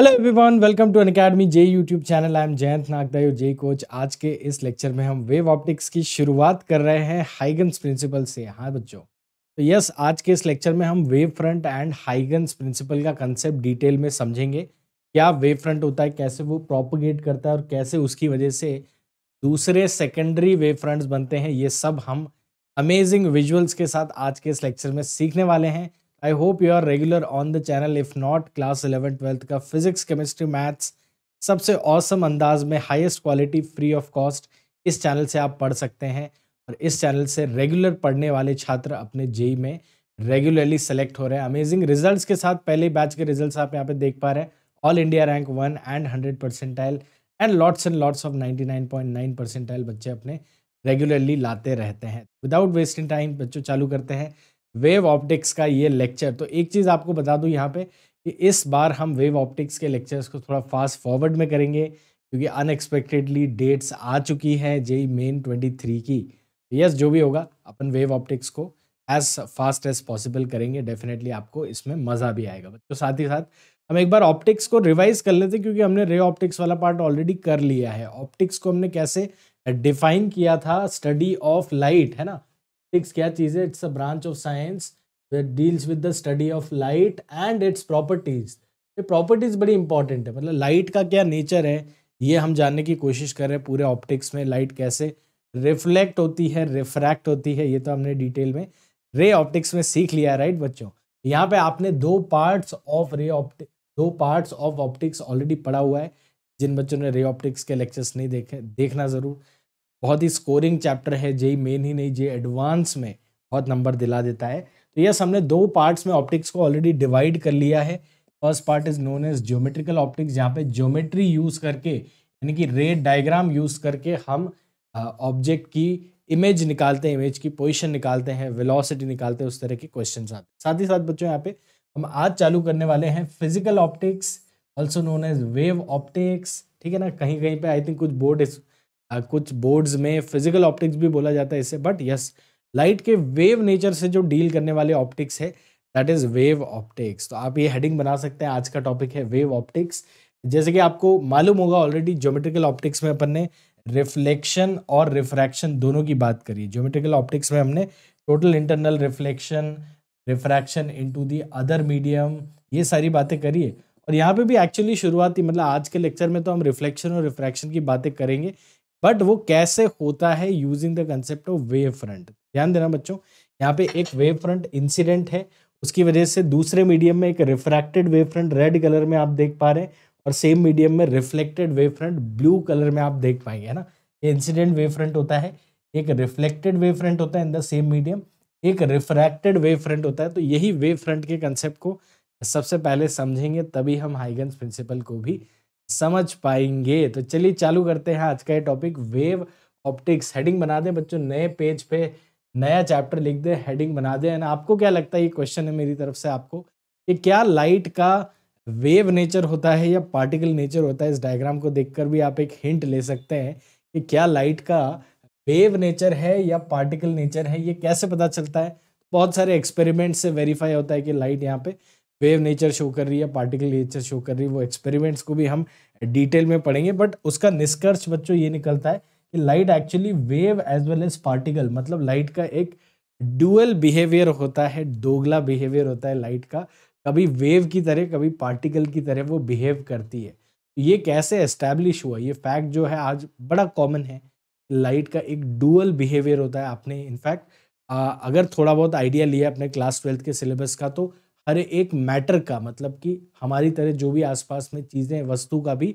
Hello everyone welcome to Unacademy JEE YouTube channel I am Jayant नागदायो JEE coach आज के इस lecture में हम वेव ऑप्टिक्स की शुरुआत कर रहे हैं हाइगन्स प्रिंसिपल से हाँ बच्चों तो यस आज के इस लेक्चर में हम wave front and Huygens principle का कंसेप्ट डिटेल में समझेंगे क्या वेव फ्रंट होता है कैसे वो प्रोपोगेट करता है और कैसे उसकी वजह से दूसरे सेकेंडरी वेव फ्रंट्स बनते हैं ये सब हम अमेजिंग विजुअल्स के साथ आज के इस लेक्चर में सीखने वाले हैं I hope you are regular on the channel if not class eleven twelfth का फिजिक्स केमिस्ट्री मैथ्स सबसे औसम अंदाज में highest quality free of cost इस चैनल से आप पढ़ सकते हैं और इस चैनल से रेगुलर पढ़ने वाले छात्र अपने जेई में रेगुलरली सेलेक्ट हो रहे हैं अमेजिंग रिजल्ट्स के साथ पहले बैच के रिजल्ट्स आप यहाँ पे देख पा रहे हैं all India rank one and hundred percentile and lots and lots of ninety nine point nine percentile बच्चे अपने रेगुलरली लाते रहते हैं विदाउट वेस्टिंग टाइम बच्चों चालू करते हैं वेव ऑप्टिक्स का ये लेक्चर तो एक चीज़ आपको बता दूँ यहाँ पे कि इस बार हम वेव ऑप्टिक्स के लेक्चर्स को थोड़ा फास्ट फॉरवर्ड में करेंगे क्योंकि अनएक्सपेक्टेडली डेट्स आ चुकी हैं जेई मेन ट्वेंटी थ्री की यस जो भी होगा अपन वेव ऑप्टिक्स को एज फास्ट एज पॉसिबल करेंगे डेफिनेटली आपको इसमें मज़ा भी आएगा तो साथ ही साथ हम एक बार ऑप्टिक्स को रिवाइज कर लेते क्योंकि हमने रे ऑप्टिक्स वाला पार्ट ऑलरेडी कर लिया है ऑप्टिक्स को हमने कैसे डिफाइन किया था स्टडी ऑफ लाइट है ना ऑप्टिक्स क्या चीज़ है it's a branch of science deals with the study of light and its properties ये प्रॉपर्टीज़ बड़ी इंपॉर्टेंट है मतलब लाइट का क्या नेचर है ये हम जानने की कोशिश कर रहे हैं पूरे ऑप्टिक्स में लाइट कैसे रिफ्लेक्ट होती है रिफ्रैक्ट होती है ये तो हमने डिटेल में रे ऑप्टिक्स में सीख लिया राइट बच्चों यहाँ पे आपने दो पार्ट्स ऑफ रे ऑप्टिक दो पार्ट्स ऑफ ऑप्टिक्स ऑलरेडी पढ़ा हुआ है जिन बच्चों ने रे ऑप्टिक्स के लेक्चर्स नहीं देखे देखना ज़रूर बहुत ही स्कोरिंग चैप्टर है जे मेन ही नहीं जे एडवांस में बहुत नंबर दिला देता है तो यस हमने दो पार्ट्स में ऑप्टिक्स को ऑलरेडी डिवाइड कर लिया है first part is known as geometrical optics जहाँ पे ज्योमेट्री यूज़ करके यानी कि रे डायग्राम यूज़ करके हम ऑब्जेक्ट की इमेज निकालते हैं इमेज की पोजिशन निकालते हैं वेलोसिटी निकालते हैं उस तरह के क्वेश्चन आते हैं साथ ही साथ बच्चों यहाँ पे हम आज चालू करने वाले हैं physical optics also known as wave optics ठीक है ना कहीं कहीं पे आई थिंक कुछ बोर्ड कुछ बोर्ड्स में फिजिकल ऑप्टिक्स भी बोला जाता है इसे बट यस लाइट के वेव नेचर से जो डील करने वाले ऑप्टिक्स है दैट इज़ वेव ऑप्टिक्स तो आप ये हेडिंग बना सकते हैं आज का टॉपिक है वेव ऑप्टिक्स जैसे कि आपको मालूम होगा ऑलरेडी ज्योमेट्रिकल ऑप्टिक्स में अपन ने रिफ्लेक्शन और रिफ्रैक्शन दोनों की बात करी ज्योमेट्रिकल ऑप्टिक्स में हमने total internal reflection refraction into the other medium ये सारी बातें करिए और यहाँ पे भी एक्चुअली शुरुआती मतलब आज के लेक्चर में तो हम रिफ्लेक्शन और रिफ्रैक्शन की बातें करेंगे बट वो कैसे होता है using the concept of wave front ध्यान देना बच्चों यहाँ पे एक वेव फ्रंट इंसिडेंट है उसकी वजह से दूसरे मीडियम में एक refracted wave front red colour में आप देख पा रहे हैं और सेम मीडियम में reflected wave front blue colour में आप देख पाएंगे है ना ये इंसिडेंट वेव फ्रंट होता है एक रिफ्लेक्टेड वेव फ्रंट होता है इन द सेम मीडियम एक रिफ्रैक्टेड वेव फ्रंट होता है तो यही वेव फ्रंट के कंसेप्ट को सबसे पहले समझेंगे तभी हम हाइगन्स प्रिंसिपल को भी समझ पाएंगे तो चलिए चालू करते हैं आज का ये टॉपिक वेव ऑप्टिक्स हेडिंग बना दें बच्चों नए पेज पे नया चैप्टर लिख दें हेडिंग बना दें एंड आपको क्या लगता है ये क्वेश्चन है मेरी तरफ से आपको कि क्या लाइट का वेव नेचर होता है या पार्टिकल नेचर होता है इस डायग्राम को देख भी आप एक हिंट ले सकते हैं कि क्या लाइट का वेव नेचर है या पार्टिकल नेचर है ये कैसे पता चलता है बहुत सारे एक्सपेरिमेंट से वेरीफाई होता है कि लाइट यहाँ पे वेव नेचर शो कर रही है पार्टिकल नेचर शो कर रही है वो एक्सपेरिमेंट्स को भी हम डिटेल में पढ़ेंगे बट उसका निष्कर्ष बच्चों ये निकलता है कि light actually wave as well as particle मतलब लाइट का एक ड्यूअल बिहेवियर होता है दोगला बिहेवियर होता है लाइट का कभी वेव की तरह कभी पार्टिकल की तरह वो बिहेव करती है ये कैसे एस्टैब्लिश हुआ ये फैक्ट जो है आज बड़ा कॉमन है लाइट का एक डूअल बिहेवियर होता है आपने इनफैक्ट अगर थोड़ा बहुत आइडिया लिया अपने क्लास ट्वेल्थ के सिलेबस का तो हर एक मैटर का मतलब कि हमारी तरह जो भी आसपास में चीज़ें वस्तु का भी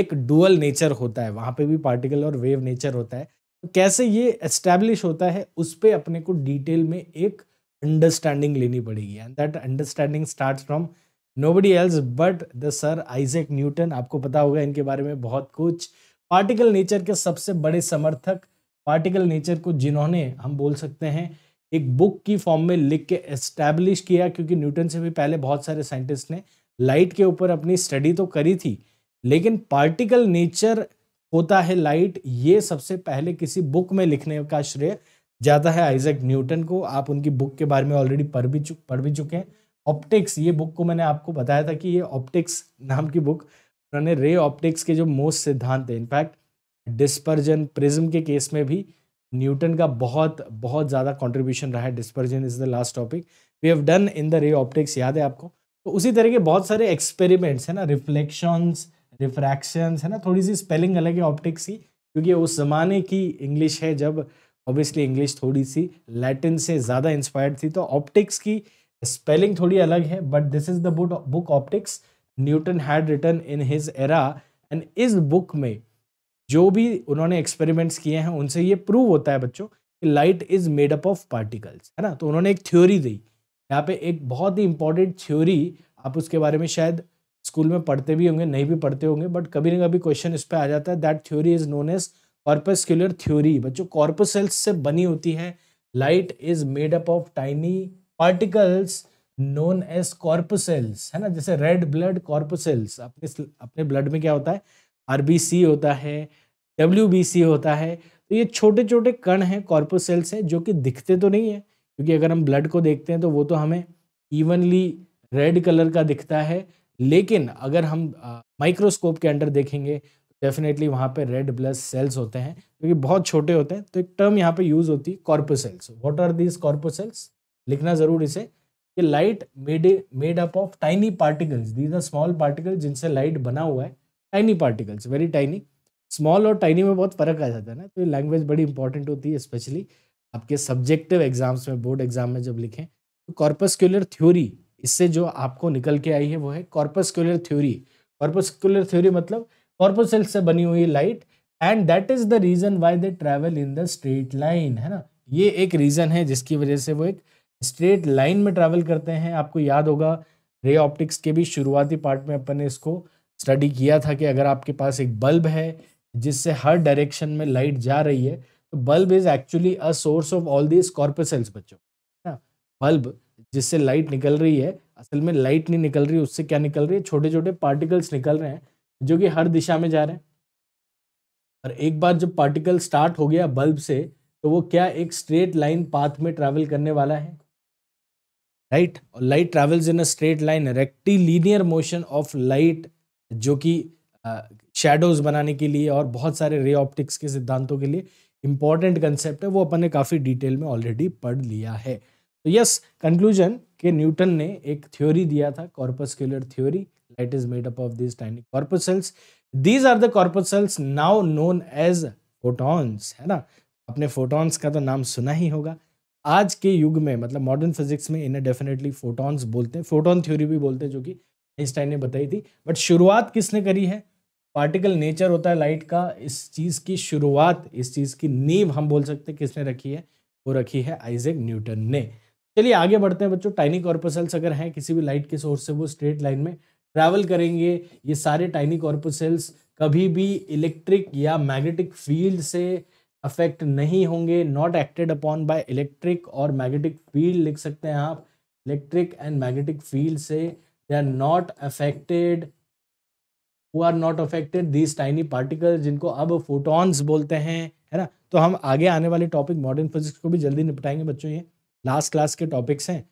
एक डुअल नेचर होता है वहाँ पे भी पार्टिकल और वेव नेचर होता है तो कैसे ये एस्टैब्लिश होता है उस पर अपने को डिटेल में एक अंडरस्टैंडिंग लेनी पड़ेगी and that understanding start from nobody else but the sir Isaac Newton आपको पता होगा इनके बारे में बहुत कुछ पार्टिकल नेचर के सबसे बड़े समर्थक पार्टिकल नेचर को जिन्होंने हम बोल सकते हैं एक बुक की फॉर्म में लिख के एस्टैब्लिश किया क्योंकि न्यूटन से भी पहले बहुत सारे साइंटिस्ट ने लाइट के ऊपर अपनी स्टडी तो करी थी लेकिन पार्टिकल नेचर होता है लाइट ये सबसे पहले किसी बुक में लिखने का श्रेय जाता है आइजक न्यूटन को आप उनकी बुक के बारे में ऑलरेडी पढ़ भी चुक पढ़ भी चुके हैं ऑप्टिक्स ये बुक को मैंने आपको बताया था कि ये ऑप्टिक्स नाम की बुक उन्होंने रे ऑप्टिक्स के जो मोस्ट सिद्धांत है इनफैक्ट डिस्पर्जन प्रिज्म के केस में भी न्यूटन का बहुत बहुत ज़्यादा कंट्रीब्यूशन रहा है dispersion is the last topic we have done in the ray optics याद है आपको तो उसी तरह के बहुत सारे एक्सपेरिमेंट्स है ना रिफ्लेक्शंस रिफ्रैक्शंस है ना थोड़ी सी स्पेलिंग अलग है ऑप्टिक्स की क्योंकि उस ज़माने की इंग्लिश है जब ऑब्वियसली इंग्लिश थोड़ी सी लैटिन से ज़्यादा इंस्पायर्ड थी तो ऑप्टिक्स की स्पेलिंग थोड़ी अलग है but this is the book optics Newton had written in his era and इस बुक में जो भी उन्होंने एक्सपेरिमेंट्स किए हैं उनसे ये प्रूव होता है बच्चों कि light is made up of particles है ना तो उन्होंने एक थ्योरी दी यहाँ पे एक बहुत ही इंपॉर्टेंट थ्योरी आप उसके बारे में शायद स्कूल में पढ़ते भी होंगे नहीं भी पढ़ते होंगे बट कभी ना कभी क्वेश्चन इस पर आ जाता है that theory is known as corpuscular theory बच्चों कॉर्पसेल्स से बनी होती है light is made up of tiny particles known as corpuscles है ना जैसे रेड ब्लड कॉर्पसेल्स अपने अपने ब्लड में क्या होता है आरबीसी होता है डब्ल्यू होता है तो ये छोटे छोटे कण हैं कॉर्पो सेल्स हैं जो कि दिखते तो नहीं है क्योंकि अगर हम ब्लड को देखते हैं तो वो तो हमें इवनली रेड कलर का दिखता है लेकिन अगर हम माइक्रोस्कोप के अंडर देखेंगे डेफिनेटली वहाँ पे रेड ब्लड सेल्स होते हैं क्योंकि बहुत छोटे होते हैं तो एक टर्म यहाँ पे यूज़ होती है corpuscles what are these corpuscles लिखना ज़रूर इसे कि light made made up of tiny particles these are small particles जिनसे लाइट बना हुआ है tiny particles very tiny small और टाइनी में बहुत फ़र्क आ जाता है ना तो ये लैंग्वेज बड़ी इंपॉर्टेंट होती है स्पेशली आपके सब्जेक्टिव एग्जाम्स में बोर्ड एग्जाम में जब लिखें तो कॉर्पस्क्यूलर थ्योरी इससे जो आपको निकल के आई है वो है कॉर्पस्क्यूलर थ्योरी कॉर्पस्क्यूलर थ्योरी मतलब कॉर्पोसेल से बनी हुई light and that is the reason why they travel in the straight line है ना ये एक रीज़न है जिसकी वजह से वो एक स्ट्रेट लाइन में ट्रैवल करते हैं आपको याद होगा रे ऑप्टिक्स के भी शुरुआती पार्ट में अपन ने इसको स्टडी किया था कि अगर आपके पास एक बल्ब है जिससे हर डायरेक्शन में लाइट जा रही है तो bulb is actually a source of all these corpuscles बच्चों ना बल्ब जिससे लाइट निकल रही है असल में लाइट नहीं निकल रही उससे क्या निकल रही है छोटे छोटे पार्टिकल्स निकल रहे हैं जो कि हर दिशा में जा रहे हैं और एक बार जब पार्टिकल स्टार्ट हो गया बल्ब से तो वो क्या एक स्ट्रेट लाइन पाथ में ट्रैवल करने वाला है राइट और light travels in a straight line rectilinear motion of light जो कि शेडोज बनाने के लिए और बहुत सारे रे ऑप्टिक्स के सिद्धांतों के लिए इंपॉर्टेंट कंसेप्ट है वो अपन ने काफ़ी डिटेल में ऑलरेडी पढ़ लिया है तो यस कंक्लूजन के न्यूटन ने एक थ्योरी दिया था corpuscular theory light is made up of this tiny corpuscles these are the corpuscles now known as photons है ना अपने फोटॉन्स का तो नाम सुना ही होगा आज के युग में मतलब मॉडर्न फिजिक्स में इन्हें डेफिनेटली फोटॉन्स बोलते हैं फोटॉन थ्योरी भी बोलते हैं जो कि आइंस्टाइन ने बताई थी बट शुरुआत किसने करी है पार्टिकल नेचर होता है लाइट का इस चीज़ की शुरुआत इस चीज़ की नींव हम बोल सकते हैं किसने रखी है वो रखी है आइजेक न्यूटन ने चलिए आगे बढ़ते हैं बच्चों टाइनी कॉर्पोसल्स अगर हैं किसी भी लाइट के सोर्स से वो स्ट्रेट लाइन में ट्रैवल करेंगे ये सारे टाइनी कॉर्पोसल्स कभी भी इलेक्ट्रिक या मैग्नेटिक फील्ड से अफेक्ट नहीं होंगे not acted upon by electric और मैग्नेटिक फील्ड लिख सकते हैं आप इलेक्ट्रिक एंड मैग्नेटिक फील्ड से they are not affected who are not affected these tiny particle जिनको अब फोटोन्स बोलते हैं है ना तो हम आगे आने वाले टॉपिक मॉडर्न फिजिक्स को भी जल्दी निपटाएंगे बच्चों ये लास्ट क्लास के टॉपिक्स हैं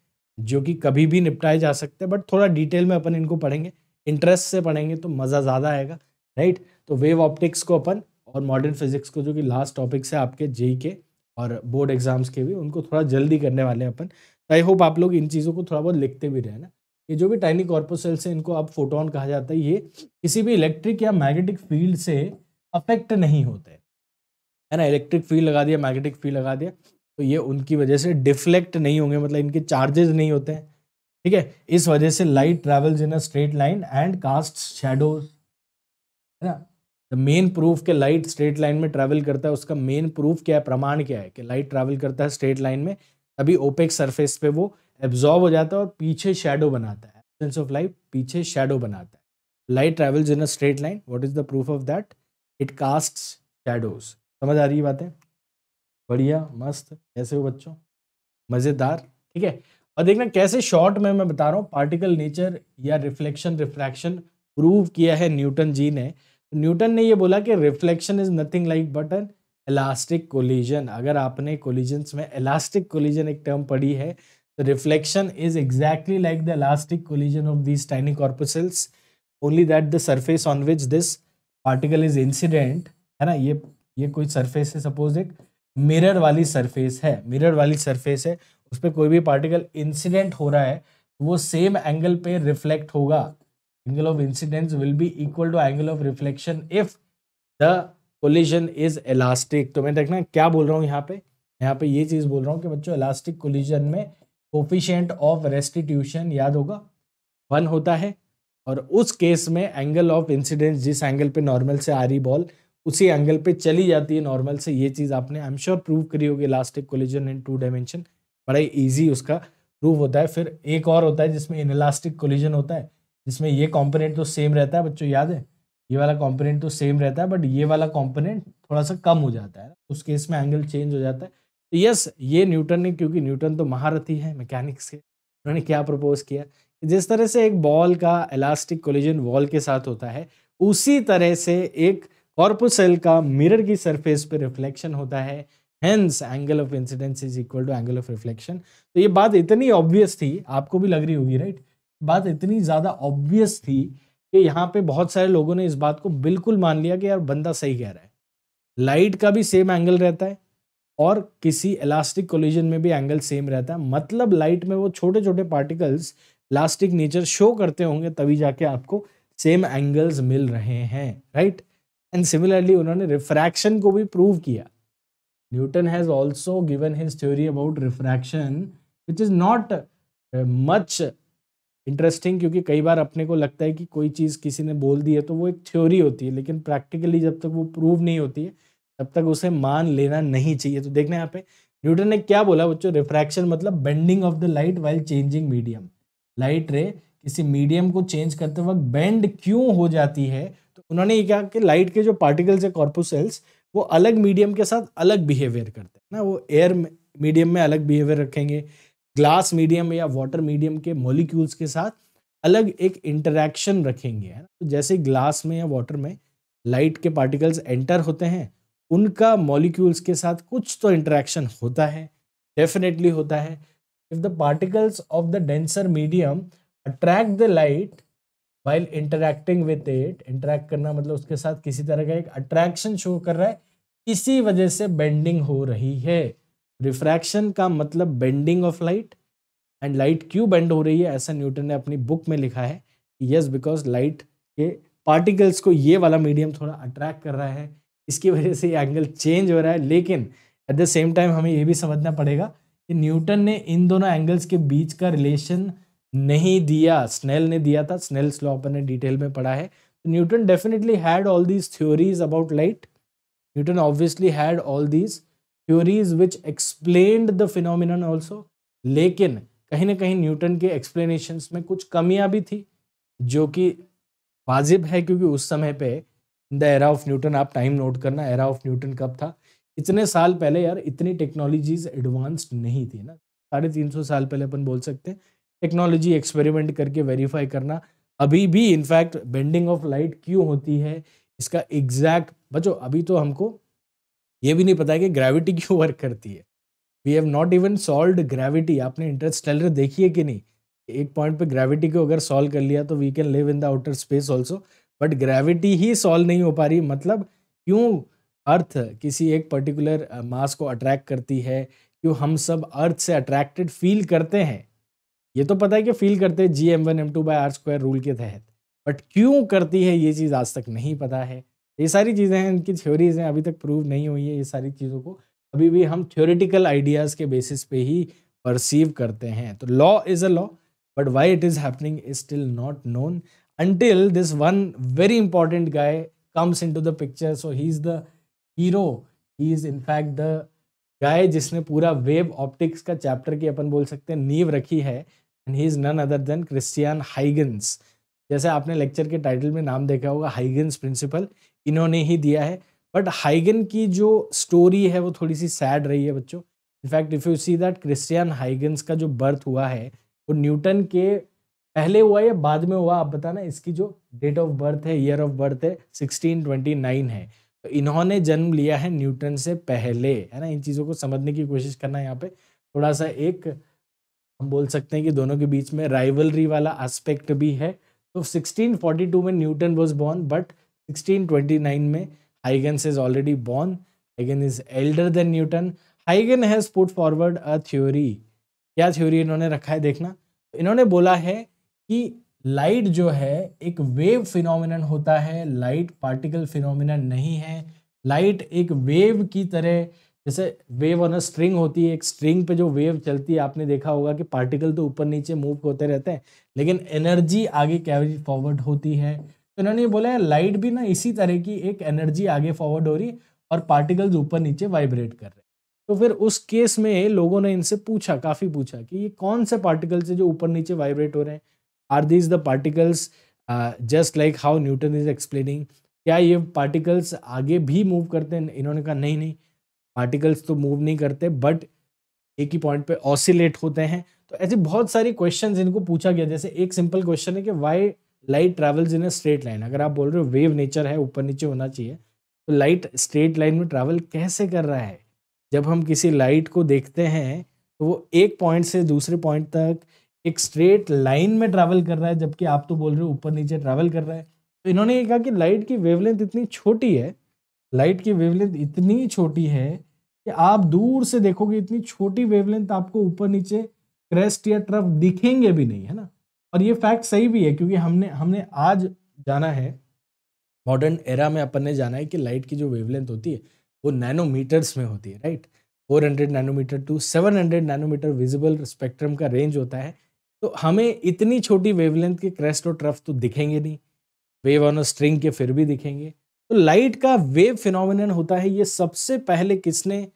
जो कि कभी भी निपटाए जा सकते हैं बट थोड़ा डिटेल में अपन इनको पढ़ेंगे इंटरेस्ट से पढ़ेंगे तो मज़ा ज़्यादा आएगा राइट तो वेव ऑप्टिक्स को अपन और मॉडर्न फिजिक्स को जो कि लास्ट टॉपिक्स है आपके जेई के और बोर्ड एग्जाम्स के भी उनको थोड़ा जल्दी करने वाले हैं अपन आई तो होप आप लोग इन चीज़ों को थोड़ा बहुत लिखते भी रहे ना ये जो भी टाइनी कॉर्पोसेल्स हैं इनको अब फोटोन कहा जाता है ये किसी भी इलेक्ट्रिक या मैग्नेटिक फील्ड से अफेक्ट नहीं होते है ना इलेक्ट्रिक फील्ड लगा दिया मैग्नेटिक फील्ड लगा दिया तो ये उनकी वजह से डिफ्लेक्ट नहीं होंगे मतलब इनके चार्जेज नहीं होते हैं ठीक है इस वजह से light travels in a straight line and cast shadows है ना द मेन प्रूफ के लाइट स्ट्रेट लाइन में ट्रेवल करता है उसका मेन प्रूफ क्या है प्रमाण क्या है कि लाइट ट्रेवल करता है स्ट्रेट लाइन में तभी ओपेक सरफेस पे वो एब्जॉर्व हो जाता है और पीछे शेडो बनाता है एबसेंस ऑफ लाइट पीछे शेडो बनाता है light travels in a straight line what is the proof of that it cast shadows समझ आ रही है बातें बढ़िया मस्त कैसे हो बच्चों मज़ेदार ठीक है और देखना कैसे शॉर्ट में मैं बता रहा हूँ पार्टिकल नेचर या रिफ्लेक्शन रिफ्रैक्शन प्रूव किया है न्यूटन जी ने न्यूटन ने ये बोला कि reflection is nothing like but an elastic collision अगर आपने कोलिजन्स में इलास्टिक कोलिजन एक टर्म पढ़ी है तो reflection is exactly like the elastic collision of this tiny corpuscles only that the surface on which this particle is incident है ना ये ये कोई सरफेस है सपोज एक मिरर वाली सरफेस है मिरर वाली सरफेस है उस पर कोई भी पार्टिकल इंसिडेंट हो रहा है तो वो सेम एंगल पे रिफ्लेक्ट होगा angle of incident will be equal to angle of reflection if the collision is elastic तो मैं देखना क्या बोल रहा हूँ यहाँ पे यहाँ पे ये चीज़ बोल रहा हूँ कि बच्चों इलास्टिक कोलिजन में कोफिशेंट ऑफ रेस्टिट्यूशन याद होगा वन होता है और उस केस में एंगल ऑफ इंसिडेंस जिस एंगल पे नॉर्मल से आ रही बॉल उसी एंगल पे चली जाती है नॉर्मल से ये चीज़ आपने आई एम श्योर प्रूव करी होगी elastic collision in two dimension बड़ा ही ईजी उसका प्रूव होता है फिर एक और होता है जिसमें इनलास्टिक कोलिजन होता है जिसमें ये कॉम्पोनेंट तो सेम रहता है बच्चों याद है ये वाला कॉम्पोनेंट तो सेम रहता है बट ये वाला कॉम्पोनेंट थोड़ा सा कम हो जाता है उस केस में एंगल चेंज हो जाता है तो यस ये न्यूटन ने क्योंकि न्यूटन तो महारथी है मैकेनिक्स के उन्होंने क्या प्रपोज किया जिस तरह से एक बॉल का इलास्टिक कोलिजन वॉल के साथ होता है उसी तरह से एक कॉर्पोसेल का मिरर की सरफेस पर रिफ्लेक्शन होता है hence angle of incidence is equal to angle of reflection तो ये बात इतनी ऑब्वियस थी आपको भी लग रही होगी राइट बात इतनी ज़्यादा ऑब्वियस थी कि यहाँ पे बहुत सारे लोगों ने इस बात को बिल्कुल मान लिया कि यार बंदा सही कह रहा है लाइट का भी सेम एंगल रहता है और किसी इलास्टिक कोलिजन में भी एंगल सेम रहता है मतलब लाइट में वो छोटे छोटे पार्टिकल्स इलास्टिक नेचर शो करते होंगे तभी जाके आपको सेम एंगल्स मिल रहे हैं राइट एंड सिमिलरली उन्होंने रिफ्रैक्शन को भी प्रूव किया Newton has also given his theory about refraction which is not much interesting क्योंकि कई बार अपने को लगता है कि कोई चीज़ किसी ने बोल दी है तो वो एक थ्योरी होती है लेकिन प्रैक्टिकली जब तक वो प्रूव नहीं होती है तब तक उसे मान लेना नहीं चाहिए तो देखना यहाँ पे न्यूटन ने क्या बोला बच्चों रिफ्रैक्शन मतलब bending of the light while changing medium light ray किसी मीडियम को चेंज करते वक्त बेंड क्यों हो जाती है तो उन्होंने ये कहा कि लाइट के जो पार्टिकल्स है कॉर्पोसेल्स वो अलग मीडियम के साथ अलग बिहेवियर करते हैं ना वो एयर मीडियम में अलग बिहेवियर रखेंगे ग्लास मीडियम या वाटर मीडियम के मॉलिक्यूल्स के साथ अलग एक इंटरेक्शन रखेंगे है ना तो जैसे ग्लास में या वाटर में लाइट के पार्टिकल्स एंटर होते हैं उनका मॉलिक्यूल्स के साथ कुछ तो इंटरेक्शन होता है डेफिनेटली होता है if the particles of the denser medium attract the light while interacting with it interact करना मतलब उसके साथ किसी तरह का एक अट्रैक्शन शो कर रहा है इसी वजह से बेंडिंग हो रही है रिफ्रैक्शन का मतलब bending of light and light क्यों बेंड हो रही है ऐसा न्यूटन ने अपनी बुक में लिखा है यस बिकॉज लाइट के पार्टिकल्स को ये वाला मीडियम थोड़ा अट्रैक्ट कर रहा है इसकी वजह से ये एंगल चेंज हो रहा है लेकिन एट द सेम टाइम हमें ये भी समझना पड़ेगा कि न्यूटन ने इन दोनों एंगल्स के बीच का रिलेशन नहीं दिया स्नेल ने दिया था स्नेल्स स्लॉपर ने डिटेल में पढ़ा है Newton definitely had all these theories about light Newton obviously had all these theories which explained the phenomena also लेकिन कहीं ना कहीं न्यूटन के एक्सप्लेनेशन में कुछ कमियां भी थी जो कि वाजिब है क्योंकि उस समय पे द एरा ऑफ न्यूटन आप टाइम नोट करना एरा ऑफ न्यूटन कब था इतने साल पहले यार इतनी टेक्नोलॉजीज एडवांस्ड नहीं थी ना साढ़े तीन सौ साल पहले अपन बोल सकते हैं टेक्नोलॉजी एक्सपेरिमेंट करके वेरीफाई करना अभी भी इनफैक्ट बेंडिंग ऑफ लाइट क्यों होती है इसका एग्जैक्ट बचो अभी तो हमको ये भी नहीं पता है कि ग्रेविटी क्यों वर्क करती है we have not even solve gravity आपने इंटरस्टेलर देखी है कि नहीं एक पॉइंट पे ग्रेविटी को अगर सॉल्व कर लिया तो we can live in the outer space also but gravity ही सॉल्व नहीं हो पा रही मतलब क्यों अर्थ किसी एक पर्टिकुलर मास को अट्रैक्ट करती है क्यों हम सब अर्थ से अट्रैक्टेड फील करते हैं ये तो पता है कि फील करते हैं G m one M two by r square rule के तहत बट क्यों करती है ये चीज़ आज तक नहीं पता है ये सारी चीज़ें हैं इनकी थ्योरीज हैं अभी तक प्रूव नहीं हुई है ये सारी चीज़ों को अभी भी हम थ्योरेटिकल आइडियाज़ के बेसिस पे ही परसीव करते हैं तो law is a law but why it is happening is still not known until this one very important guy comes into the picture so he is the hero he is in fact the guy जिसने पूरा wave optics का chapter की अपन बोल सकते हैं नींव रखी है and he is none other than Christiaan Huygens जैसे आपने लेक्चर के टाइटल में नाम देखा होगा हाइगन्स प्रिंसिपल इन्होंने ही दिया है बट हाइगन की जो स्टोरी है वो थोड़ी सी सैड रही है बच्चों in fact if you see that Christiaan Huygens का जो बर्थ हुआ है वो न्यूटन के पहले हुआ या बाद में हुआ आप बताना इसकी जो डेट ऑफ बर्थ है ईयर ऑफ बर्थ है सिक्सटीन ट्वेंटी नाइन है तो इन्होंने जन्म लिया है न्यूटन से पहले है ना इन चीज़ों को समझने की कोशिश करना यहाँ पे थोड़ा सा एक हम बोल सकते हैं कि दोनों के बीच में राइवलरी वाला एस्पेक्ट भी है तो 1642 में न्यूटन वॉज बॉर्न बट 1629 में Huygens is already born हाइगन is Elder then Newton हाइगन has put forward a theory क्या थ्योरी इन्होंने रखा है देखना इन्होंने बोला है कि लाइट जो है एक वेव फिनोमिनन होता है लाइट पार्टिकल फिनोमिनन नहीं है लाइट एक वेव की तरह जैसे वेव ऑन अ स्ट्रिंग होती है एक स्ट्रिंग पे जो वेव चलती है आपने देखा होगा कि पार्टिकल तो ऊपर नीचे मूव होते रहते हैं लेकिन एनर्जी आगे कैरी फॉरवर्ड होती है तो इन्होंने बोला है लाइट भी ना इसी तरह की एक एनर्जी आगे फॉरवर्ड हो रही और पार्टिकल्स ऊपर नीचे वाइब्रेट कर रहे हैं तो फिर उस केस में लोगों ने इनसे पूछा काफ़ी पूछा कि ये कौन से पार्टिकल्स है जो ऊपर नीचे वाइब्रेट हो रहे हैं are these the particles just like how Newton is explaining क्या ये पार्टिकल्स आगे भी मूव करते हैं इन्होंने कहा नहीं नहीं पार्टिकल्स तो मूव नहीं करते बट एक ही पॉइंट पे ऑसिलेट होते हैं तो ऐसे बहुत सारी क्वेश्चंस इनको पूछा गया जैसे एक सिंपल क्वेश्चन है कि why light travels in a straight line अगर आप बोल रहे हो वेव नेचर है ऊपर नीचे होना चाहिए तो लाइट स्ट्रेट लाइन में ट्रैवल कैसे कर रहा है जब हम किसी लाइट को देखते हैं तो वो एक पॉइंट से दूसरे पॉइंट तक एक स्ट्रेट लाइन में ट्रैवल कर रहा है जबकि आप तो बोल रहे हो ऊपर नीचे ट्रैवल कर रहा है तो इन्होंने ये कहा कि लाइट की वेवलेंथ इतनी छोटी है लाइट की वेवलेंथ इतनी छोटी है कि आप दूर से देखोगे इतनी छोटी वेवलेंथ आपको ऊपर नीचे क्रेस्ट या ट्रफ दिखेंगे भी नहीं है ना और ये फैक्ट सही भी है क्योंकि हमने हमने आज जाना है मॉडर्न एरा में अपन ने जाना है कि लाइट की जो वेवलेंथ होती है वो नैनोमीटर्स में होती है right 400 nanometre to 700 nanometre visible spectrum का रेंज होता है तो हमें इतनी छोटी वेवलेंथ के क्रेस्ट और ट्रफ तो दिखेंगे नहीं वेव ऑन स्ट्रिंग के फिर भी दिखेंगे तो लाइट का वेव फिनोमिनन होता है ये सबसे पहले किसने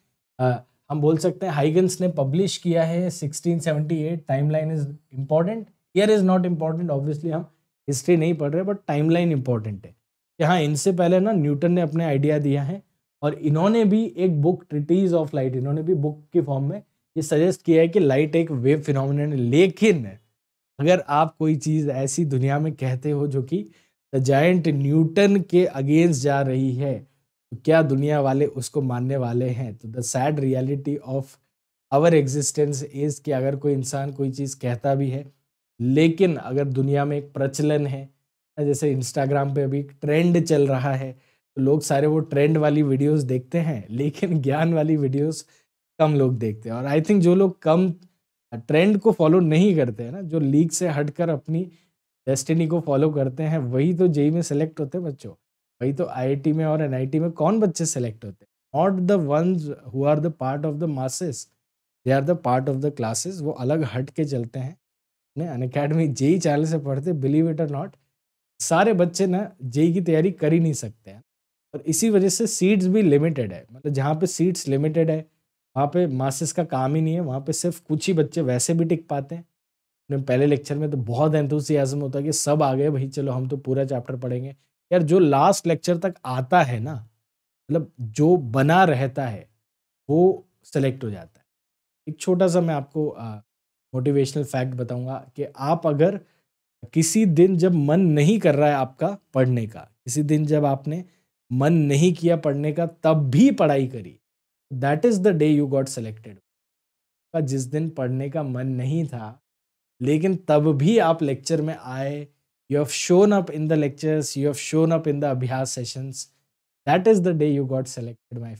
आ, हम बोल सकते हैं हाइगन्स ने पब्लिश किया है 1678 timeline is important year is not important obviously हम हिस्ट्री नहीं पढ़ रहे बट टाइमलाइन इम्पॉर्टेंट है कि हाँ इनसे पहले ना न्यूटन ने अपने आइडिया दिया है और इन्होंने भी एक बुक ट्रिटीज ऑफ लाइट इन्होंने भी बुक के फॉर्म में ये सजेस्ट किया है कि लाइट एक वेव फिनोमिन है लेकिन अगर आप कोई चीज़ ऐसी दुनिया में कहते हो जो कि द जाइंट न्यूटन के अगेंस्ट जा रही है तो क्या दुनिया वाले उसको मानने वाले हैं तो the sad reality of our existence is कि अगर कोई इंसान कोई चीज़ कहता भी है लेकिन अगर दुनिया में एक प्रचलन है जैसे इंस्टाग्राम पे अभी ट्रेंड चल रहा है तो लोग सारे वो ट्रेंड वाली वीडियोस देखते हैं लेकिन ज्ञान वाली वीडियोस कम लोग देखते हैं और आई थिंक जो लोग कम ट्रेंड को फॉलो नहीं करते हैं ना जो लीग से हटकर अपनी डेस्टिनी को फॉलो करते हैं वही तो जेई में सेलेक्ट होते हैं बच्चों वही तो आई में और एन में कौन बच्चे सेलेक्ट होते हैं not the ones who are the part of the masses they are the part of the classes वो अलग हट के चलते हैं ने अन अकेडमी जेई चैनल से पढ़ते बिलीव इट आर नॉट सारे बच्चे ना जेई की तैयारी कर ही नहीं सकते हैं और इसी वजह से सीट्स भी लिमिटेड है मतलब जहाँ पे सीट्स लिमिटेड है वहाँ पे मास्टर्स का काम ही नहीं है वहाँ पे सिर्फ कुछ ही बच्चे वैसे भी टिक पाते हैं उन्हें पहले लेक्चर में तो बहुत एंथुसियाजम होता है कि सब आ गए भाई चलो हम तो पूरा चैप्टर पढ़ेंगे यार जो लास्ट लेक्चर तक आता है ना मतलब जो बना रहता है वो सेलेक्ट हो जाता है एक छोटा सा मैं आपको मोटिवेशनल फैक्ट बताऊंगा कि आप अगर किसी दिन जब मन नहीं कर रहा है आपका पढ़ने का किसी दिन जब आपने मन नहीं किया पढ़ने का तब भी पढ़ाई करी that is the day you got selected का जिस दिन पढ़ने का मन नहीं था लेकिन तब भी आप लेक्चर में आए you have shown up in the lectures you have shown up in the अभ्यास sessions that is the day you got selected my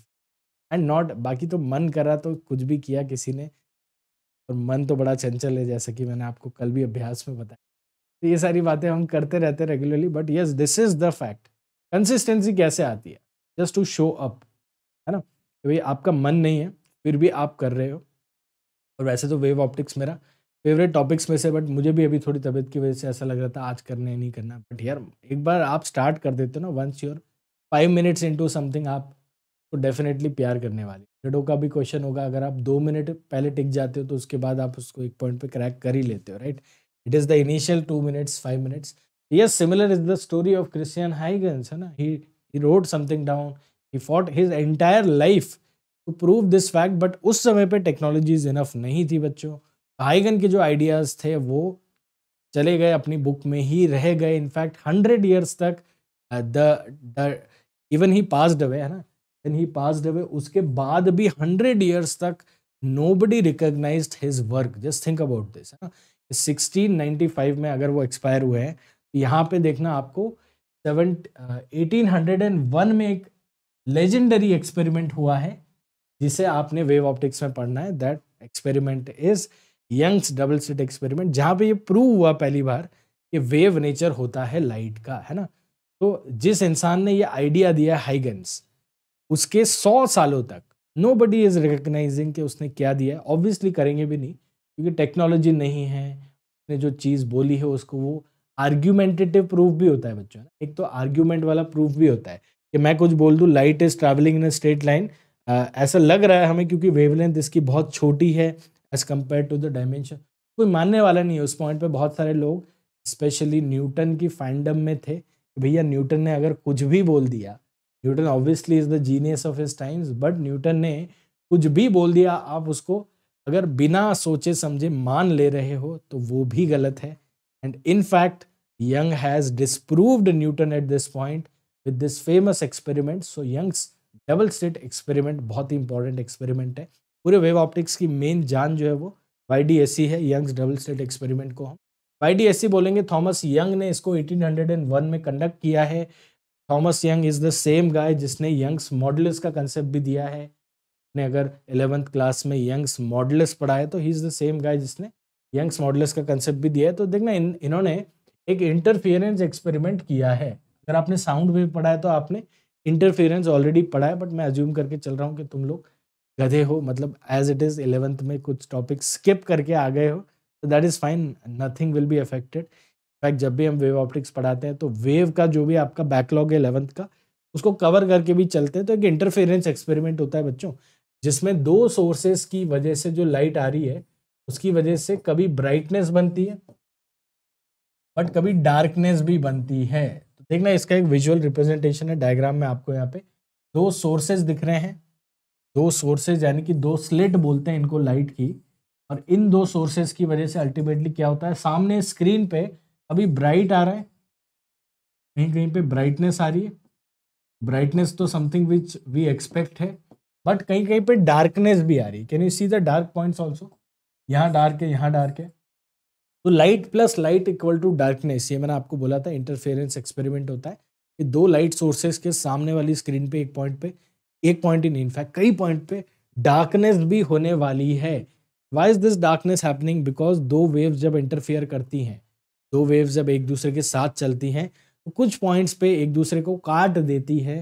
and not बाकी तो मन करा तो कुछ भी किया किसी ने और मन तो बड़ा चंचल है जैसा कि मैंने आपको कल भी अभ्यास में बताया तो ये सारी बातें हम करते रहते regularly but yes this is the fact consistency कैसे आती है जस्ट टू शो अप है ना तो भाई आपका मन नहीं है फिर भी आप कर रहे हो और वैसे तो वेव ऑप्टिक्स मेरा फेवरेट टॉपिक्स में से बट मुझे भी अभी थोड़ी तबीयत की वजह से ऐसा लग रहा था आज करना है नहीं करना बट यार एक बार आप स्टार्ट कर देते हो ना once your five minutes into something आप तो डेफिनेटली प्यार करने वाले रिडो का भी क्वेश्चन होगा अगर आप दो मिनट पहले टिक जाते हो तो उसके बाद आप उसको एक पॉइंट पे क्रैक कर ही लेते हो right it is the initial two minutes five minutes yes similar is the story of Christian Huygens है ना he wrote something down he fought his entire life to prove this fact but उस समय पर technologies enough नहीं थी बच्चों हाइगन के जो आइडियाज थे वो चले गए अपनी बुक में ही रह गए इनफैक्ट हंड्रेड ईयर्स तक the even he passed away है ना एंड ही पास अवे उसके बाद भी हंड्रेड ईयर्स तक nobody recognise his work just think about this है ना 1695 में अगर वो एक्सपायर हुए हैं तो यहाँ पे देखना आपको seven eighteen hundred and one में एक लेजेंडरी एक्सपेरिमेंट हुआ है जिसे आपने वेव ऑप्टिक्स में पढ़ना है that experiment is Young's double slit experiment जहाँ पे ये प्रूव हुआ पहली बार कि वेव नेचर होता है लाइट का है ना तो जिस इंसान ने ये आइडिया दिया हाइगन्स उसके सौ सालों तक नो बडी इज़ रिकग्नाइजिंग कि उसने क्या दिया ऑब्वियसली करेंगे भी नहीं क्योंकि टेक्नोलॉजी नहीं है उसने जो चीज़ बोली है उसको वो आर्ग्यूमेंटेटिव प्रूफ भी होता है बच्चों एक तो आर्ग्यूमेंट वाला प्रूफ भी होता है कि मैं कुछ बोल दूँ light is travelling in a straight line ऐसा लग रहा है हमें क्योंकि वेवलेंथ इसकी बहुत छोटी है as compare to the dimension कोई मानने वाला नहीं है उस पॉइंट पे बहुत सारे लोग स्पेशली न्यूटन की फैंडम में थे भैया न्यूटन ने अगर कुछ भी बोल दिया Newton obviously is the genius of his times but Newton ने कुछ भी बोल दिया आप उसको अगर बिना सोचे समझे मान ले रहे हो तो वो भी गलत है and in fact Young has disproved Newton at this point with this famous experiment so Young's double state experiment बहुत ही इंपॉर्टेंट एक्सपेरिमेंट है पूरे वेव ऑप्टिक्स की मेन जान जो है वो वाई है यंग्स डबल स्टेट एक्सपेरिमेंट को हम वाई बोलेंगे थॉमस यंग ने इसको 1801 में कंडक्ट किया है Thomas Young is the same guy जिसने यंग्स मॉडल्स का कंसेप्ट भी दिया है ने अगर एलेवंथ क्लास में यंग्स मॉडल्स पढ़ाया तो he is the same guy जिसने यंग्स मॉडल्स का कंसेप्ट भी दिया है तो देखना इन इन्होंने एक इंटरफियरेंस एक्सपेरिमेंट किया है अगर आपने साउंड वेव पढ़ा है तो आपने इंटरफियरेंस ऑलरेडी पढ़ा है बट मैं अज्यूम करके चल रहा हूँ कि तुम लोग गधे हो मतलब एज इट इज़ एलेवंथ में कुछ टॉपिक स्किप करके आ गए हो तो that is fine nothing will be affected in fact जब भी हम वेव ऑप्टिक्स पढ़ाते हैं तो वेव का जो भी आपका बैकलॉग है इलेवंथ का उसको कवर करके भी चलते हैं तो एक इंटरफेरेंस एक्सपेरिमेंट होता है बच्चों जिसमें दो सोर्सेस की वजह से जो लाइट आ रही है उसकी वजह से कभी ब्राइटनेस बनती है बट कभी डार्कनेस भी बनती है तो देखना इसका एक विजुअल रिप्रेजेंटेशन है डायग्राम में आपको यहाँ पे दो सोर्सेज दिख रहे हैं दो सोर्सेज यानी कि दो स्लिट बोलते हैं इनको लाइट की और इन दो सोर्सेज की वजह से अल्टीमेटली क्या होता है सामने स्क्रीन पे अभी ब्राइट आ रहा है कहीं कहीं पे ब्राइटनेस आ रही है ब्राइटनेस तो समथिंग विच वी एक्सपेक्ट है बट कहीं कहीं पे डार्कनेस भी आ रही है can you see the dark points also यहाँ डार्क है यहाँ डार्क है तो light plus light equal to darkness ये मैंने आपको बोला था इंटरफेरेंस एक्सपेरिमेंट होता है कि दो लाइट सोर्सेज के सामने वाली स्क्रीन पे एक पॉइंट पे एक पॉइंट ही नहीं इनफैक्ट कई पॉइंट पे डार्कनेस भी होने वाली है why is this darkness happening because दो वेव्स जब इंटरफेयर करती हैं दो वेव्स जब एक दूसरे के साथ चलती हैं तो कुछ पॉइंट्स पे एक दूसरे को काट देती है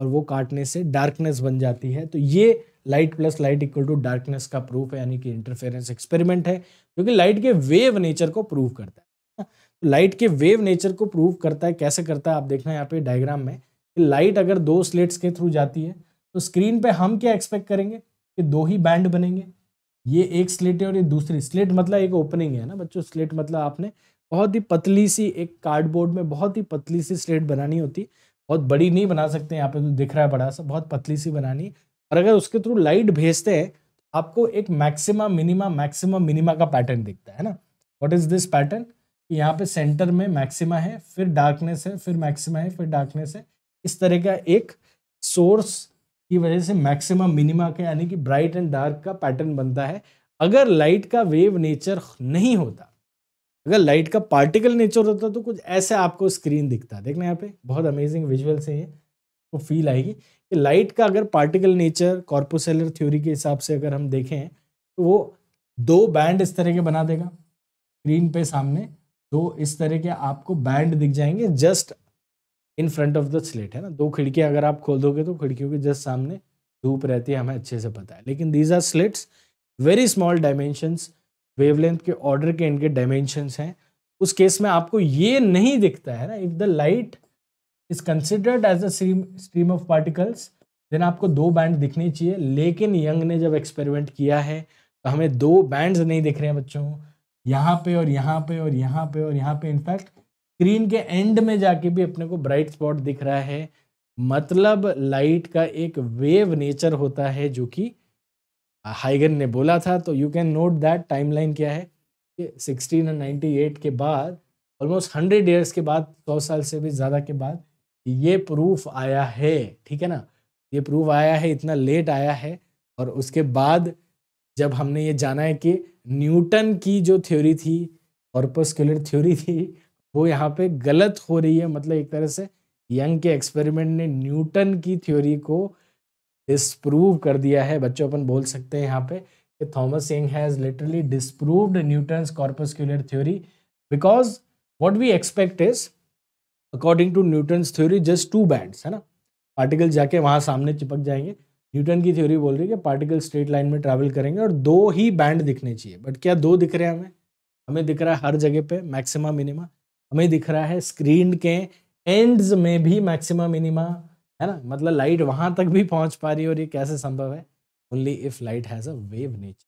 और वो काटने से डार्कनेस बन जाती है तो ये light plus light equal to darkness का प्रूफ है यानी कि इंटरफेरेंस एक्सपेरिमेंट है क्योंकि लाइट के वेव नेचर को प्रूव करता है लाइट तो के वेव नेचर को प्रूव करता है कैसे करता है आप देखना है यहाँ पे डायग्राम में कि लाइट अगर दो स्लेट्स के थ्रू जाती है तो स्क्रीन पे हम क्या एक्सपेक्ट करेंगे कि दो ही बैंड बनेंगे ये एक स्लेट है और ये दूसरी स्लेट मतलब एक ओपनिंग है ना बच्चों स्लेट मतलब आपने बहुत ही पतली सी एक कार्डबोर्ड में बहुत ही पतली सी स्लेट बनानी होती बहुत बड़ी नहीं बना सकते यहाँ पे तो दिख रहा है बड़ा सा बहुत पतली सी बनानी और अगर उसके थ्रू लाइट भेजते हैं तो आपको एक मैक्सिमा मिनिमा मैक्सिमा मिनिमा का पैटर्न दिखता है ना वॉट इज दिस पैटर्न कि यहाँ पे सेंटर में मैक्सिमा है फिर डार्कनेस है फिर मैक्सिमा है फिर डार्कनेस है इस तरह का एक सोर्स की वजह से मैक्सिमा मिनिमा का यानी कि ब्राइट एंड डार्क का पैटर्न बनता है अगर लाइट का वेव नेचर नहीं होता अगर लाइट का पार्टिकल नेचर होता तो कुछ ऐसे आपको स्क्रीन दिखता देखना यहाँ पे बहुत अमेजिंग विजुअल से ये तो फील आएगी कि लाइट का अगर पार्टिकल नेचर कॉर्पोसेलर थ्योरी के हिसाब से अगर हम देखें तो वो दो बैंड इस तरह के बना देगा स्क्रीन पे सामने दो इस तरह के आपको बैंड दिख जाएंगे just in front of the slit है ना दो खिड़कियाँ अगर आप खोल दोगे तो खिड़कियों के जस्ट सामने धूप रहती है हमें अच्छे से पता है लेकिन these are slits very small dimensions wavelength के ऑर्डर के इनके डायमेंशन हैं उस केस में आपको ये नहीं दिखता है ना if the light is considered as um stream of particles then आपको दो बैंड दिखने चाहिए लेकिन यंग ने जब एक्सपेरिमेंट किया है तो हमें दो बैंड्स नहीं दिख रहे हैं बच्चों यहाँ पे और यहाँ पे और यहाँ पे और यहाँ पे इनफैक्ट स्क्रीन के एंड में जाके भी अपने को ब्राइट स्पॉट दिख रहा है मतलब लाइट का एक वेव नेचर होता है जो कि हाइगन ने बोला था तो you can note that timeline क्या है कि 1698 नाइन्टी एट के बाद ऑलमोस्ट हंड्रेड ईयर्स के बाद सौ साल से भी ज़्यादा के बाद ये प्रूफ आया है ठीक है ना ये प्रूफ आया है इतना लेट आया है और उसके बाद जब हमने ये जाना है कि न्यूटन की जो थ्योरी थी ऑर्पोस्कुलर थ्योरी थी वो यहाँ पे गलत हो रही है मतलब एक तरह से यंग के एक्सपेरिमेंट ने न्यूटन की थ्योरी को डिस्प्रूव कर दिया है बच्चों अपन बोल सकते हैं यहाँ पे कि Thomas Young has literally disproved Newton's corpuscular theory because what we expect is according to Newton's theory just two bands है ना पार्टिकल जाके वहाँ सामने चिपक जाएंगे न्यूटन की थ्योरी बोल रही है कि पार्टिकल स्ट्रेट लाइन में ट्रैवल करेंगे और दो ही बैंड दिखने चाहिए बट क्या दो दिख रहे हैं हमें हमें दिख रहा है हर जगह पे मैक्सिमा मिनिमा हमें दिख रहा है स्क्रीन के एंड्स में भी मैक्सिमा मिनिमा है ना मतलब लाइट वहां तक भी पहुँच पा रही है और ये कैसे संभव है only if light has a wave nature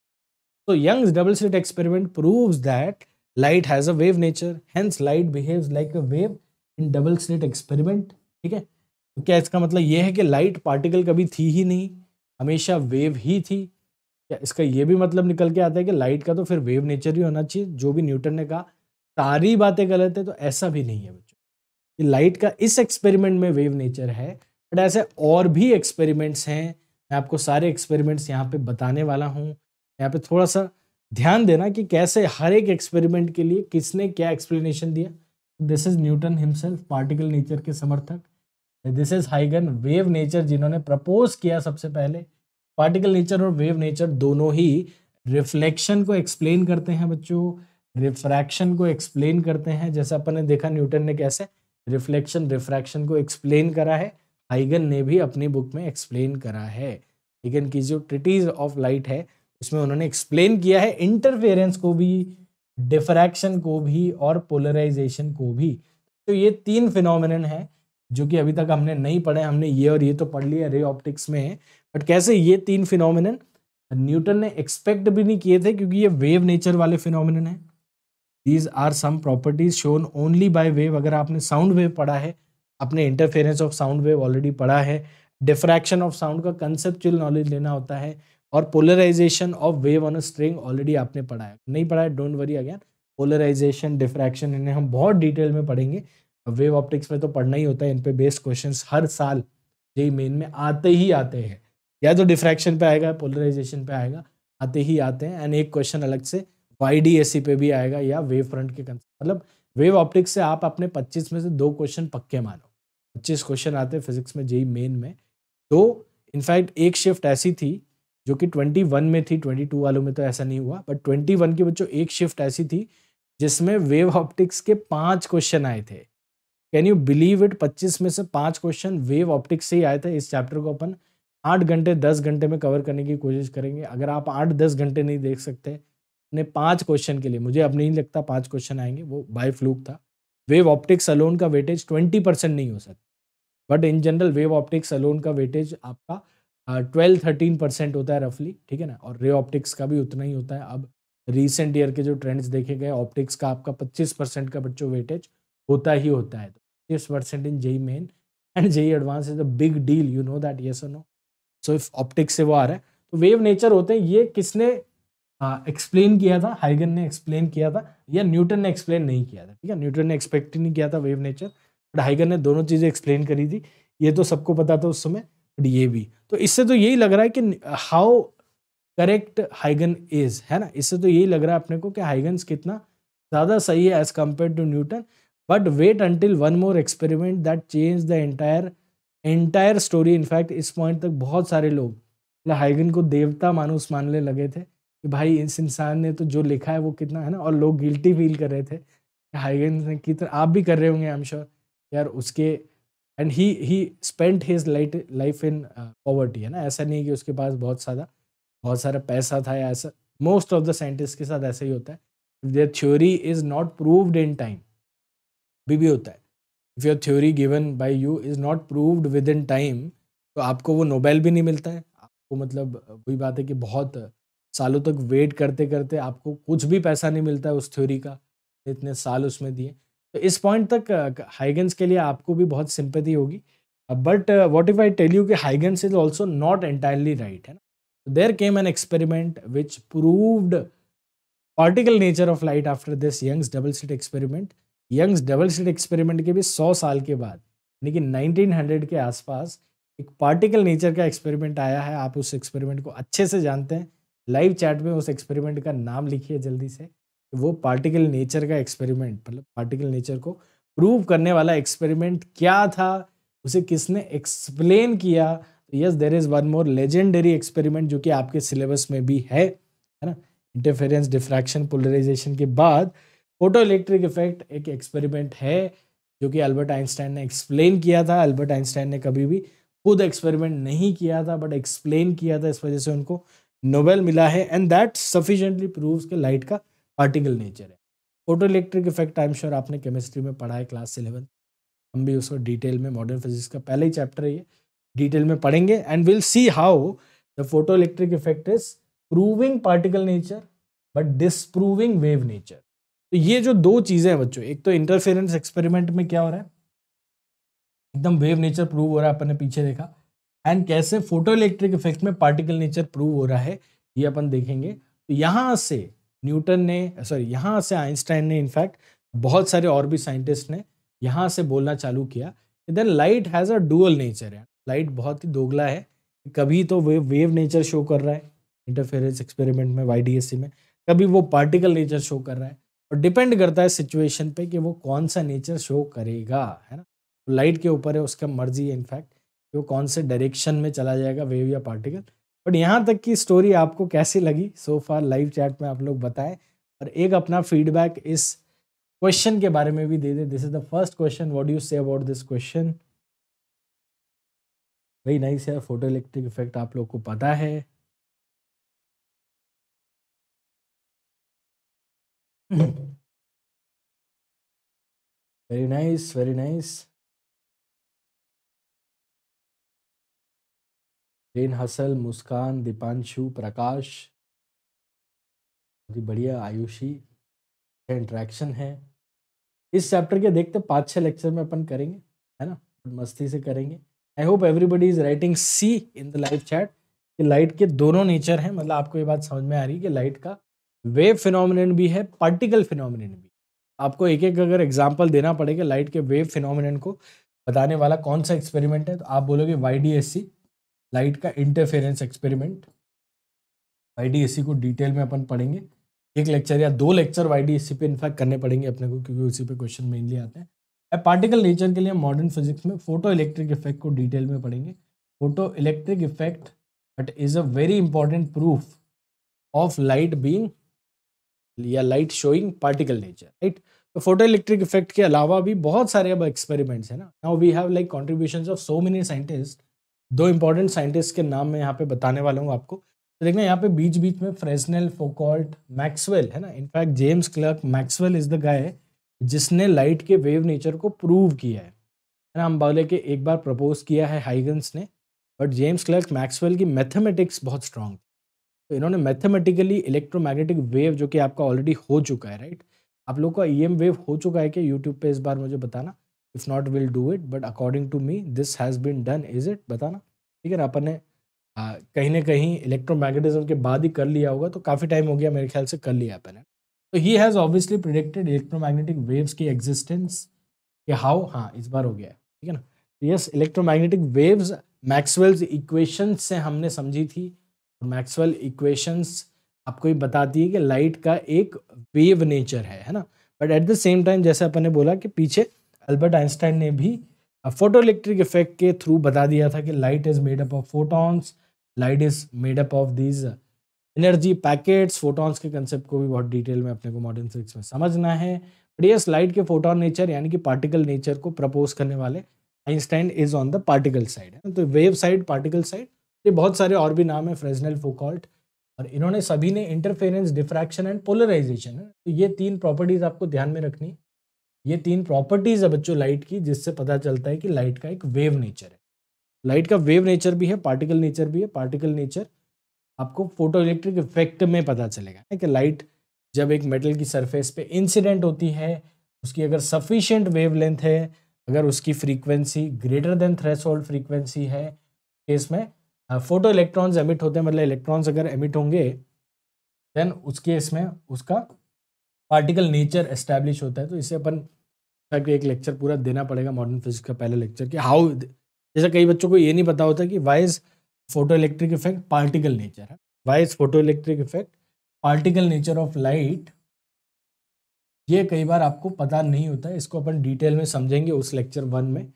तो Young's double slit experiment proves that light has a wave nature hence light behaves like a wave in double slit experiment ठीक है तो क्या इसका मतलब ये है कि लाइट पार्टिकल कभी थी ही नहीं हमेशा वेव ही थी क्या इसका ये भी मतलब निकल के आता है कि लाइट का तो फिर वेव नेचर ही होना चाहिए जो भी न्यूटन ने कहा सारी बातें गलत है तो ऐसा भी नहीं है बच्चों लाइट का इस एक्सपेरिमेंट में वेव नेचर है बट ऐसे और भी एक्सपेरिमेंट्स हैं मैं आपको सारे एक्सपेरिमेंट्स यहाँ पे बताने वाला हूँ यहाँ पे थोड़ा सा ध्यान देना कि कैसे हर एक एक्सपेरिमेंट के लिए किसने क्या एक्सप्लेनेशन दिया this is Newton himself particle nature के समर्थक दिस इज हाइगन वेव नेचर जिन्होंने प्रपोज किया सबसे पहले पार्टिकल नेचर और वेव नेचर दोनों ही रिफ्लेक्शन को एक्सप्लेन करते हैं बच्चों रिफ्रैक्शन को एक्सप्लेन करते हैं जैसे अपन ने देखा न्यूटन ने कैसे रिफ्लेक्शन रिफ्रैक्शन को एक्सप्लेन करा है हाइगन ने भी अपनी बुक में एक्सप्लेन करा है हाइगन की जो ट्रिटीज ऑफ लाइट है उसमें उन्होंने एक्सप्लेन किया है इंटरफेरेंस को भी डिफ्रैक्शन को भी और पोलराइजेशन को भी तो ये तीन फिनोमिनन है जो कि अभी तक हमने नहीं पढ़े हमने ये और ये तो पढ़ लिया रे ऑप्टिक्स में है बट कैसे ये तीन फिनोमिनन न्यूटन ने एक्सपेक्ट भी नहीं किए थे क्योंकि ये वेव नेचर वाले फिनोमिनन है these are some properties shown only by wave अगर आपने साउंड वेव पढ़ा है अपने interference of sound wave already पढ़ा है डिफ्रैक्शन ऑफ साउंड का कंसेप्चुअल नॉलेज लेना होता है और polarisation of wave on string already आपने पढ़ा है नहीं पढ़ा है don't worry again polarisation diffraction इन्हें हम बहुत डिटेल में पढ़ेंगे वेव ऑप्टिक्स में तो पढ़ना ही होता है इन पे बेस्ड क्वेश्चन हर साल जेई मेन में आते ही आते हैं या तो डिफ्रैक्शन पे आएगा पोलराइजेशन पे आएगा आते ही आते हैं एंड एक क्वेश्चन अलग से वाई पे भी आएगा या वेव फ्रंट के कंसेप्ट मतलब वेव ऑप्टिक्स से आप अपने पच्चीस में से दो क्वेश्चन पक्के मानो पच्चीस क्वेश्चन आते हैं फिजिक्स में जेई मेन में तो इनफैक्ट एक शिफ्ट ऐसी थी जो कि ट्वेंटी वन में थी ट्वेंटी टू वालों में तो ऐसा नहीं हुआ बट ट्वेंटी वन की बच्चों एक शिफ्ट ऐसी थी जिसमें वेव ऑप्टिक्स के पांच क्वेश्चन आए थे कैन यू बिलीव इट पच्चीस में से पांच क्वेश्चन वेव ऑप्टिक्स से ही आए थे इस चैप्टर को अपन आठ घंटे दस घंटे में कवर करने की कोशिश करेंगे अगर आप आठ दस घंटे नहीं देख सकते अपने पाँच क्वेश्चन के लिए मुझे अब नहीं लगता पाँच क्वेश्चन आएंगे वो बाई फ्लूक था वेव ऑप्टिक्स अलोन का वेटेज ट्वेंटी परसेंट नहीं हो सकता but in general wave optics alone का वेटेज आपका ट्वेल्व थर्टीन परसेंट होता है रफली ठीक है ना और रे ऑप्टिक्स का भी उतना ही होता है अब रिसेंट ईयर के जो ट्रेंड्स देखे गए ऑप्टिक्स का आपका पच्चीस परसेंट का बच्चों वेटेज होता ही होता है पच्चीस percent in JEE Main and JEE advance is a big deal you know that yes no so if optics से वो आ रहा है तो वेव नेचर होते हैं ये किसने एक्सप्लेन किया था हाइगन ने एक्सप्लेन किया था या न्यूटन ने एक्सप्लेन नहीं किया था ठीक है न्यूटन ने एक्सपेक्ट ही नहीं किया था वेव नेचर हाइगर ने दोनों चीज़ें एक्सप्लेन करी थी ये तो सबको पता था उस समय बट ये भी तो इससे तो यही लग रहा है कि हाउ करेक्ट हाइगन इज है ना इससे तो यही लग रहा है अपने को कि हाइगन्स कितना ज़्यादा सही है as compare to Newton but wait until one more experiment that change the entire entire story in fact इस पॉइंट तक बहुत सारे लोग हाइगन मतलब को देवता मानूस मानने लगे थे कि भाई इस इंसान ने तो जो लिखा है वो कितना है ना और लोग गिल्टी फील कर रहे थे हाइगन ने कितना आप भी कर रहे होंगे आई एम श्योर यार उसके and he he spent his light life in poverty है ना ऐसा नहीं कि उसके पास बहुत सारा बहुत सारा पैसा था या ऐसा मोस्ट ऑफ द साइंटिस्ट के साथ ऐसा ही होता है if their theory is not proved in time भी भी होता है if your theory given by you is not proved within time तो आपको वो नोबेल भी नहीं मिलता है आपको मतलब वही बात है कि बहुत सालों तक वेट करते करते आपको कुछ भी पैसा नहीं मिलता है उस थ्योरी का इतने साल उसमें दिए तो इस पॉइंट तक हाइगन्स के लिए आपको भी बहुत सिंपति होगी but what if I tell you कि Huygens is also not entirely right है ना there came an experiment which proved particle nature of light after this Young's double seat experiment Young's double seat experiment के भी सौ साल के बाद यानी कि 1900 के आसपास एक पार्टिकल नेचर का एक्सपेरिमेंट आया है आप उस एक्सपेरिमेंट को अच्छे से जानते हैं लाइव चैट में उस एक्सपेरिमेंट का नाम लिखिए जल्दी से वो पार्टिकल नेचर का एक्सपेरिमेंट मतलब पार्टिकल नेचर को प्रूव करने वाला एक्सपेरिमेंट क्या था उसे किसने एक्सप्लेन किया तो yes there is one more legendary experiment जो कि आपके सिलेबस में भी है है ना इंटरफेरेंस डिफ्रैक्शन पोलराइजेशन के बाद फोटो इलेक्ट्रिक इफेक्ट एक एक्सपेरिमेंट है जो कि अल्बर्ट आइंस्टाइन ने एक्सप्लेन किया था अल्बर्ट आइंस्टाइन ने कभी भी खुद एक्सपेरिमेंट नहीं किया था बट एक्सप्लेन किया था इस वजह से उनको नोबेल मिला है एंड दैट सफिशेंटली प्रूव्स के लाइट का पार्टिकल नेचर है photo electric effect I am sure आपने केमिस्ट्री में पढ़ा है क्लास इलेवन हम भी उसको डिटेल में मॉडर्न फिजिक्स का पहला ही चैप्टर है ये डिटेल में पढ़ेंगे and will see how the photo electric effect is proving particle nature but disproving wave nature तो ये जो दो चीज़ें हैं बच्चों एक तो इंटरफेरेंस एक्सपेरिमेंट में क्या हो रहा है एकदम वेव नेचर प्रूव हो रहा है अपन ने पीछे देखा एंड कैसे फोटो इलेक्ट्रिक इफेक्ट में पार्टिकल नेचर प्रूव हो रहा है ये अपन देखेंगे तो यहाँ से न्यूटन ने सॉरी यहाँ से आइंस्टाइन ने इनफैक्ट बहुत सारे और भी साइंटिस्ट ने यहाँ से बोलना चालू किया then light has a dual nature है लाइट बहुत ही दोगला है कभी तो वे वेव नेचर शो कर रहा है इंटरफेरेंस एक्सपेरिमेंट में वाई में कभी वो पार्टिकल नेचर शो कर रहा है और डिपेंड करता है सिचुएशन पे कि वो कौन सा नेचर शो करेगा है ना तो लाइट के ऊपर है उसका मर्जी है इनफैक्ट वो कौन से डायरेक्शन में चला जाएगा वेव या पार्टिकल बट यहाँ तक की स्टोरी आपको कैसी लगी सो फार लाइव चैट में आप लोग बताएं और एक अपना फीडबैक इस क्वेश्चन के बारे में भी दे दे this is the first question what you say about this question very nice sir photo electric effect आप लोग को पता है वेरी नाइस वेरी नाइस रेन हसल मुस्कान दीपांशु प्रकाश बहुत बढ़िया आयुषी इंट्रैक्शन है इस चैप्टर के देखते पांच छह लेक्चर में अपन करेंगे है ना मस्ती से करेंगे I hope everybody is writing see in the live chat कि लाइट के दोनों नेचर हैं मतलब आपको ये बात समझ में आ रही है कि लाइट का वेव फिनोमिनन भी है पार्टिकल फिनोमिनन भी आपको एक एक अगर एग्जाम्पल देना पड़ेगा लाइट के वेव फिनोमिनन को बताने वाला कौन सा एक्सपेरिमेंट है तो आप बोलोगे Y D S C light का इंटरफेरेंस एक्सपेरिमेंट वाई को डिटेल में अपन पढ़ेंगे एक लेक्चर या दो लेक्चर वाई पे इनफैक्ट करने पड़ेंगे अपने को क्योंकि उसी पे क्वेश्चन मेनली आते हैं पार्टिकल नेचर के लिए मॉडर्न फिजिक्स में फोटो इलेक्ट्रिक इफेक्ट को डिटेल में पढ़ेंगे photo electric effect but is a very important proof of light being या light showing particle nature right तो फोटो इलेक्ट्रिक इफेक्ट के अलावा भी बहुत सारे अब एक्सपेरिमेंट्स हैं ना now we have like contribution of so many scientist दो इंपॉर्टेंट साइंटिस्ट के नाम मैं यहाँ पे बताने वाला हूँ आपको तो देखना यहाँ पे बीच बीच में फ्रेसनल फोकॉल्ट मैक्सवेल है ना in fact James Clerk Maxwell is the guy जिसने लाइट के वेव नेचर को प्रूव किया है ना हम बोले के एक बार प्रपोज किया है हाइगन्स ने बट जेम्स क्लर्क मैक्सवेल की मैथमेटिक्स बहुत स्ट्रांग थी तो इन्होंने मैथमेटिकली इलेक्ट्रोमैग्नेटिक वेव जो कि आपका ऑलरेडी हो चुका है राइट आप लोग का ई e वेव हो चुका है कि यूट्यूब पे इस बार मुझे बताना it's not will do it but according to me this has been done is it बताना ठीक है ना अपन ने कहीं ना कहीं इलेक्ट्रोमैग्नेटिज्म के बाद ही कर लिया होगा तो काफ़ी टाइम हो गया मेरे ख्याल से कर लिया अपन ने तो ही has obviously predicted electromagnetic waves की एग्जिस्टेंस कि हाउ हाँ इस बार हो गया है ठीक है ना तो yes electromagnetic waves Maxwell's equation से हमने समझी थी मैक्सवेल इक्वेशंस आपको ये बताती है कि लाइट का एक वेव नेचर है है ना but at the same time जैसे अपन ने बोला कि पीछे अल्बर्ट आइंस्टाइन ने भी फोटो इलेक्ट्रिक इफेक्ट के थ्रू बता दिया था कि light is made up of photons light is made up of these energy packets photons के कंसेप्ट को भी बहुत डिटेल में अपने को मॉडर्न फिजिक्स में समझना है बट यस लाइट के फोटोन नेचर यानी कि पार्टिकल नेचर को प्रपोज करने वाले Einstein is on the particle side है तो वेव साइड पार्टिकल साइड ये बहुत सारे और भी नाम है फ्रेजनल फोकॉल्ट और इन्होंने सभी ने इंटरफेरेंस डिफ्रैक्शन एंड पोलराइजेशन है तो ये तीन प्रॉपर्टीज आपको ध्यान में रखनी ये तीन प्रॉपर्टीज है बच्चों लाइट की जिससे पता चलता है कि लाइट का एक वेव नेचर है लाइट का वेव नेचर भी है पार्टिकल नेचर भी है पार्टिकल नेचर आपको फोटो इलेक्ट्रिक इफेक्ट में पता चलेगा कि लाइट जब एक मेटल की सरफेस पे इंसिडेंट होती है उसकी अगर सफिशियंट वेवलेंथ है अगर उसकी frequency greater than threshold frequency है केस में फोटो इलेक्ट्रॉन्स एमिट होते हैं मतलब इलेक्ट्रॉन्स अगर एमिट होंगे देन उसके इसमें उसका पार्टिकल नेचर एस्टैब्लिश होता है तो इसे अपन इनफैक्ट एक लेक्चर पूरा देना पड़ेगा मॉडर्न फिजिक्स का पहला लेक्चर कि हाउ जैसे कई बच्चों को ये नहीं पता होता कि wise photo electric effect particle nature है wise photo electric effect particle nature of light ये कई बार आपको पता नहीं होता इसको अपन डिटेल में समझेंगे उस लेक्चर वन में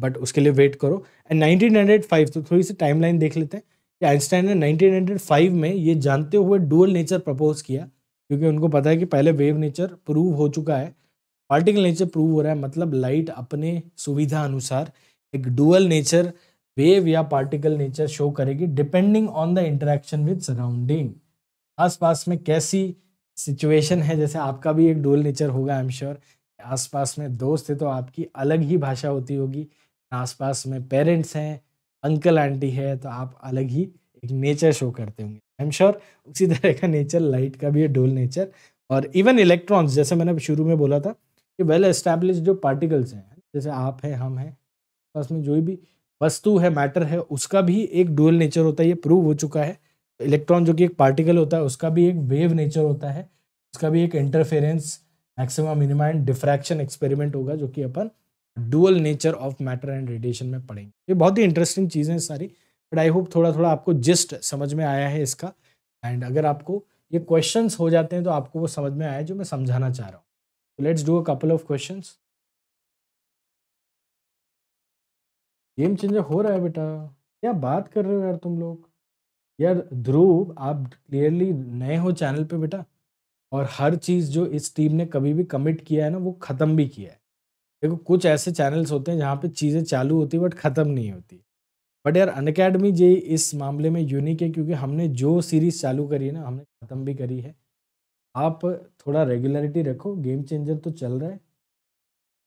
बट उसके लिए वेट करो एंड नाइनटीन हंड्रेड फाइव तो थोड़ी सी टाइमलाइन देख लेते हैं कि आइंस्टाइन ने नाइनटीन हंड्रेड फाइव में ये जानते हुए डुअल नेचर प्रपोज किया क्योंकि उनको पता है कि पहले वेव नेचर प्रूव हो चुका है पार्टिकल नेचर प्रूव हो रहा है मतलब लाइट अपने सुविधा अनुसार एक डुअल नेचर वेव या पार्टिकल नेचर शो करेगी depending on the interaction with surrounding आसपास में कैसी सिचुएशन है जैसे आपका भी एक डुअल नेचर होगा आई एम श्योर आसपास में दोस्त है तो आपकी अलग ही भाषा होती होगी आसपास में पेरेंट्स हैं अंकल आंटी है तो आप अलग ही एक नेचर शो करते होंगे आई एम श्योर उसी तरह का नेचर लाइट का भी है डोल नेचर और इवन इलेक्ट्रॉन्स जैसे मैंने शुरू में बोला था ये वेल एस्टेब्लिश जो पार्टिकल्स हैं जैसे आप हैं हम हैं तो उसमें जो भी वस्तु है मैटर है उसका भी एक डुअल नेचर होता है ये प्रूव हो चुका है इलेक्ट्रॉन जो कि एक पार्टिकल होता है उसका भी एक वेव नेचर होता है उसका भी एक interference maximum minima and diffraction experiment होगा जो कि अपन dual nature of matter and radiation में पढ़ेंगे ये बहुत ही इंटरेस्टिंग चीज़ें हैं सारी बट आई होप थोड़ा थोड़ा आपको जिस्ट समझ में आया है इसका एंड अगर आपको ये क्वेश्चंस हो जाते हैं तो आपको वो समझ में आया जो मैं समझाना चाह रहा हूँ So let's do a couple of questions. Game changer हो रहा है बेटा क्या बात कर रहे हो यार तुम लोग यार ध्रुव आप क्लियरली नए हो चैनल पे बेटा और हर चीज़ जो इस टीम ने कभी भी कमिट किया है ना वो ख़त्म भी किया है देखो कुछ ऐसे चैनल्स होते हैं जहाँ पे चीज़ें चालू होती है बट ख़त्म नहीं होती बट यार अनकेडमी जे इस मामले में यूनिक है क्योंकि हमने जो सीरीज़ चालू करी है ना हमने ख़त्म भी करी है आप थोड़ा रेगुलरिटी रखो गेम चेंजर तो चल रहा है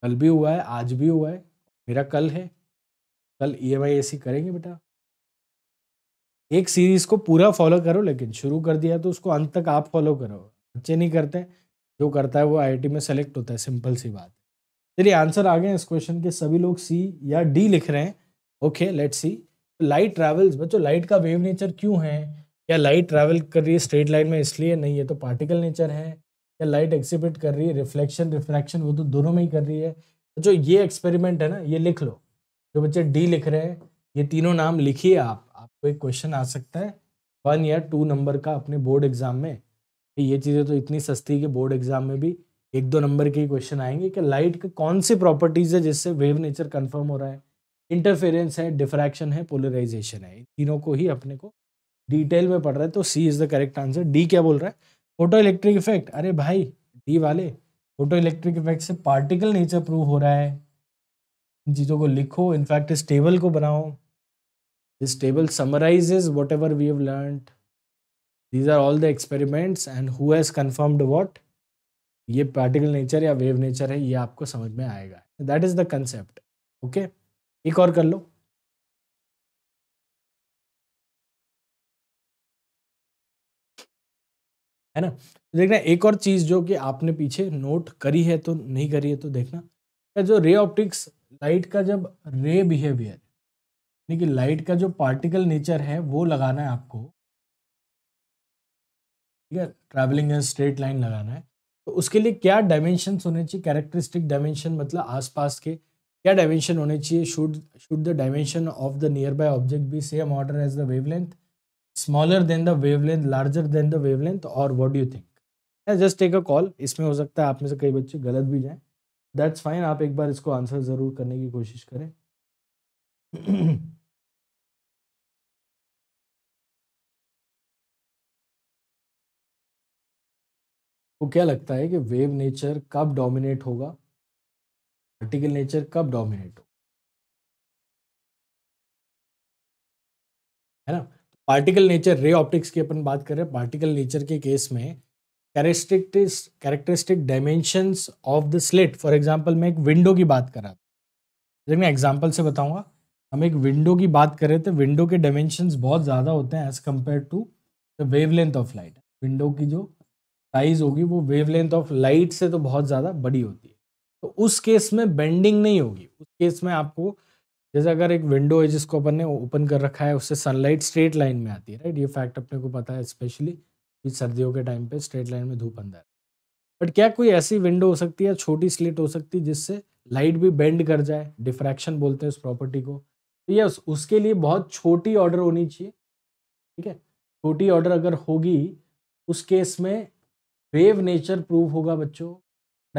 कल भी हुआ है आज भी हुआ है मेरा कल है कल ई एम आई ऐसी करेंगे बेटा एक सीरीज को पूरा फॉलो करो लेकिन शुरू कर दिया तो उसको अंत तक आप फॉलो करो बच्चे नहीं करते जो करता है वो आई में सेलेक्ट होता है सिंपल सी बात चलिए आंसर आ गए इस क्वेश्चन के सभी लोग सी या डी लिख रहे हैं okay let see light travels बच्चों लाइट का वेव नेचर क्यों है क्या लाइट ट्रैवल कर रही है स्ट्रेट लाइन में इसलिए नहीं है तो पार्टिकल नेचर है या लाइट एक्सिबिट कर रही है रिफ्लेक्शन रिफ्रैक्शन वो तो दोनों में ही कर रही है तो जो ये एक्सपेरिमेंट है ना ये लिख लो जो बच्चे डी लिख रहे हैं ये तीनों नाम लिखिए आप आपको एक क्वेश्चन आ सकता है वन या टू नंबर का अपने बोर्ड एग्जाम में ये चीज़ें तो इतनी सस्ती कि बोर्ड एग्जाम में भी एक दो नंबर के क्वेश्चन आएंगे कि लाइट के कौन सी प्रॉपर्टीज़ है जिससे वेव नेचर कंफर्म हो रहा है इंटरफेरेंस है डिफ्रैक्शन है पोलराइजेशन है तीनों को ही अपने को डिटेल में पढ़ रहे हैं तो C is the correct answer D क्या बोल रहा है फोटो इलेक्ट्रिक इफेक्ट अरे भाई डी वाले फोटो इलेक्ट्रिक इफेक्ट से पार्टिकल नेचर प्रूव हो रहा है इन चीज़ों को लिखो इनफैक्ट इस टेबल को बनाओ this table summarize whatever we have learn these are all the experiments and who has confirmed what ये पार्टिकल नेचर या वेव नेचर है ये आपको समझ में आएगा that is the concept okay एक और कर लो है ना तो देखना एक और चीज़ जो कि आपने पीछे नोट करी है तो नहीं करी है तो देखना जो रे ऑप्टिक्स लाइट का जब रे बिहेवियर यानी कि लाइट का जो पार्टिकल नेचर है वो लगाना है आपको ठीक है ट्रैवलिंग एंड स्ट्रेट लाइन लगाना है तो उसके लिए क्या डायमेंशन होने चाहिए कैरेक्टरिस्टिक डायमेंशन मतलब आसपास के क्या डायमेंशन होने चाहिए should should the dimension of the nearby object be same order as the wavelength smaller than the wavelength larger than the wavelength और what do you think just take a call इसमें हो सकता है आप में से कई बच्चे गलत भी जाएं दैट्स फाइन आप एक बार इसको आंसर ज़रूर करने की कोशिश करें वो क्या लगता है कि वेव नेचर कब डोमिनेट होगा पार्टिकल नेचर कब डोमिनेट होगा है ना पार्टिकल नेचर रे ऑप्टिक्स की अपन बात करें पार्टिकल नेचर के केस में characteristics characteristic dimensions of the slate for example मैं एक विंडो की बात कर रहा था मैं एग्जांपल से बताऊंगा हम एक विंडो की बात करें तो विंडो के डायमेंशंस बहुत ज़्यादा होते हैं as compare to the length of light window की जो साइज़ होगी वो लेंथ ऑफ लाइट से तो बहुत ज़्यादा बड़ी होती है तो उस केस में बेंडिंग नहीं होगी उस केस में आपको जैसे अगर एक विंडो है जिसको अपन ने ओपन कर रखा है उससे सनलाइट स्ट्रेट लाइन में आती है राइट ये फैक्ट अपने को पता है स्पेशली कि सर्दियों के टाइम पे स्ट्रेट लाइन में धूप अंदर बट क्या कोई ऐसी विंडो हो सकती है छोटी स्लिट हो सकती है जिससे लाइट भी बेंड कर जाए डिफ्रैक्शन बोलते हैं उस प्रॉपर्टी को तो ये उस, उसके लिए बहुत छोटी ऑर्डर होनी चाहिए ठीक है छोटी ऑर्डर अगर होगी उस केस में वेव नेचर प्रूव होगा बच्चों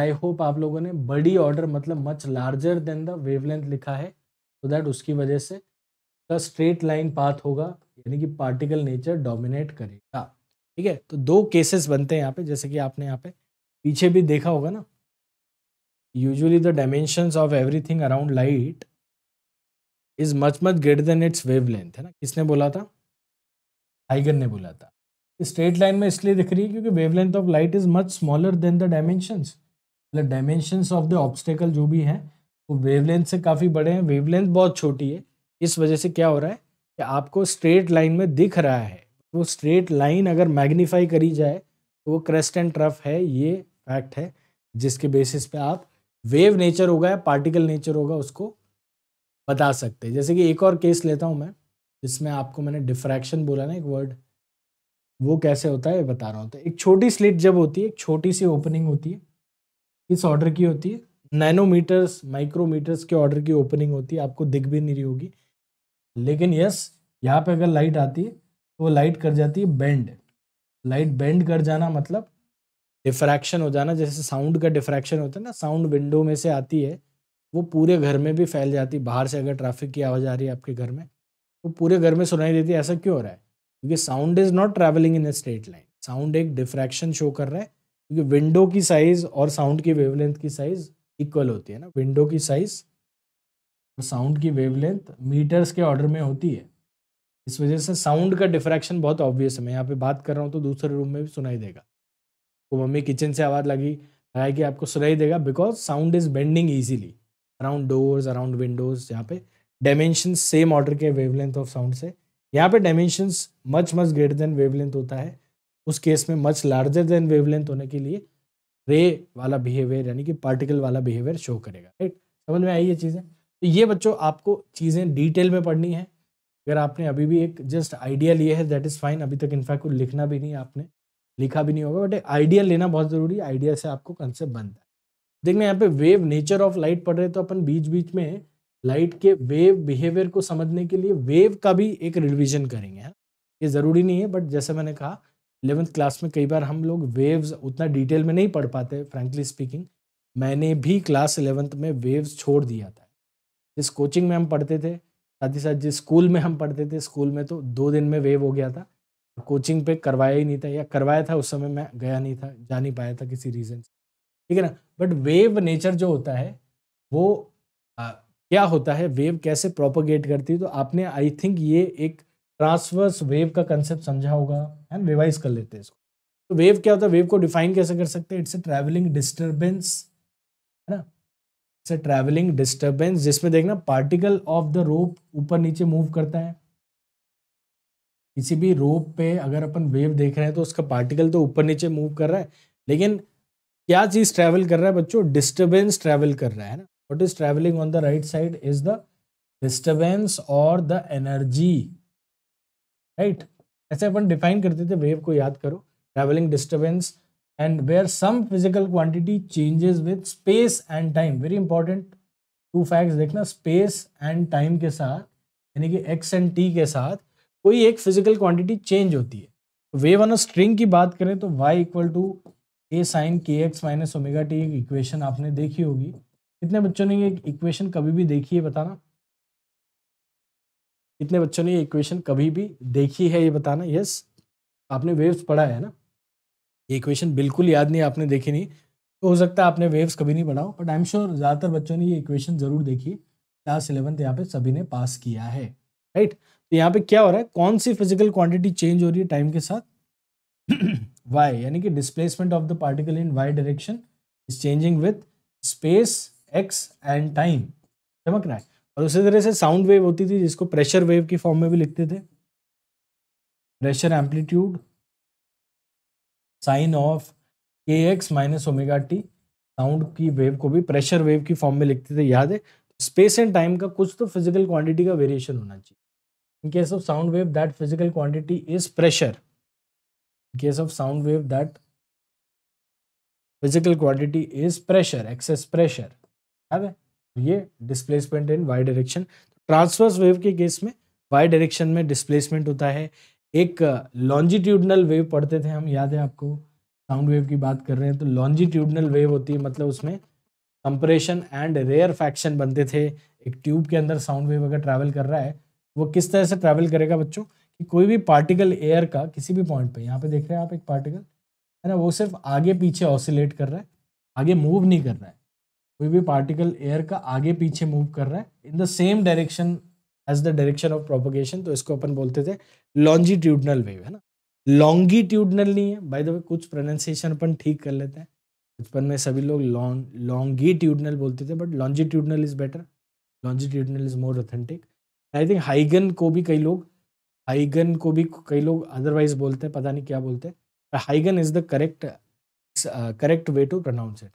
आई होप आप लोगों ने बड़ी ऑर्डर मतलब much larger than the wavelength लिखा है सो दैट उसकी वजह से का स्ट्रेट लाइन पाथ होगा यानी कि पार्टिकल नेचर डोमिनेट करेगा ठीक है तो दो केसेस बनते हैं यहाँ पे जैसे कि आपने यहाँ पे पीछे भी देखा होगा ना usually the dimension of everything around light is much much greater than its wavelength है ना किसने बोला था हाइगर ने बोला था स्ट्रेट लाइन में इसलिए दिख रही है क्योंकि wavelength of light is much smaller than the dimensions मतलब डायमेंशंस ऑफ द ऑब्स्टेकल जो भी है वो वेवलेंथ से काफ़ी बड़े हैं वेवलेंथ बहुत छोटी है इस वजह से क्या हो रहा है कि आपको स्ट्रेट लाइन में दिख रहा है वो स्ट्रेट लाइन अगर मैग्नीफाई करी जाए तो वो क्रेस्ट एंड ट्रफ है ये फैक्ट है जिसके बेसिस पे आप वेव नेचर होगा या पार्टिकल नेचर होगा उसको बता सकते हैं जैसे कि एक और केस लेता हूँ मैं जिसमें आपको मैंने डिफ्रैक्शन बोला ना एक वर्ड वो कैसे होता है ये बता रहा हूँ तो एक छोटी स्लिट जब होती है एक छोटी सी ओपनिंग होती है किस ऑर्डर की होती है नैनोमीटर्स माइक्रोमीटर्स के ऑर्डर की ओपनिंग होती है आपको दिख भी नहीं रही होगी लेकिन यस यहाँ पे अगर लाइट आती है तो लाइट कर जाती है बेंड लाइट बेंड कर जाना मतलब डिफ्रैक्शन हो जाना जैसे साउंड का डिफ्रैक्शन होता है ना साउंड विंडो में से आती है वो पूरे घर में भी फैल जाती है बाहर से अगर ट्रैफिक की आवाज़ आ रही है आपके घर में तो पूरे घर में सुनाई देती है ऐसा क्यों हो रहा है क्योंकि sound is not travelling in a straight line sound एक डिफ्रैक्शन शो कर रहा है क्योंकि विंडो की साइज़ और साउंड की वेवलेंथ की साइज़ इक्वल होती है ना विंडो की साइज और साउंड की वेवलेंथ मीटर्स के ऑर्डर में होती है इस वजह से साउंड का डिफ्रैक्शन बहुत ऑब्वियस है मैं यहाँ पे बात कर रहा हूँ तो दूसरे रूम में भी सुनाई देगा तो मम्मी किचन से आवाज़ लगी कि आपको सुनाई देगा because sound is bending easily around doors around windows यहाँ पे डायमेंशन सेम ऑर्डर के वेवलेंथ ऑफ साउंड से यहाँ पे dimensions much much greater than wavelength होता है उस केस में मच लार्जर देन वेवलेंथ होने के लिए रे वाला बिहेवियर यानी कि पार्टिकल वाला बिहेवियर शो करेगा राइट समझ में आई ये चीज़ें तो ये बच्चों आपको चीज़ें डिटेल में पढ़नी है अगर आपने अभी भी एक जस्ट आइडिया लिया है दैट इज़ फाइन अभी तक इनफैक्ट कुछ लिखना भी नहीं आपने लिखा भी नहीं होगा बट आइडिया लेना बहुत ज़रूरी है आइडिया से आपको कंसेप्ट बनता है देखना यहाँ पे वेव नेचर ऑफ लाइट पढ़ रहे तो अपन बीच बीच में लाइट के वेव बिहेवियर को समझने के लिए वेव का भी एक रिविजन करेंगे हाँ? ये ज़रूरी नहीं है बट जैसे मैंने कहा इलेवेंथ क्लास में कई बार हम लोग वेव्स उतना डिटेल में नहीं पढ़ पाते फ्रैंकली स्पीकिंग मैंने भी क्लास इलेवेंथ में वेव्स छोड़ दिया था जिस कोचिंग में हम पढ़ते थे साथ ही साथ जिस स्कूल में हम पढ़ते थे स्कूल में तो दो दिन में वेव हो गया था कोचिंग पे करवाया ही नहीं था या करवाया था उस समय मैं गया नहीं था जा नहीं पाया था किसी रीज़न से ठीक है ना बट वेव नेचर जो होता है वो आ, क्या होता है वेव कैसे प्रोपोगेट करती है तो आपने आई थिंक ये एक ट्रांसवर्स वेव का कंसेप्ट समझा होगा एंड रिवाइज कर लेते हैं इसको तो वेव क्या होता है वेव को डिफाइन कैसे कर सकते हैं इट्स अ ट्रैवलिंग डिस्टर्बेंस है ना इट्स अ ट्रैवलिंग डिस्टर्बेंस जिसमें देखना पार्टिकल ऑफ द रोप ऊपर नीचे मूव करता है किसी भी रोप पे अगर अपन वेव देख रहे हैं तो उसका पार्टिकल तो ऊपर नीचे मूव कर रहा है लेकिन क्या चीज़ ट्रैवल कर रहा है बच्चों डिस्टर्बेंस ट्रैवल कर रहा है ना what is travelling on the right side is the disturbance और द एनर्जी राइट ऐसे अपन डिफाइन करते थे वेव को याद करो travelling disturbance and where some physical quantity changes with space and time very important two facts देखना space and time के साथ यानी कि एक्स एंड टी के साथ कोई एक फिजिकल क्वांटिटी चेंज होती है वेव ऑन अ स्ट्रिंग की बात करें तो y equal to a sine k x minus omega t एक इक्वेशन आपने देखी होगी कितने बच्चों ने ये इक्वेशन कभी भी देखी है बताना कितने बच्चों ने ये इक्वेशन कभी भी देखी है ये बताना यस आपने वेव्स पढ़ा है ना ये इक्वेशन बिल्कुल याद नहीं आपने देखी नहीं तो हो सकता है आपने वेव्स कभी नहीं पढ़ा हो बट आई एम श्योर ज़्यादातर बच्चों ने ये इक्वेशन ज़रूर देखी क्लास इलेवंथ यहाँ पे सभी ने पास किया है राइट तो यहाँ पे क्या हो रहा है कौन सी फिजिकल क्वांटिटी चेंज हो रही है टाइम के साथ वाई यानी कि displacement of the particle in y direction is changing with space x and time चमक रहा है और उसी तरह से साउंड वेव होती थी जिसको प्रेशर वेव की फॉर्म में भी लिखते थे pressure amplitude sine of k x minus omega t sound की वेव को भी प्रेशर वेव की फॉर्म में लिखते थे याद है स्पेस एंड टाइम का कुछ तो फिजिकल क्वांटिटी का वेरिएशन होना चाहिए in case of sound wave that physical quantity is pressure in case of sound wave that physical quantity is pressure excess pressure याद है तो ये displacement in y direction transverse wave के case में y direction में displacement होता है एक लॉन्जिट्यूडनल uh, वेव पढ़ते थे हम याद है आपको साउंड वेव की बात कर रहे हैं तो लॉन्जिट्यूडनल वेव होती है मतलब उसमें कंप्रेशन एंड रेयर फैक्शन बनते थे एक ट्यूब के अंदर साउंड वेव अगर ट्रैवल कर रहा है वो किस तरह से ट्रैवल करेगा बच्चों कि कोई भी पार्टिकल एयर का किसी भी पॉइंट पे यहाँ पे देख रहे हैं आप एक पार्टिकल है ना वो सिर्फ आगे पीछे ऑसिलेट कर रहा है आगे मूव नहीं कर रहा है कोई भी पार्टिकल एयर का आगे पीछे मूव कर रहा है in the same direction as the direction of propagation तो इसको अपन बोलते थे लॉन्जिट्यूडनल वेव है ना लॉन्गिट्यूडनल नहीं है बाय द वे कुछ प्रोनाउंसिएशन अपन ठीक कर लेते हैं बचपन में सभी लोग लॉन्ग लॉन्गिट्यूडनल बोलते थे but longitudinal is better longitudinal is more authentic I think Huygen को भी कई लोग हाइगन को भी कई लोग अदरवाइज बोलते हैं पता नहीं क्या बोलते हैं Huygen is the correct correct way to pronounce it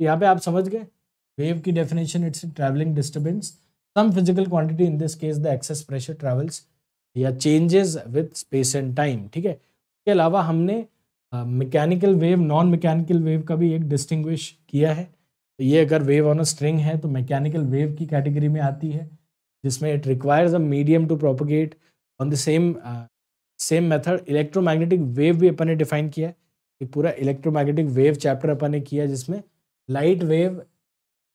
यहाँ पे आप समझ गए वेव की definition it's travelling disturbance some physical quantity in this case the excess pressure travels या changes with space and time ठीक है इसके अलावा हमने mechanical wave non mechanical wave का भी एक डिस्टिंग्विश किया है तो ये अगर वेव ऑन अ स्ट्रिंग है तो मैकेनिकल वेव की कैटेगरी में आती है जिसमें it requires a medium to propagate on the same same method electromagnetic wave भी अपन ने डिफाइन किया है एक पूरा इलेक्ट्रोमैग्नेटिक वेव चैप्टर अपन ने किया जिसमें light wave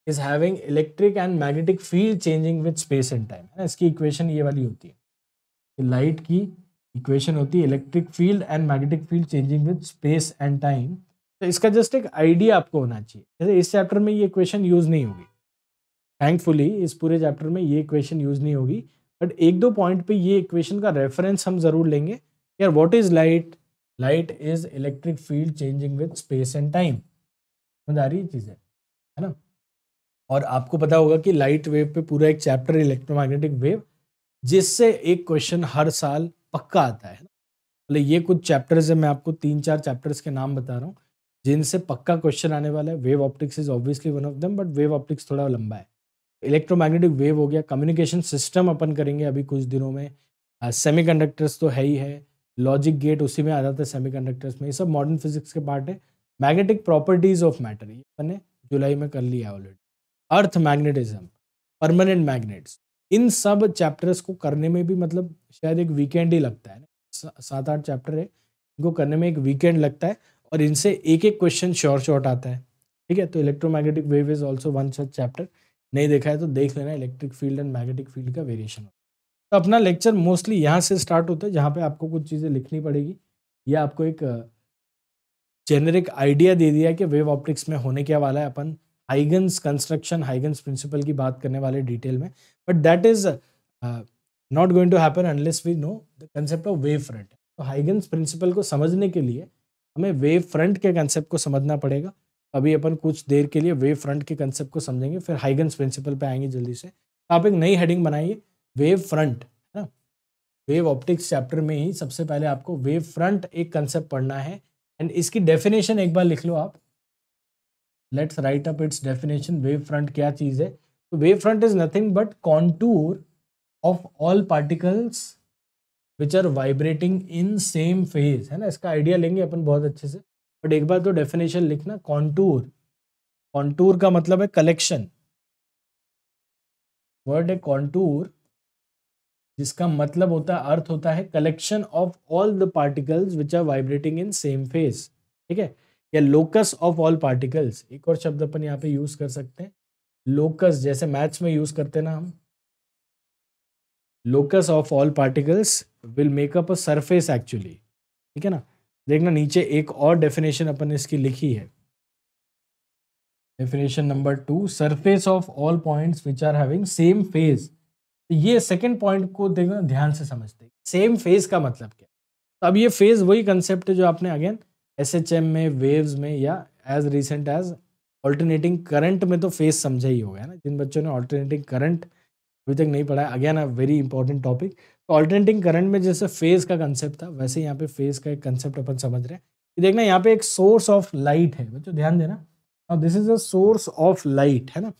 is having electric and magnetic field changing with space and time है ना इसकी इक्वेशन ये वाली होती है लाइट की इक्वेशन होती है electric field and magnetic field changing with space and time तो इसका जस्ट एक आइडिया आपको होना चाहिए जैसे इस चैप्टर में ये इक्वेशन यूज़ नहीं होगी थैंकफुली इस पूरे चैप्टर में ये इक्वेशन यूज़ नहीं होगी बट एक दो पॉइंट पे ये इक्वेशन का रेफरेंस हम ज़रूर लेंगे यार what is light light is electric field changing with space and time समझ आ रही है चीज़ें है ना और आपको पता होगा कि लाइट वेव पे पूरा एक चैप्टर इलेक्ट्रोमैग्नेटिक वेव जिससे एक क्वेश्चन हर साल पक्का आता है मतलब ये कुछ चैप्टर्स है मैं आपको तीन चार चैप्टर्स के नाम बता रहा हूँ जिनसे पक्का क्वेश्चन आने वाला है wave optics is obviously one of them but wave optics थोड़ा लंबा है इलेक्ट्रोमैग्नेटिक वेव हो गया कम्युनिकेशन सिस्टम अपन करेंगे अभी कुछ दिनों में सेमीकंडक्टर्स तो है ही है लॉजिक गेट उसी में आ जाता है सेमीकंडक्टर्स में ये सब मॉडर्न फिजिक्स के पार्ट है मैग्नेटिक प्रॉपर्टीज ऑफ मैटर ये मैंने जुलाई में कर लिया already earth magnetism permanent magnets इन सब चैप्टर्स को करने में भी मतलब शायद एक वीकेंड ही लगता है सात आठ चैप्टर है इनको करने में एक वीकेंड लगता है और इनसे एक एक क्वेश्चन शॉर्ट शॉर्ट आता है ठीक है तो electromagnetic wave is also one such chapter नहीं देखा है तो देख लेना electric field and magnetic field का वेरिएशन तो अपना लेक्चर मोस्टली यहाँ से स्टार्ट होता है जहाँ पे आपको कुछ चीज़ें लिखनी पड़ेगी या आपको एक जेनरिक आइडिया दे दिया कि वेव ऑप्टिक्स में होने क्या वाला है अपन हाइगन्स कंस्ट्रक्शन हाइगन्स प्रिंसिपल की बात करने वाले डिटेल में but that is not going to happen unless we know the concept of wave front तो हाइगन्स प्रिंसिपल को समझने के लिए हमें वेव फ्रंट के कंसेप्ट को समझना पड़ेगा अभी अपन कुछ देर के लिए वेव फ्रंट के कंसेप्ट को समझेंगे फिर हाइगन्स प्रिंसिपल पे आएंगे जल्दी से तो आप एक नई हेडिंग बनाइए वेव फ्रंट है ना वेव ऑप्टिक्स चैप्टर में ही सबसे पहले आपको वेव फ्रंट एक कंसेप्ट पढ़ना है एंड इसकी डेफिनेशन एक बार लिख लो आप let's write up its definition wave front क्या चीज़ है तो wave front is nothing but contour of all particles which are vibrating in same phase है ना इसका आइडिया लेंगे अपन बहुत अच्छे से बट एक बार तो डेफिनेशन लिखना कॉन्टूर कॉन्टूर का मतलब है कलेक्शन वर्ड है कॉन्टूर जिसका मतलब होता है अर्थ होता है collection of all the particles which are vibrating in same phase ठीक है या लोकस ऑफ ऑल पार्टिकल्स एक और शब्द अपन यहाँ पे यूज कर सकते हैं लोकस जैसे मैथ्स में यूज करते ना हम locus of all particles will make up a surface actually ठीक है ना देखना नीचे एक और डेफिनेशन अपन इसकी लिखी है definition number two surface of all points which are having same phase तो ये सेकेंड पॉइंट को देखना ध्यान से समझते हैं सेम फेज का मतलब क्या तो अब ये फेज वही कंसेप्ट है जो आपने अगेन एस एच एम में वेव्स में या as recent as alternating current में तो फेज समझा ही होगा ना जिन बच्चों ने ऑल्टरनेटिंग करंट अभी तक नहीं पढ़ा again a very important topic तो ऑल्टरनेटिंग करंट में जैसे फेज का कंसेप्ट था वैसे यहाँ पे फेज का एक कंसेप्ट अपन समझ रहे हैं कि देखना यहाँ पे एक सोर्स ऑफ लाइट है बच्चों ध्यान देना this is a source of light है ना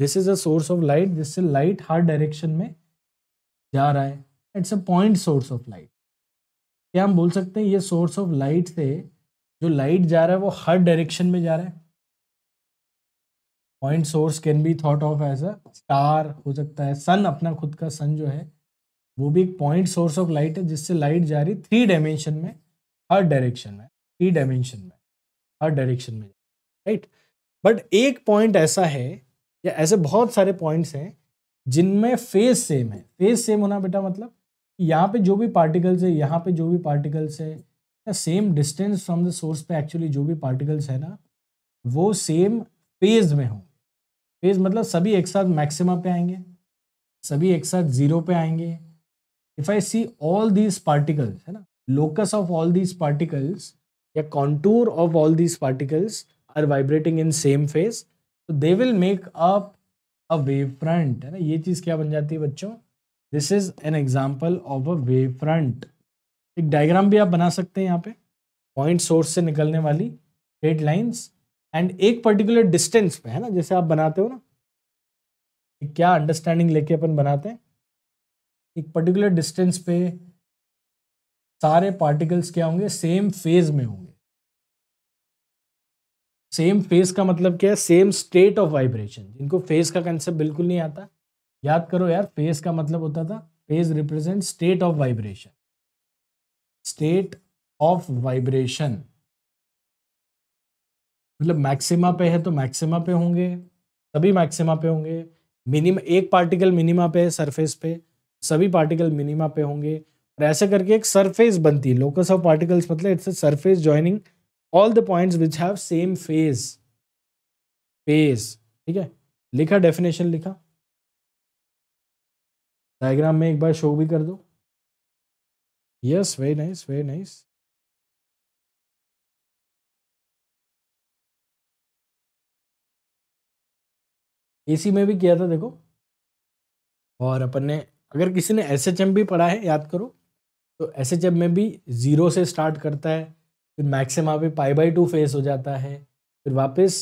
this is a source of light जिससे लाइट हर डायरेक्शन में जा रहा है it's a point source of light क्या हम बोल सकते हैं ये सोर्स ऑफ लाइट से जो लाइट जा रहा है वो हर डायरेक्शन में जा रहा है point source can be thought of as a star हो सकता है सन अपना खुद का सन जो है वो भी एक पॉइंट सोर्स ऑफ लाइट है जिससे लाइट जा रही थ्री डायमेंशन में हर डायरेक्शन में थ्री डायमेंशन में हर डायरेक्शन में राइट बट एक पॉइंट ऐसा है या ऐसे बहुत सारे पॉइंट्स हैं जिनमें फेस सेम है फेज सेम होना बेटा मतलब यहाँ पे जो भी पार्टिकल्स है यहाँ पे जो भी पार्टिकल्स है या same distance from the source पे एक्चुअली जो भी पार्टिकल्स है ना वो सेम फेज में हों फेज मतलब सभी एक साथ मैक्सिमा पे आएंगे सभी एक साथ जीरो पे आएंगे if I see all these particles है ना locus of all these particles या contour of all these particles are vibrating in same phase तो they will make up a wave front है ना ये चीज़ क्या बन जाती है बच्चों this is an example of a wave front एक डायग्राम भी आप बना सकते हैं यहाँ पे पॉइंट सोर्स से निकलने वाली हेड लाइन्स एंड एक पर्टिकुलर डिस्टेंस पे है ना जैसे आप बनाते हो ना क्या अंडरस्टैंडिंग लेके अपन बनाते हैं एक पर्टिकुलर डिस्टेंस पे सारे पार्टिकल्स क्या होंगे सेम फेज में होंगे सेम फेस का मतलब क्या है सेम स्टेट ऑफ वाइब्रेशन जिनको फेस का कंसेप्ट बिल्कुल नहीं आता याद करो यार फेस का मतलब होता था phase represent state of vibration state of vibration मतलब मैक्सिमा पे है तो मैक्सिमा पे होंगे सभी मैक्सिमा पे होंगे मिनिम एक पार्टिकल मिनिमा पे है सरफेस पे सभी पार्टिकल मिनिमा पे होंगे और ऐसे करके एक सरफेस बनती है लोकस ऑफ पार्टिकल्स मतलब it's a surface joining all the points which have same phase phase ठीक है लिखा डेफिनेशन लिखा डायग्राम में एक बार शो भी कर दो yes very nice very nice एसी में भी किया था देखो और अपन ने अगर किसी ने एस एच एम भी पढ़ा है याद करो तो एस एच एम में भी ज़ीरो से स्टार्ट करता है फिर मैक्सिमा पे पाई बाई टू फेज हो जाता है फिर वापस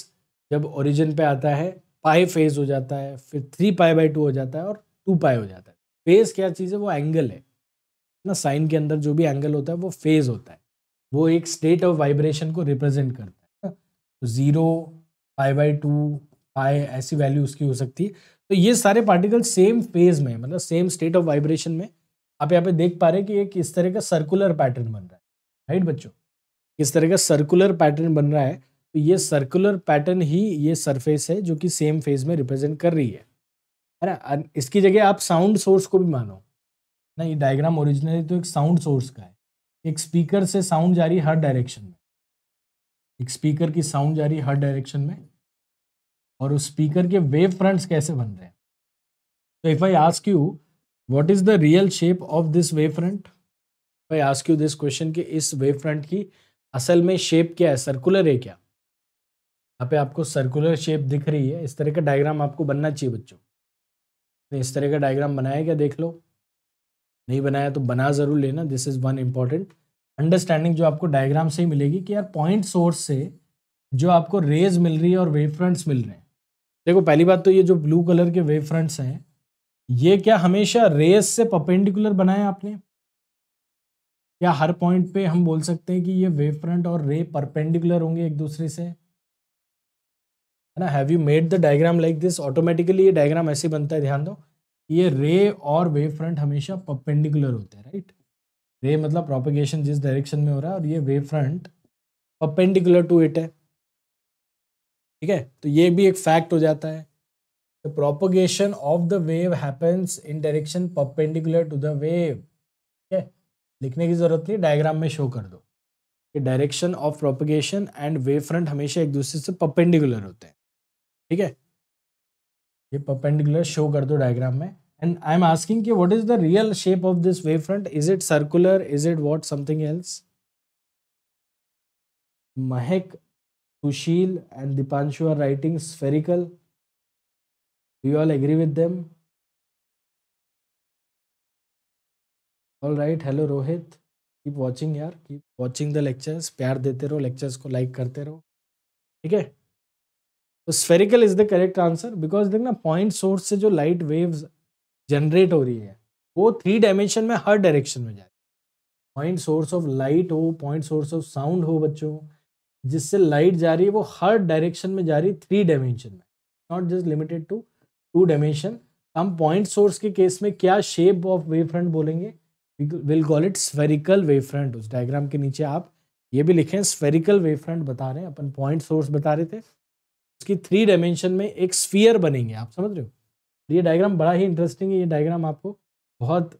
जब ओरिजिन पे आता है पाई फेज हो जाता है फिर थ्री पाई बाई टू हो जाता है और टू पाई हो जाता है फेज क्या चीज़ है वो एंगल है ना साइन के अंदर जो भी एंगल होता है वो फेज होता है वो एक स्टेट ऑफ वाइब्रेशन को रिप्रेजेंट करता है तो zero pi by two pi ऐसी वैल्यू उसकी हो सकती है तो ये सारे पार्टिकल सेम फेज में मतलब सेम स्टेट ऑफ वाइब्रेशन में आप यहाँ पे देख पा रहे हैं कि एक इस तरह का सर्कुलर पैटर्न बन रहा है राइट बच्चों किस तरह का सर्कुलर पैटर्न बन रहा है तो ये सर्कुलर पैटर्न ही ये सरफेस है जो कि सेम फेज में रिप्रेजेंट कर रही है है ना इसकी जगह आप साउंड सोर्स को भी मानो ना ये डायग्राम ओरिजिनली तो एक साउंड सोर्स का है एक स्पीकर से साउंड जा रही हर डायरेक्शन में एक स्पीकर की साउंड जा रही हर डायरेक्शन में और उस स्पीकर के वेव फ्रंट्स कैसे बन रहे हैं तो if I ask you what is the real shape of this wave front I ask you this question कि इस वेव फ्रंट की असल में शेप क्या है सर्कुलर है क्या यहाँ पे आपको सर्कुलर शेप दिख रही है इस तरह का डायग्राम आपको बनना चाहिए बच्चों इस तरह का डायग्राम बनाया क्या देख लो नहीं बनाया तो बना ज़रूर लेना this is one important understanding जो आपको डायग्राम से ही मिलेगी कि यार पॉइंट सोर्स से जो आपको रेज मिल रही है और वेव फ्रंट्स मिल रहे हैं देखो पहली बात तो ये जो ब्लू कलर के वेव फ्रंट्स हैं ये क्या हमेशा रेस से पपेंडिकुलर बनाए आपने या हर पॉइंट पे हम बोल सकते हैं कि ये वेव फ्रंट और रे परपेंडिकुलर होंगे एक दूसरे से है ना have you made the diagram like this automatically ये डायग्राम ऐसे बनता है ध्यान दो ये रे और वेव फ्रंट हमेशा परपेंडिकुलर होते हैं राइट रे मतलब प्रोपेगेशन जिस डायरेक्शन में हो रहा है और ये wave front perpendicular to it है ठीक है तो ये भी एक फैक्ट हो जाता है propagation of the wave happens in direction perpendicular to the wave लिखने की ज़रूरत नहीं डायग्राम में शो कर दो कि direction of propagation and wave front हमेशा एक दूसरे से पपेंडिकुलर होते हैं ठीक है ये पपेंडिकुलर शो कर दो डायग्राम में एंड आई एम आस्किंग कि what is the real shape of this wave front is it circular is it what something else Mahak Sushil and Deepanshu are writing spherical do you all agree with them all right hello Rohit keep watching यार keep watching the lectures प्यार देते रहो lectures को like करते रहो ठीक है तो spherical is the correct answer because देखना पॉइंट सोर्स से जो लाइट वेव्स जनरेट हो रही है वो थ्री डायमेंशन में हर डायरेक्शन में जा रही है पॉइंट सोर्स ऑफ लाइट हो पॉइंट सोर्स ऑफ साउंड हो बच्चों जिससे लाइट जा रही है वो हर डायरेक्शन में जा रही है थ्री डायमेंशन में not just limited to two dimension हम पॉइंट सोर्स के केस में क्या शेप ऑफ वेव फ्रंट बोलेंगे will call it spherical wave front उस डायग्राम के नीचे आप ये भी लिखें स्फेरिकल वेव फ्रंट बता रहे हैं अपन पॉइंट सोर्स बता रहे थे उसकी थ्री डायमेंशन में एक स्फीयर बनेंगे आप समझ रहे हो तो ये डायग्राम बड़ा ही इंटरेस्टिंग है ये डायग्राम आपको बहुत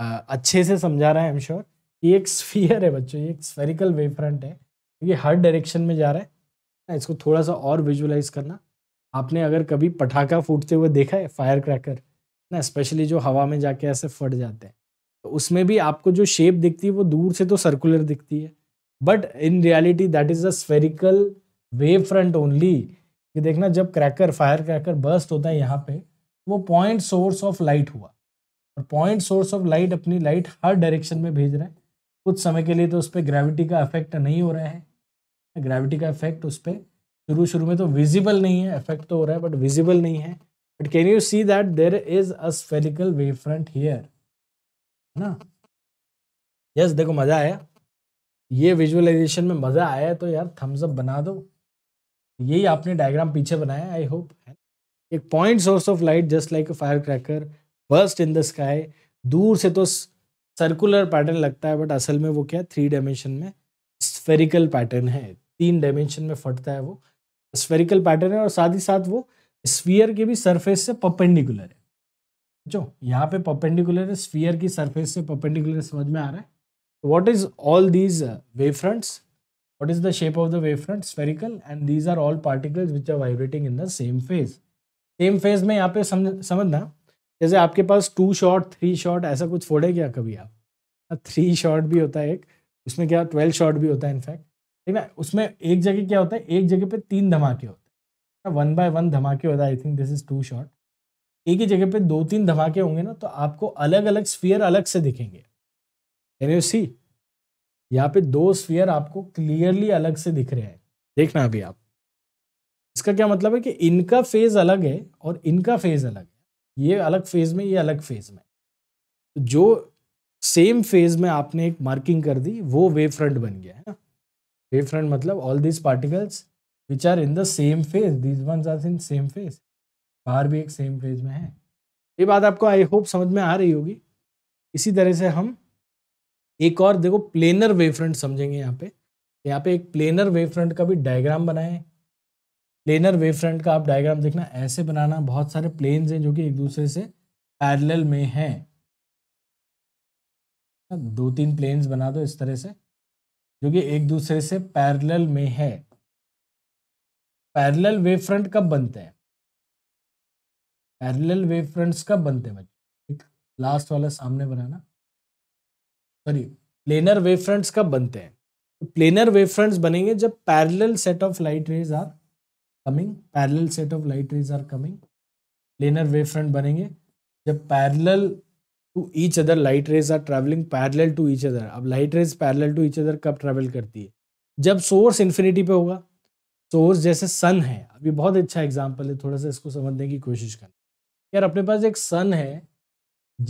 आ, अच्छे से समझा रहा है एम श्योर ये एक स्फीयर है बच्चों ये एक स्फेरिकल वेव फ्रंट है ये हर डायरेक्शन में जा रहा है इसको थोड़ा सा और विजुअलाइज करना आपने अगर कभी पटाखा फूटते हुए देखा है फायर क्रैकर ना स्पेशली जो हवा में जाके ऐसे फट जाते हैं तो उसमें भी आपको जो शेप दिखती है वो दूर से तो सर्कुलर दिखती है but in reality that is a spherical wave front only कि देखना जब क्रैकर फायर क्रैकर बर्स्ट होता है यहाँ पे वो पॉइंट सोर्स ऑफ लाइट हुआ और पॉइंट सोर्स ऑफ लाइट अपनी लाइट हर डायरेक्शन में भेज रहा है कुछ समय के लिए तो उस पर ग्रेविटी का इफेक्ट नहीं हो रहा है ग्रेविटी का इफेक्ट उस पर शुरू शुरू में तो विजिबल नहीं है इफेक्ट तो हो रहा है बट विजिबल नहीं है but can you see that there is a spherical wave front here है ना यस देखो मज़ा आया ये विजुअलाइजेशन में मज़ा आया तो यार थम्स अप बना दो यही आपने डायग्राम पीछे बनाया आई होप एक point source of light just like fire cracker burst in the sky दूर से तो सर्कुलर पैटर्न लगता है बट असल में वो क्या थ्री डायमेंशन में स्फेरिकल पैटर्न है तीन डायमेंशन में फटता है वो स्फेरिकल पैटर्न है और साथ ही साथ वो स्फीयर के भी सरफेस से पपेंडिकुलर है जो यहाँ पे पर्पेंडिकुलर स्फीयर की सरफेस से परपेंडिकुलर समझ में आ रहा है तो what is all these uh, wavefronts is the shape of the the wavefront spherical and these are all particles which are vibrating in the same phase same phase में यहाँ पे समझ समझना जैसे आपके पास टू शॉट थ्री शॉट ऐसा कुछ फोड़े क्या कभी आप थ्री हाँ, शॉट भी होता है एक उसमें क्या ट्वेल्व शॉट भी होता है इनफैक्ट ठीक ना उसमें एक जगह क्या होता है एक जगह पे तीन धमाके होते हैं वन बाय वन धमाके होता है I think this is two shot एक ही जगह पे दो तीन धमाके होंगे ना तो आपको अलग अलग स्फीयर अलग से दिखेंगे सी यहाँ पे दो स्फीयर आपको क्लियरली अलग से दिख रहे हैं देखना अभी आप इसका क्या मतलब है कि इनका फेज अलग है और इनका फेज अलग है ये अलग फेज में ये अलग फेज में जो सेम फेज में आपने एक मार्किंग कर दी वो वेव फ्रंट बन गया है ना वेव फ्रंट मतलब all these particles which are in the same phase these one are in same phase बाहर भी एक सेम फेज में है ये बात आपको आई होप समझ में आ रही होगी इसी तरह से हम एक और देखो प्लेनर वेव फ्रंट समझेंगे यहाँ पे यहाँ पे एक प्लेनर वेव फ्रंट का भी डायग्राम बनाए प्लेनर वेव फ्रंट का आप डायग्राम देखना ऐसे बनाना बहुत सारे प्लेन्स हैं जो कि एक दूसरे से पैरेलल में हैं दो तीन प्लेन्स बना दो इस तरह से जो कि एक दूसरे से पैरेलल में है पैरेलल वेव फ्रंट कब बनते हैं पैरेलल वेव फ्रंट्स कब बनते हैं ठीक लास्ट वाला सामने बनाना सॉरी प्लेनर वेव फ्रंट्स कब बनते हैं तो प्लेनर वेव फ्रंट्स बनेंगे जब parallel set of light rays are coming parallel set of light rays are coming planar wave front बनेंगे जब parallel to each other light rays are travelling parallel to each other अब light rays parallel to each other कब travel करती है जब source infinity पे होगा source जैसे सन है अभी बहुत अच्छा एग्जाम्पल है थोड़ा सा इसको समझने की कोशिश करें यार अपने पास एक सन है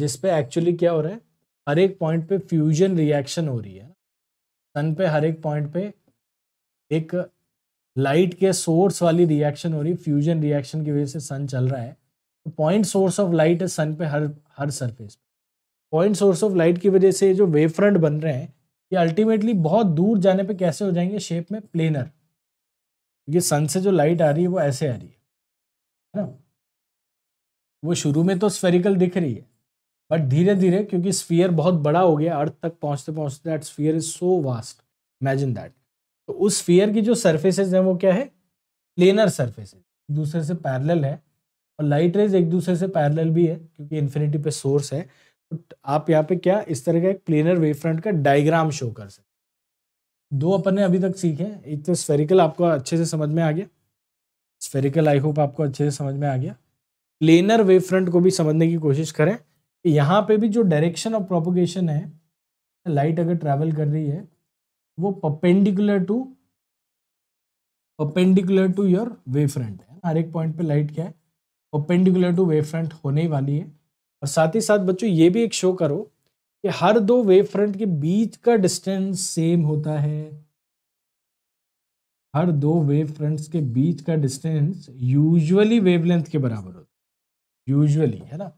जिस पे एक्चुअली क्या हो रहा है हर एक पॉइंट पे फ्यूजन रिएक्शन हो रही है सन पे हर एक पॉइंट पे एक लाइट के सोर्स वाली रिएक्शन हो रही है फ्यूजन रिएक्शन की वजह से सन चल रहा है तो पॉइंट सोर्स ऑफ लाइट है सन पे हर हर सरफेस पे पॉइंट सोर्स ऑफ लाइट की वजह से जो वेव फ्रंट बन रहे हैं ये अल्टीमेटली बहुत दूर जाने पर कैसे हो जाएंगे शेप में प्लेनर क्योंकि सन से जो लाइट आ रही है वो ऐसे आ रही है है ना वो शुरू में तो स्फेरिकल दिख रही है बट धीरे धीरे क्योंकि स्फीयर बहुत बड़ा हो गया अर्थ तक पहुंचते पहुंचते that sphere is so vast imagine that तो उस स्फीयर की जो सर्फेसेज हैं वो क्या है प्लेनर सर्फेसेज एक दूसरे से पैरल है और लाइट रेज एक दूसरे से पैरल भी है क्योंकि इन्फिनिटी पे सोर्स है तो आप यहाँ पे क्या इस तरह का एक प्लेनर वेव फ्रंट का डायग्राम शो कर सकते दो अपन ने अभी तक सीखे एक तो स्फेरिकल आपको अच्छे से समझ में आ गया स्फेरिकल आई होप आपको अच्छे से समझ में आ गया प्लेनर वेव फ्रंट को भी समझने की कोशिश करें यहाँ पे भी जो डायरेक्शन ऑफ प्रोपोगेशन है लाइट अगर ट्रैवल कर रही है वो perpendicular to perpendicular to your wave front है हर एक पॉइंट पे लाइट क्या है पपेंडिकुलर टू वेव फ्रंट होने ही वाली है और साथ ही साथ बच्चों ये भी एक शो करो कि हर दो वेव फ्रंट के बीच का डिस्टेंस सेम होता है हर दो वेव फ्रंट्स के बीच का डिस्टेंस यूजुअली वेवलेंथ के बराबर होता है यूजुअली है ना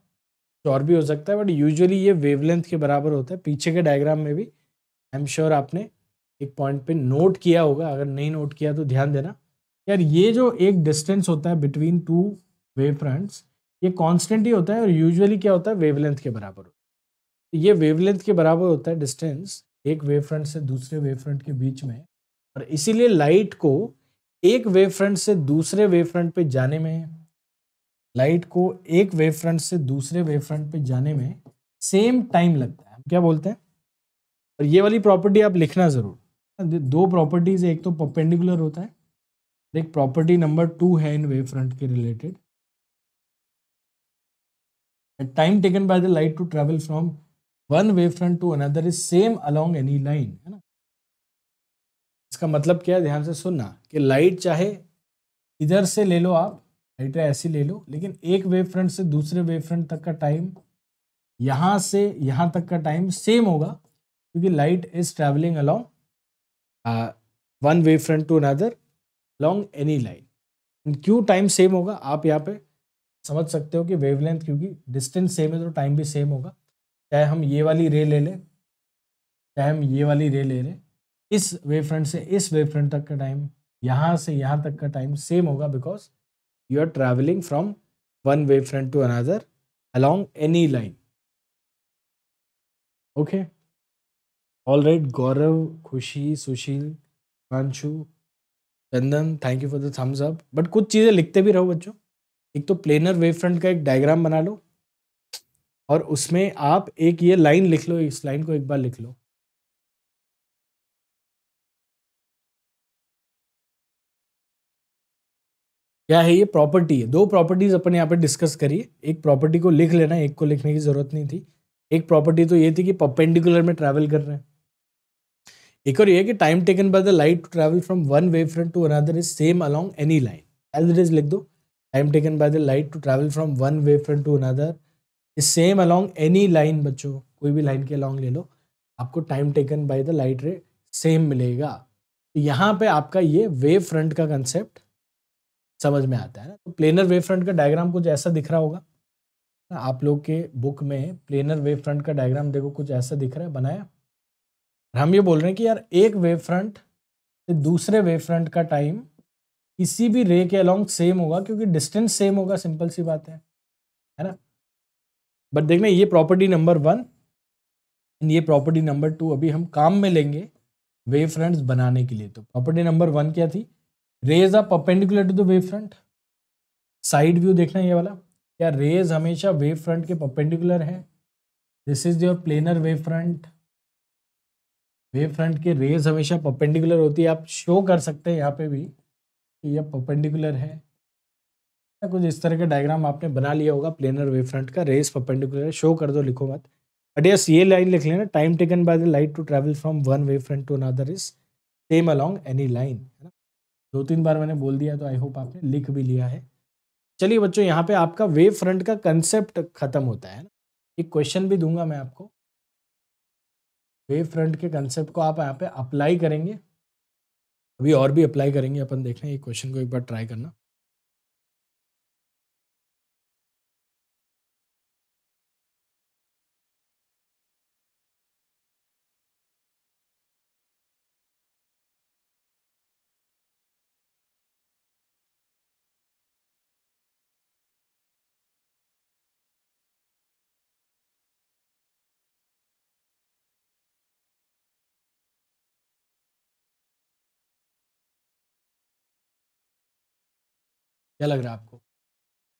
और भी हो सकता है बट यूजुअली ये वेवलेंथ के बराबर होता है पीछे के डायग्राम में भी आई एम श्योर आपने एक पॉइंट पे नोट किया होगा अगर नहीं नोट किया तो ध्यान देना यार ये जो एक डिस्टेंस होता है बिटवीन टू वेव फ्रंट्स ये कॉन्स्टेंट ही होता है और यूजुअली क्या होता है वेवलेंथ के बराबर होता है तो ये वेवलेंथ के बराबर होता है डिस्टेंस एक वेव फ्रंट से दूसरे वेव फ्रंट के बीच में और इसीलिए लाइट को एक वेव फ्रंट से दूसरे वेव फ्रंट पे जाने में लाइट को एक वेव फ्रंट से दूसरे वेव फ्रंट पे जाने में सेम टाइम लगता है हम क्या बोलते हैं और ये वाली प्रॉपर्टी आप लिखना ज़रूर दो प्रॉपर्टीज एक तो परपेंडिकुलर होता है एक प्रॉपर्टी नंबर टू है इन वेव फ्रंट के related time taken by the light to travel from one wave front to another is same along any line है ना इसका मतलब क्या है ध्यान से सुनना कि लाइट चाहे इधर से ले लो आप हाइड्रा ऐसी ले लो लेकिन एक वेव फ्रंट से दूसरे वेव फ्रंट तक का टाइम यहाँ से यहाँ तक का टाइम सेम होगा क्योंकि light is travelling along one wave front to another along any line क्यों टाइम सेम होगा आप यहाँ पे समझ सकते हो कि वेवलेंथ क्योंकि डिस्टेंस सेम है तो टाइम भी सेम होगा चाहे हम ये वाली रे ले लें चाहे हम ये वाली रे ले लें इस वेव फ्रंट से इस वेव फ्रंट तक का टाइम यहाँ से यहाँ तक का टाइम सेम होगा because you are traveling from one wavefront to another along any line okay all right gaurav khushi Sushil Himanshu Chandan thank you for the thumbs up but कुछ चीज़ें लिखते भी रहो बच्चों एक तो प्लेनर वेव फ्रंट का एक डायग्राम बना लो और उसमें आप एक ये लाइन लिख लो इस लाइन को एक बार लिख लो क्या है ये प्रॉपर्टी है दो प्रॉपर्टीज अपन यहाँ पे डिस्कस करिए एक प्रॉपर्टी को लिख लेना एक को लिखने की जरूरत नहीं थी एक प्रॉपर्टी तो ये थी कि पर्पेंडिकुलर में ट्रैवल कर रहे हैं एक और ये कि time taken by the light to travel from one wave front to another is same along any line as it is लिख दो time taken by the light to travel from one wave front to another is same along any line बच्चों कोई भी लाइन के along ले लो आपको time taken by the light ray same मिलेगा तो यहाँ पे आपका ये वेव फ्रंट का कंसेप्ट समझ में आता है ना तो प्लेनर वेव फ्रंट का डायग्राम कुछ ऐसा दिख रहा होगा ना आप लोग के बुक में प्लेनर वेव फ्रंट का डायग्राम देखो कुछ ऐसा दिख रहा है बनाया हम ये बोल रहे हैं कि यार एक वेव फ्रंट से दूसरे वेव फ्रंट का टाइम किसी भी रे के अलॉन्ग सेम होगा क्योंकि डिस्टेंस सेम होगा सिंपल सी बात है है ना बट देखना ये प्रॉपर्टी नंबर वन ये प्रॉपर्टी नंबर टू अभी हम काम में लेंगे वेव फ्रंट्स बनाने के लिए तो प्रॉपर्टी नंबर वन क्या थी rays are perpendicular to the wave front side view देखना ये वाला क्या रेज हमेशा वेव फ्रंट के परपेंडिकुलर है this is your planar wave front wave front के रेज हमेशा परपेंडिकुलर होती है आप शो कर सकते हैं यहाँ पे भी कि यह परपेंडिकुलर है कुछ इस तरह का डायग्राम आपने बना लिया होगा प्लेनर वेव फ्रंट का रेज परपेंडिकुलर है शो कर दो लिखो मत बट यस ये लाइन लिख लेना time taken by the light to travel from one wave front to another is same along any line है ना दो तीन बार मैंने बोल दिया तो आई होप आपने लिख भी लिया है चलिए बच्चों यहाँ पे आपका वेव फ्रंट का कंसेप्ट खत्म होता है ना एक क्वेश्चन भी दूंगा मैं आपको वेव फ्रंट के कंसेप्ट को आप यहाँ पे अप्लाई करेंगे अभी और भी अप्लाई करेंगे अपन देख एक ये क्वेश्चन को एक बार ट्राई करना क्या लग रहा है आपको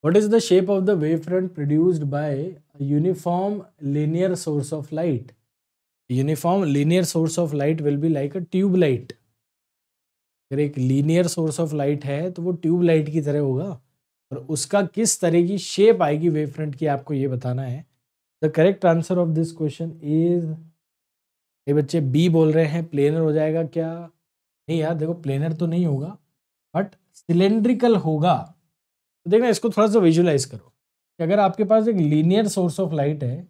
what is the shape of the wave front produced by uniform linear source of light uniform linear source of light will be like a tube light अगर एक लीनियर सोर्स ऑफ लाइट है तो वो ट्यूब लाइट की तरह होगा और उसका किस तरह की शेप आएगी वे फ्रंट की आपको ये बताना है the correct answer of this question is ये बच्चे बी बोल रहे हैं प्लेनर हो जाएगा क्या नहीं यार देखो प्लेनर तो नहीं होगा बट सिलेंड्रिकल होगा तो देखना इसको थोड़ा सा विजुलाइज करो कि अगर आपके पास एक लीनियर सोर्स ऑफ लाइट है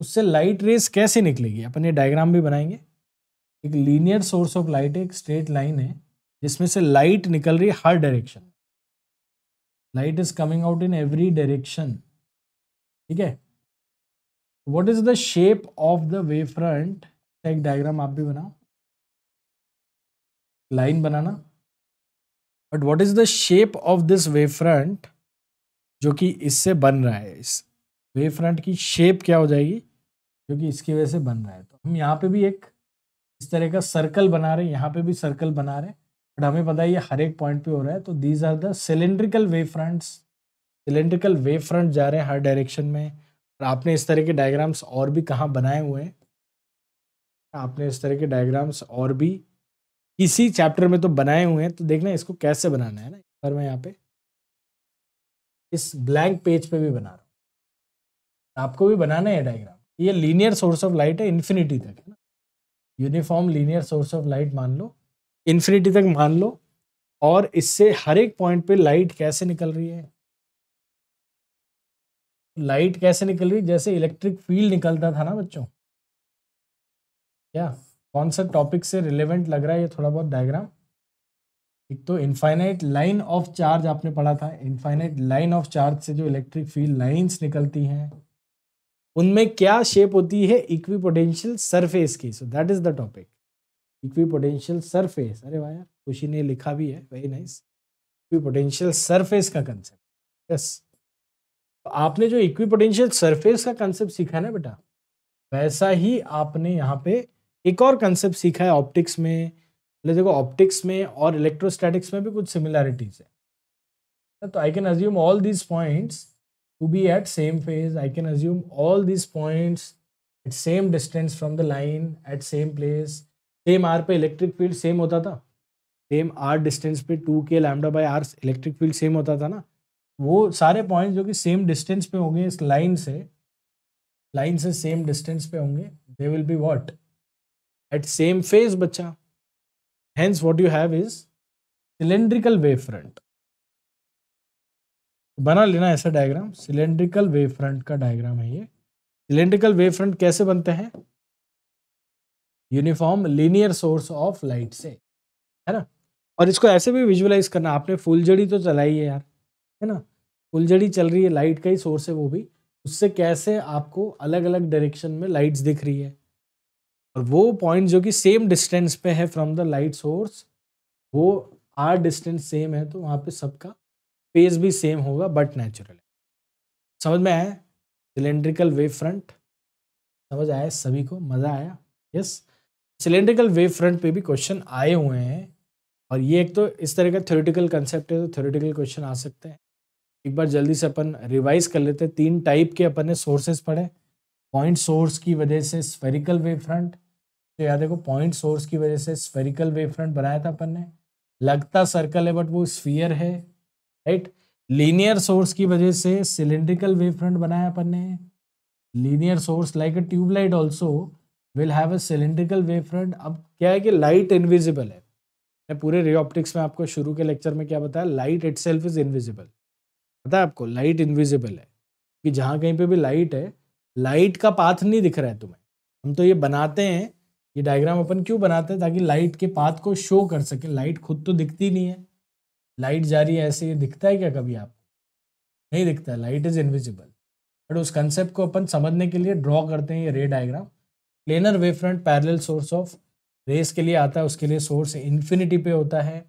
उससे लाइट रेस कैसे निकलेगी अपन ये डायग्राम भी बनाएंगे एक लीनियर सोर्स ऑफ लाइट एक स्ट्रेट लाइन है जिसमें से लाइट निकल रही हर direction light is coming out in every direction ठीक है what is the shape of the wave front एक डायग्राम आप भी बनाओ लाइन बनाना but what is the shape of this wave front जो कि इससे बन रहा है इस वे फ्रंट की शेप क्या हो जाएगी जो कि इसकी वजह से बन रहा है तो हम यहाँ पे भी एक इस तरह का सर्कल बना रहे हैं यहाँ पे भी सर्कल बना रहे हैं बट हमें पता है ये हर एक पॉइंट पे हो रहा है तो these are the cylindrical wave fronts cylindrical wave front जा रहे हैं हर डायरेक्शन में और आपने इस तरह के डायग्राम्स और भी कहाँ बनाए हुए हैं आपने इस तरह के डायग्राम्स और भी इसी चैप्टर में तो बनाए हुए हैं तो देखना इसको कैसे बनाना है ना पर मैं यहाँ पे इस ब्लैंक पेज पे भी बना रहा हूँ आपको भी बनाना है डायग्राम ये लीनियर सोर्स ऑफ लाइट है इन्फिनिटी तक है ना uniform linear source of light मान लो इन्फिनिटी तक मान लो और इससे हर एक पॉइंट पे लाइट कैसे निकल रही है लाइट कैसे निकल रही है जैसे इलेक्ट्रिक फील्ड निकलता था ना बच्चों क्या कौन सा टॉपिक से रिलेवेंट लग रहा है ये थोड़ा बहुत डायग्राम एक तो इनफाइनाइट लाइन ऑफ चार्ज आपने पढ़ा था इनफाइनाइट लाइन ऑफ चार्ज से जो इलेक्ट्रिक फील्ड लाइंस निकलती हैं उनमें क्या शेप होती है इक्वी पोटेंशियल सरफेस की so that is the topic equipotential surface अरे भाई यार खुशी ने लिखा भी है very nice equipotential surface का कंसेप्ट यस तो आपने जो इक्वी पोटेंशियल सरफेस का कंसेप्ट सीखा ना बेटा वैसा ही आपने यहाँ पे एक और कंसेप्ट सीखा है ऑप्टिक्स में ले मतलब देखो ऑप्टिक्स में और इलेक्ट्रोस्टैटिक्स में भी कुछ सिमिलैरिटीज है तो I can assume all this points to be at same phase I can assume all this points at same distance from the line at same place same r पे electric field same होता था same r distance पे two k lambda by r electric field same होता था ना वो सारे point जो कि सेम डिस्टेंस पे होंगे इस लाइन से लाइन से सेम डिस्टेंस पे होंगे they will be what at same phase बच्चा hence what you have is cylindrical wave front बना लेना ऐसा डायग्राम सिलेंड्रिकल वेव फ्रंट का डायग्राम है ये सिलेंड्रिकल वेव फ्रंट कैसे बनते हैं uniform linear source of light से है ना और इसको ऐसे भी विजुअलाइज करना आपने फुलझड़ी तो चलाई है यार है ना फुलझड़ी चल रही है लाइट का ही सोर्स है वो भी उससे कैसे आपको अलग अलग डायरेक्शन में लाइट्स दिख रही है और वो पॉइंट जो कि सेम डिस्टेंस पे है फ्रॉम द लाइट सोर्स वो आर डिस्टेंस सेम है तो वहाँ पे सबका फेस भी सेम होगा बट नेचुरल है समझ में आया सिलेंड्रिकल वेव फ्रंट समझ आया सभी को मज़ा आया यस सिलेंड्रिकल वेव फ्रंट पे भी क्वेश्चन आए हुए हैं और ये एक तो इस तरह का थ्योरेटिकल कंसेप्ट है तो थ्योरेटिकल क्वेश्चन आ सकते हैं एक बार जल्दी से अपन रिवाइज कर लेते हैं तीन टाइप के अपन ने सोर्सेज पढ़े पॉइंट सोर्स की वजह से स्फेरिकल वेव फ्रंट तो यार देखो पॉइंट सोर्स की वजह से स्फेरिकल वेव फ्रंट बनाया था अपन ने लगता सर्कल है बट वो स्फीयर है राइट लीनियर सोर्स की वजह से सिलेंड्रिकल वेव फ्रंट बनाया अपन ने linear source like a tubelight also will have a cylindrical wave front अब क्या है कि लाइट इनविजिबल है मैं पूरे रियोप्टिक्स में आपको शुरू के लेक्चर में क्या बताया light itself is invisible पता है आपको लाइट इनविजिबल है कि जहाँ कहीं पे भी लाइट है लाइट का पाथ नहीं दिख रहा है तुम्हें हम तो ये बनाते हैं ये डायग्राम अपन क्यों बनाते हैं ताकि लाइट के पाथ को शो कर सके लाइट खुद तो दिखती नहीं है लाइट जा रही है ऐसे ये दिखता है क्या कभी आपको नहीं दिखता है लाइट इज इनविजिबल बट उस कंसेप्ट को अपन समझने के लिए ड्रॉ करते हैं ये ray diagram planar wave front parallel source of rays के लिए आता है उसके लिए सोर्स इन्फिनिटी पे होता है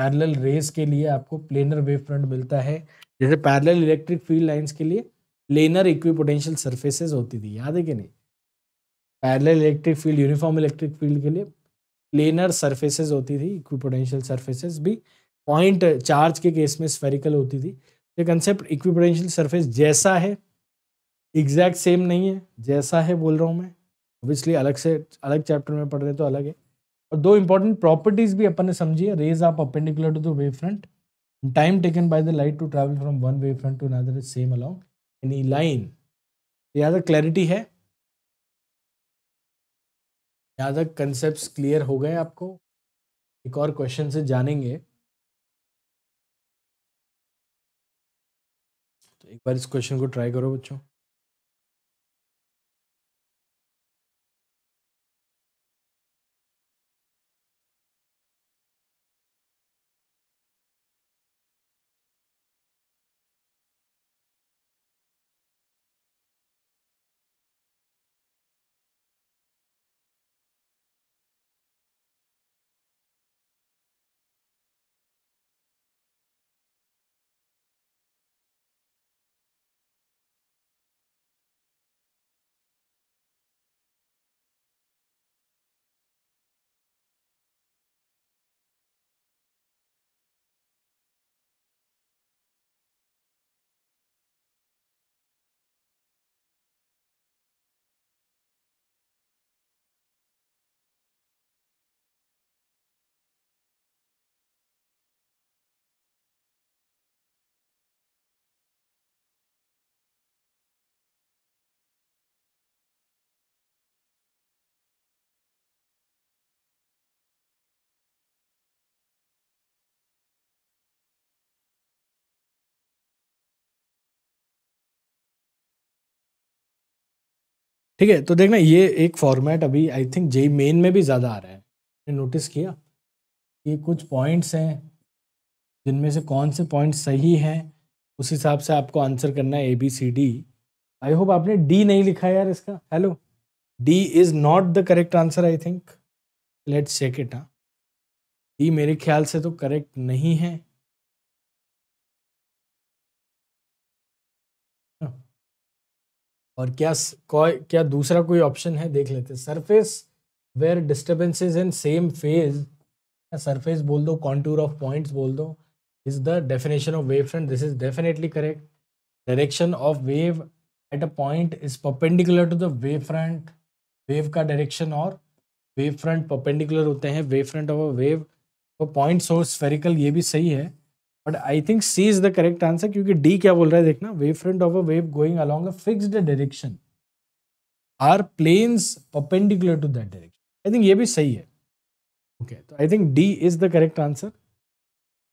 पैरल रेस के लिए आपको प्लेनर वे फ्रंट मिलता है जैसे पैरल इलेक्ट्रिक फील्ड लाइन्स के लिए प्लेनर इक्वी सरफेसेस होती थी याद है कि नहीं parallel electric field uniform electric field के लिए प्लेनर सरफेसेस होती थी इक्विपोटेंशियल सरफेसेस भी पॉइंट चार्ज के केस में स्फेरिकल होती थी ये कंसेप्ट इक्विपोटेंशियल सरफेस जैसा है एग्जैक्ट सेम नहीं है जैसा है बोल रहा हूँ मैं ऑब्वियसली अलग से अलग चैप्टर में पढ़ रहे तो अलग है और दो इंपॉर्टेंट प्रॉपर्टीज भी अपन ने समझी e है रेज आप perpendicular to the wave front time taken by the light to travel from one wave front to another is same along any line याद क्लैरिटी है यहाँ तक कंसेप्ट क्लियर हो गए आपको एक और क्वेश्चन से जानेंगे तो एक बार इस क्वेश्चन को ट्राई करो बच्चों ठीक है तो देखना ये एक फॉर्मेट अभी आई थिंक जे मेन में भी ज़्यादा आ रहा है नोटिस किया कि कुछ पॉइंट्स हैं जिनमें से कौन से पॉइंट सही हैं उस हिसाब से आपको आंसर करना है A B C D I hope आपने डी नहीं लिखा यार इसका hello D is not the correct answer I think let's check it हाँ डी मेरे ख्याल से तो करेक्ट नहीं है और क्या क्या दूसरा कोई ऑप्शन है देख लेते surface where disturbances in same phase surface बोल दो कॉन्टूर ऑफ पॉइंट्स बोल दो is the definition of wave front this is definitely correct direction of wave at a point is perpendicular to the wave front wave का direction और wave front perpendicular होते हैं wave front of a wave तो point source spherical ये भी सही है but I think C is the correct answer क्योंकि डी क्या बोल रहा है देखना wave front of a wave going along a fixed direction are planes perpendicular to that direction I think ये भी सही है ओके तो I think D is the correct answer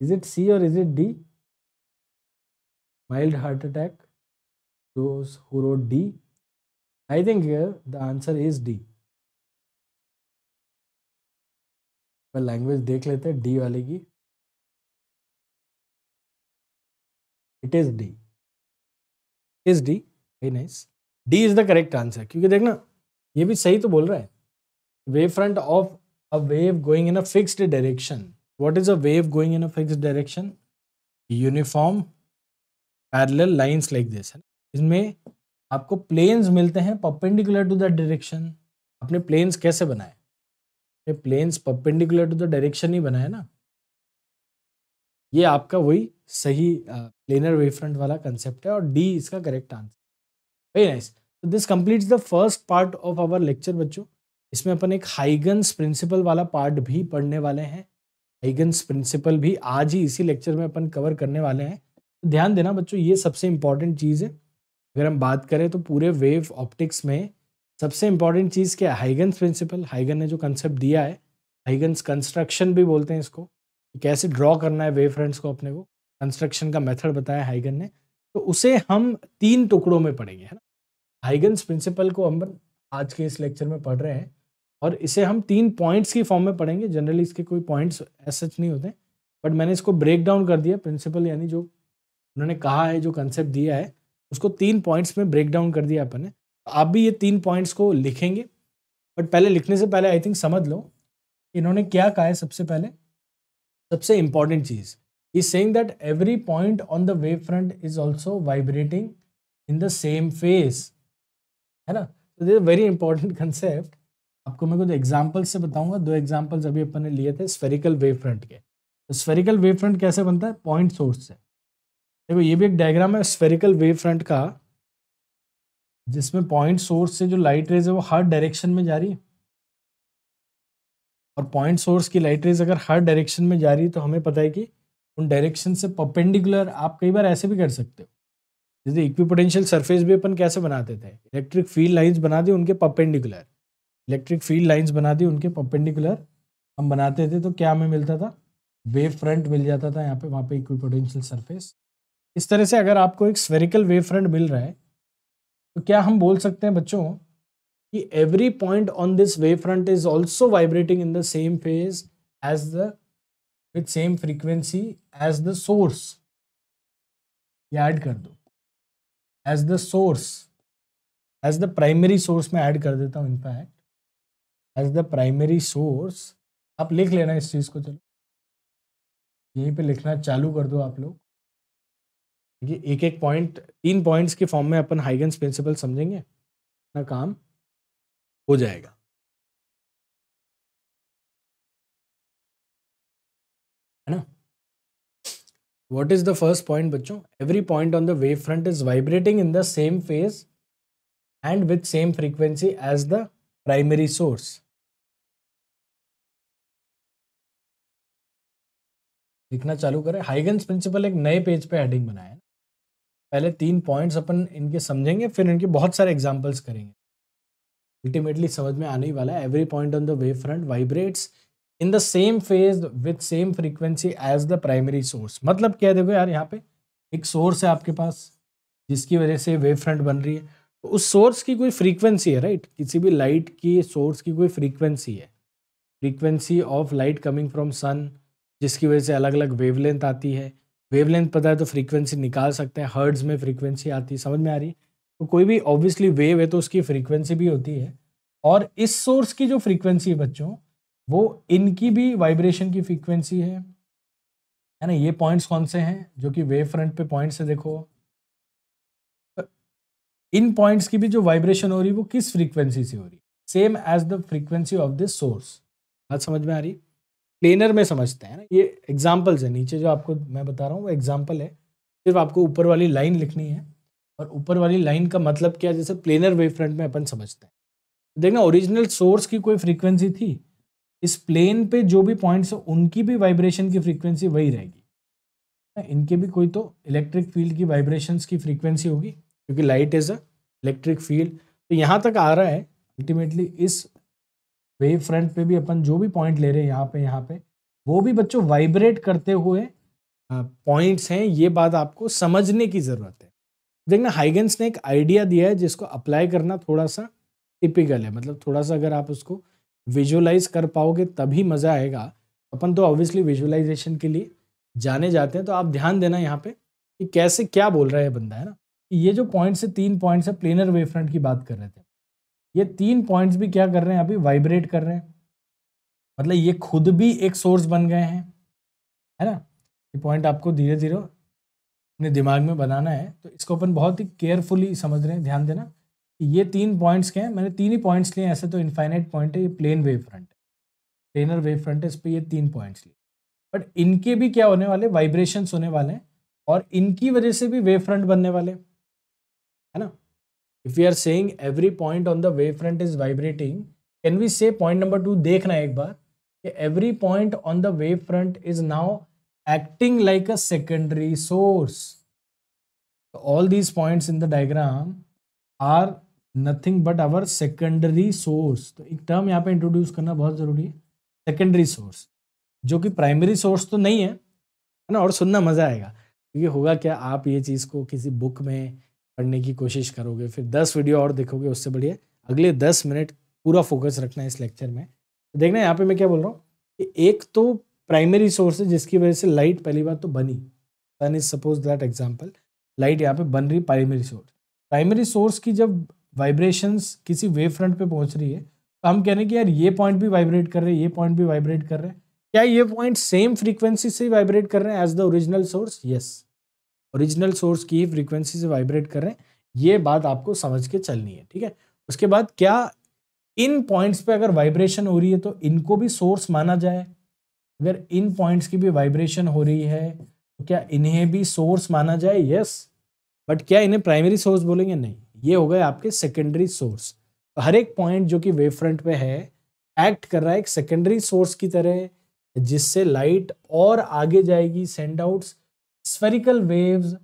is it C और is it D mild heart attack D I think the answer is D language देख लेते हैं D वाले की it is D is D very nice D is the correct answer क्योंकि देखना ये भी सही तो बोल रहा है wave front of a wave going in a fixed direction what is a wave going in a fixed direction uniform parallel lines like this है इसमें आपको प्लेन्स मिलते हैं परपेंडिकुलर टू द डायरेक्शन अपने प्लेन्स कैसे बनाए planes perpendicular to the direction ही बनाए ना ये आपका वही सही प्लेनर वेव फ्रंट वाला कंसेप्ट है और डी इसका करेक्ट आंसर वेरी नाइस तो this complete the first part of our lecture बच्चों इसमें अपन एक हाइगन्स प्रिंसिपल वाला पार्ट भी पढ़ने वाले हैं हाइगन्स प्रिंसिपल भी आज ही इसी लेक्चर में अपन कवर करने वाले हैं तो ध्यान देना बच्चों ये सबसे इंपॉर्टेंट चीज़ है अगर हम बात करें तो पूरे वेव ऑप्टिक्स में सबसे इंपॉर्टेंट चीज़ क्या है हाइगन्स प्रिंसिपल हाइगन ने जो कंसेप्ट दिया है हाइगन्स कंस्ट्रक्शन भी बोलते हैं इसको कैसे ड्रॉ करना है वेव फ्रेंड्स को अपने को कंस्ट्रक्शन का मेथड बताया हाइगन ने तो उसे हम तीन टुकड़ों में पढ़ेंगे है ना हाइगन्स प्रिंसिपल को हम आज के इस लेक्चर में पढ़ रहे हैं और इसे हम तीन पॉइंट्स की फॉर्म में पढ़ेंगे जनरली इसके कोई पॉइंट्स एज सच नहीं होते बट मैंने इसको ब्रेक डाउन कर दिया प्रिंसिपल यानी जो उन्होंने कहा है जो कंसेप्ट दिया है उसको तीन पॉइंट्स में ब्रेक डाउन कर दिया अपन ने तो आप भी ये तीन पॉइंट्स को लिखेंगे बट पहले लिखने से पहले आई थिंक समझ लो इन्होंने क्या कहा है सबसे पहले सबसे इम्पॉर्टेंट चीज़ is saying that every point on the front is also vibrating in the same phase है ना is a very important concept आपको मैं कुछ एग्जाम्पल्स से बताऊंगा दो एग्जाम्पल्स अभी अपन ने लिए थे स्फेरिकल वेव फ्रंट के तो स्फेरिकल वेव फ्रंट कैसे बनता है पॉइंट सोर्स से देखो ये भी एक डायग्राम है स्फेरिकल वेव फ्रंट का जिसमें पॉइंट सोर्स से जो लाइट रेज है वो हर डायरेक्शन में जा रही है और पॉइंट सोर्स की लाइट रेज अगर हर डायरेक्शन में जा रही है तो हमें पता है कि उन डायरेक्शन से परपेंडिकुलर आप कई बार ऐसे भी कर सकते हो जैसे इक्विपोटेंशियल सरफेस भी अपन कैसे बनाते थे इलेक्ट्रिक फील्ड लाइंस बना दी उनके परपेंडिकुलर इलेक्ट्रिक फील्ड लाइंस बना दी उनके परपेंडिकुलर हम बनाते थे तो क्या हमें मिलता था वेव फ्रंट मिल जाता था यहाँ पे वहाँ पे इक्विपोटेंशियल सर्फेस इस तरह से अगर आपको एक स्वेरिकल वेव फ्रंट मिल रहा है तो क्या हम बोल सकते हैं बच्चों कि every point on this wave front is also vibrating in the same phase as the with same frequency as the source ये ऐड कर दो as the source as the primary source में ऐड कर देता हूँ in fact as the primary source आप लिख लेना इस चीज़ को चलो यहीं पे लिखना चालू कर दो आप लोग क्योंकि एक एक पॉइंट तीन पॉइंट्स के फॉर्म में अपन हाइगन्स प्रिंसिपल समझेंगे अपना काम हो जाएगा है ना what is the first point बच्चों every point on the wave front is vibrating in the same phase and with same frequency as the primary source लिखना चालू करें हाइगन्स प्रिंसिपल एक नए पेज पे हेडिंग बनाया है पहले तीन पॉइंट्स अपन इनके समझेंगे फिर इनके बहुत सारे एग्जांपल्स करेंगे अल्टीमेटली समझ में आने ही वाला है every point on the wave front vibrates in the same phase with same frequency as the primary source मतलब क्या देखो यार यहाँ पे एक सोर्स है आपके पास जिसकी वजह से वेव फ्रंट बन रही है तो उस सोर्स की कोई फ्रीक्वेंसी है राइट किसी भी लाइट की सोर्स की कोई फ्रीक्वेंसी है frequency of light coming from sun जिसकी वजह से अलग अलग वेवलेंथ आती है वेवलेंथ पता है तो फ्रीक्वेंसी निकाल सकते हैं हर्ड्स में फ्रीक्वेंसी आती है समझ में आ रही है तो कोई भी ऑब्वियसली वेव है तो उसकी फ्रीक्वेंसी भी होती है और इस सोर्स की जो फ्रीक्वेंसी है बच्चों वो इनकी भी वाइब्रेशन की फ्रीक्वेंसी है है ना ये पॉइंट्स कौन से हैं जो कि वेव फ्रंट पे पॉइंट्स है देखो इन पॉइंट्स की भी जो वाइब्रेशन हो रही है वो किस फ्रीक्वेंसी से हो रही है same as the frequency of this source बात समझ में आ रही प्लेनर में समझते हैं ना ये एग्जाम्पल्स है नीचे जो आपको मैं बता रहा हूँ वो एग्जाम्पल है सिर्फ आपको ऊपर वाली लाइन लिखनी है और ऊपर वाली लाइन का मतलब क्या जैसे प्लेनर वेव फ्रंट में अपन समझते हैं देखना ओरिजिनल सोर्स की कोई फ्रीक्वेंसी थी इस प्लेन पे जो भी पॉइंट्स हो उनकी भी वाइब्रेशन की फ्रीक्वेंसी वही रहेगी हाँ, इनके भी कोई तो इलेक्ट्रिक फील्ड की वाइब्रेशंस की फ्रीक्वेंसी होगी क्योंकि light is a electric field तो यहाँ तक आ रहा है अल्टीमेटली इस वेव फ्रंट पे भी अपन जो भी पॉइंट ले रहे हैं यहाँ पे यहाँ पे वो भी बच्चों वाइब्रेट करते हुए पॉइंट्स हाँ, हैं ये बात आपको समझने की ज़रूरत है देखना हाइगेंस ने एक आइडिया दिया है जिसको अप्लाई करना थोड़ा सा टिपिकल है मतलब थोड़ा सा अगर आप उसको विजुअलाइज कर पाओगे तभी मज़ा आएगा अपन तो ऑब्वियसली विजुअलाइजेशन के लिए जाने जाते हैं तो आप ध्यान देना यहाँ पे कि कैसे क्या बोल रहा है बंदा है ना ये जो पॉइंट्स है तीन पॉइंट्स है प्लेनर वे फ्रंट की बात कर रहे थे ये तीन पॉइंट्स भी क्या कर रहे हैं अभी वाइब्रेट कर रहे हैं मतलब ये खुद भी एक सोर्स बन गए हैं है ना ये पॉइंट आपको धीरे धीरे अपने दिमाग में बनाना है तो इसको अपन बहुत ही केयरफुली समझ रहे हैं ध्यान देना ये तीन पॉइंट्स के हैं मैंने तीन ही पॉइंट्स लिए ऐसे तो इन्फाइनाइट पॉइंट है ये प्लेन वेव फ्रंट है प्लेनर वेव फ्रंट है इस पर ये तीन पॉइंट्स लिए बट इनके भी क्या होने वाले वाइब्रेशन होने वाले हैं और इनकी वजह से भी वेव फ्रंट बनने वाले है ना if you are saying every point on the wave front is vibrating can we say point number two देखना एक बार कि every point on the wave front is now acting like a secondary source all these points in the diagram are nothing but our secondary source तो एक term यहाँ पे introduce करना बहुत ज़रूरी है सेकेंडरी सोर्स जो कि प्राइमरी सोर्स तो नहीं है है ना और सुनना मज़ा आएगा क्योंकि तो होगा क्या आप ये चीज़ को किसी बुक में पढ़ने की कोशिश करोगे फिर दस वीडियो और देखोगे उससे बढ़िया अगले दस मिनट पूरा फोकस रखना है इस लेक्चर में तो देखना यहाँ पे मैं क्या बोल रहा हूँ कि एक तो प्राइमरी सोर्स है जिसकी वजह से लाइट पहली बार तो बनी sun is suppose that example light यहाँ पे बन रही प्राइमरी सोर्स प्राइमरी सोर्स की जब वाइब्रेशंस किसी वेव फ्रंट पे पहुंच रही है तो हम कह रहे हैं कि यार ये पॉइंट भी वाइब्रेट कर रहे हैं ये पॉइंट भी वाइब्रेट कर रहे हैं क्या ये पॉइंट सेम फ्रीक्वेंसी से वाइब्रेट कर रहे हैं as the original source yes original source की ही फ्रीक्वेंसी से वाइब्रेट कर रहे हैं ये बात आपको समझ के चलनी है ठीक है उसके बाद क्या इन पॉइंट्स पे अगर वाइब्रेशन हो रही है तो इनको भी सोर्स माना जाए अगर इन पॉइंट्स की भी वाइब्रेशन हो रही है तो क्या इन्हें भी सोर्स माना जाए यस बट क्या इन्हें प्राइमरी सोर्स बोलेंगे नहीं ये हो गए आपके सेकेंडरी सोर्स तो हर एक पॉइंट जो कि वेव फ्रंट पे है एक्ट कर रहा है एक सेकेंडरी सोर्स की तरह जिससे लाइट और आगे जाएगी send outs spherical waves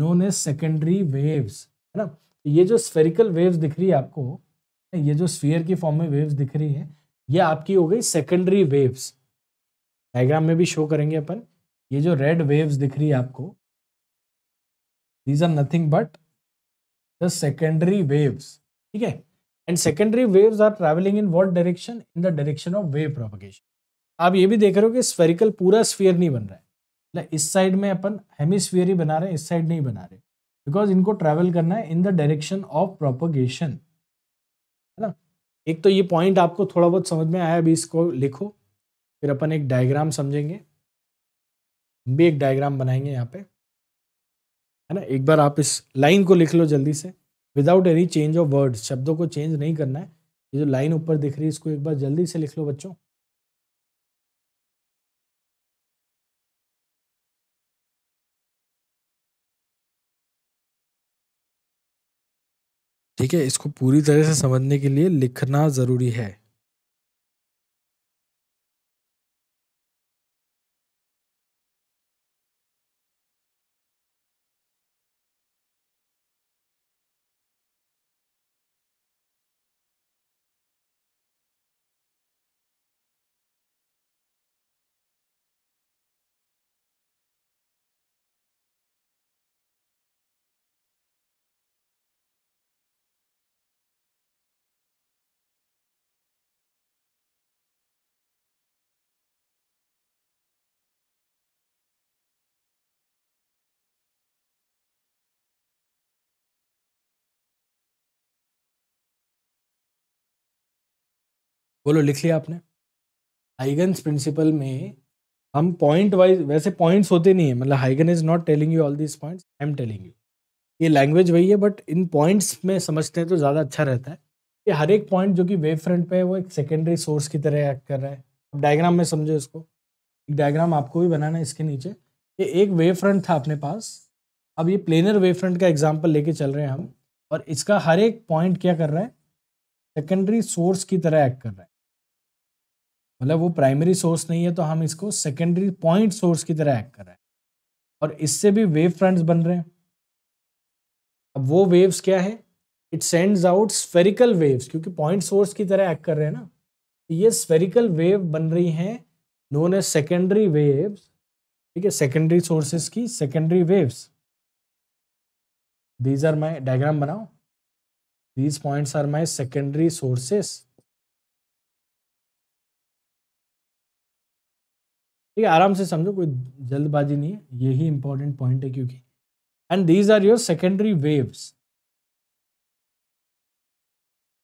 known as secondary waves है ना तो ये जो स्फेरिकल वेव्स दिख रही है आपको ये जो स्फीयर की फॉर्म में वेव्स दिख रही है ये आपकी हो गई सेकेंडरी वेव्स डायग्राम में भी शो करेंगे अपन ये जो रेड वेव्स दिख रही है आपको these are nothing but secondary waves ठीक है and secondary waves are travelling in what direction in the direction of wave propagation आप ये भी देख रहे हो कि स्फेरिकल पूरा स्फीयर नहीं बन रहा है इस साइड में अपन हेमिस्फीयर ही बना रहे हैं इस साइड नहीं बना रहे बिकॉज इनको ट्रैवल करना है in the direction of propagation है ना एक तो ये पॉइंट आपको थोड़ा बहुत समझ में आया अभी इसको लिखो फिर अपन एक डायग्राम समझेंगे भी एक डायग्राम बनाएंगे यहाँ पे है ना एक बार आप इस लाइन को लिख लो जल्दी से without any change of words शब्दों को चेंज नहीं करना है ये जो लाइन ऊपर दिख रही है इसको एक बार जल्दी से लिख लो बच्चों ठीक है इसको पूरी तरह से समझने के लिए लिखना ज़रूरी है बोलो लिख लिया आपने हाइगन्स प्रिंसिपल में हम पॉइंट वाइज वैसे पॉइंट्स होते नहीं है मतलब हाइगन is not telling you all this points I am telling you ये लैंग्वेज वही है बट इन पॉइंट्स में समझते हैं तो ज़्यादा अच्छा रहता है कि हर एक पॉइंट जो कि वेव फ्रंट पर है वो एक सेकेंडरी सोर्स की तरह एक्ट कर रहा है अब डायग्राम में समझो इसको एक डायग्राम आपको भी बनाना है इसके नीचे ये एक वेव फ्रंट था अपने पास अब ये प्लेनर वेव फ्रंट का एग्जाम्पल लेके चल रहे हैं हम और इसका हर एक पॉइंट क्या कर रहा है सेकेंडरी सोर्स की तरह एक्ट कर रहा है मतलब वो प्राइमरी सोर्स नहीं है तो हम इसको सेकेंडरी पॉइंट सोर्स की तरह एक्ट कर रहे हैं और इससे भी वेव फ्रंट्स बन रहे हैं अब वो वेव्स क्या है it sends out spherical waves क्योंकि पॉइंट सोर्स की तरह एक्ट कर रहे हैं ना तो ये स्फेरिकल वेव बन रही हैं नोन एज सेकेंडरी वेव्स ठीक है सेकेंडरी सोर्सेस की secondary waves these are my diagram बनाओ these points are my secondary sources ठीक है आराम से समझो कोई जल्दबाजी नहीं है यही इंपॉर्टेंट पॉइंट है क्योंकि and these are your secondary waves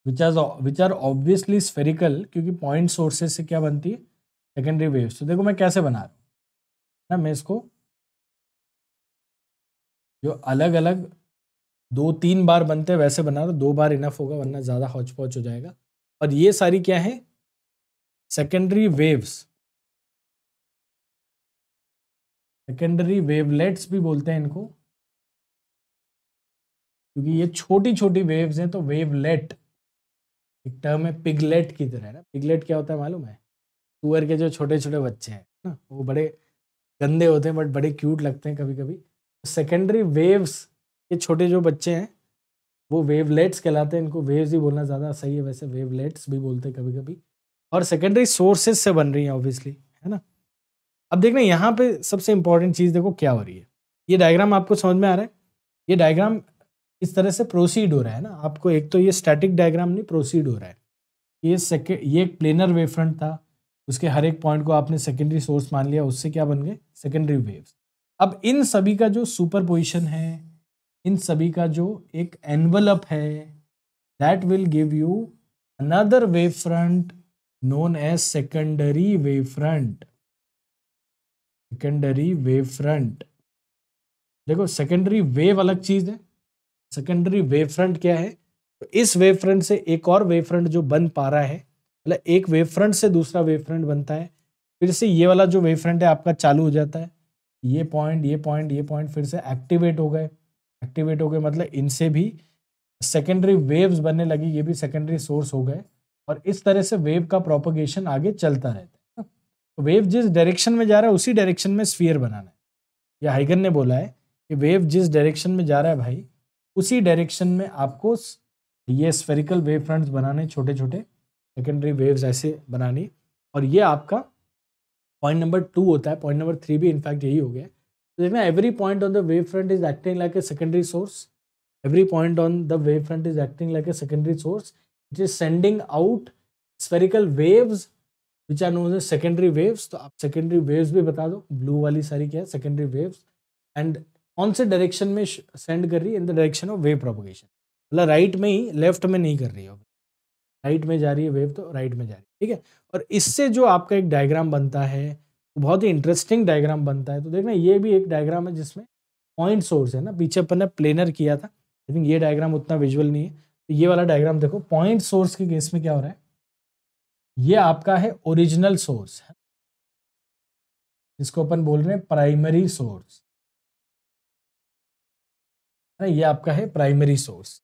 which are which are obviously spherical क्योंकि पॉइंट सोर्सेस से क्या बनती है सेकेंडरी वेव्स तो देखो मैं कैसे बना रहा हूँ ना मैं इसको जो अलग अलग दो तीन बार बनते हैं वैसे बना रहा दो बार इनफ होगा वरना ज़्यादा हौच पौच हो जाएगा और ये सारी क्या है सेकेंडरी वेव्स सेकेंडरी वेवलेट्स भी बोलते हैं इनको क्योंकि ये छोटी छोटी वेव्स हैं तो वेवलेट एक टर्म है पिगलेट की तरह है ना पिगलेट क्या होता है मालूम है सुअर के जो छोटे छोटे बच्चे हैं ना वो बड़े गंदे होते हैं बट बड़े क्यूट लगते हैं कभी कभी सेकेंडरी वेव्स ये छोटे जो बच्चे हैं वो वेवलेट्स कहलाते हैं इनको वेव्स ही बोलना ज़्यादा सही है वैसे वेवलेट्स भी बोलते हैं कभी कभी और सेकेंडरी सोर्सेज से बन रही हैं ऑब्वियसली है ना अब देखना यहाँ पे सबसे इंपॉर्टेंट चीज़ देखो क्या हो रही है ये डायग्राम आपको समझ में आ रहा है ये डायग्राम इस तरह से प्रोसीड हो रहा है ना आपको एक तो ये स्टैटिक डायग्राम नहीं प्रोसीड हो रहा है ये ये एक प्लेनर वेव फ्रंट था उसके हर एक पॉइंट को आपने सेकेंडरी सोर्स मान लिया उससे क्या बन गए सेकेंडरी वेव्स अब इन सभी का जो सुपर पोजिशन है इन सभी का जो एक एनवलप है that will give you another wave front known as secondary wave front secondary wave front देखो सेकेंडरी वेव अलग चीज है सेकेंडरी वेव फ्रंट क्या है तो इस वेव फ्रंट से एक और वेव फ्रंट जो बन पा रहा है मतलब एक वेव फ्रंट से दूसरा वेव फ्रंट बनता है फिर से ये वाला जो वेव फ्रंट है आपका चालू हो जाता है ये पॉइंट ये पॉइंट ये पॉइंट फिर से एक्टिवेट हो गए एक्टिवेट हो गए मतलब इनसे भी सेकेंडरी वेव्स बनने लगी ये भी सेकेंडरी सोर्स हो गए और इस तरह से वेव का प्रोपोगेशन आगे चलता रहता है तो वेव जिस डायरेक्शन में जा रहा है उसी डायरेक्शन में स्फीयर बनाना है ये हाइगन ने बोला है कि वेव जिस डायरेक्शन में जा रहा है भाई उसी डायरेक्शन में आपको ये स्फेरिकल वेव फ्रंट्स बनाने छोटे छोटे सेकेंडरी वेव्स ऐसे बनानी और ये आपका पॉइंट नंबर टू होता है पॉइंट नंबर थ्री भी इनफैक्ट यही हो गया तो देखना every point on the wave front is acting like a secondary source point on the wave front is acting like a secondary source it is sending out spherical waves which are known secondary waves तो आप secondary waves भी बता दो blue वाली सारी क्या है secondary waves and कौन से डायरेक्शन में सेंड कर रही है in the direction of wave propagation मतलब राइट में ही लेफ्ट में नहीं कर रही है राइट में जा रही है वेव तो राइट में जा रही है ठीक है और इससे जो आपका एक डायग्राम बनता है तो बहुत ही इंटरेस्टिंग डायग्राम बनता है तो देखना ये भी एक डायग्राम है जिसमें पॉइंट सोर्स है ना पीछे अपन ने प्लेनर किया था लेकिन ये डायग्राम उतना विजुअल नहीं है तो ये वाला डायग्राम देखो पॉइंट सोर्स के केस में क्या हो रहा है ये आपका है ओरिजिनल सोर्स जिसको अपन बोल रहे हैं प्राइमरी सोर्स है ये आपका है प्राइमरी सोर्स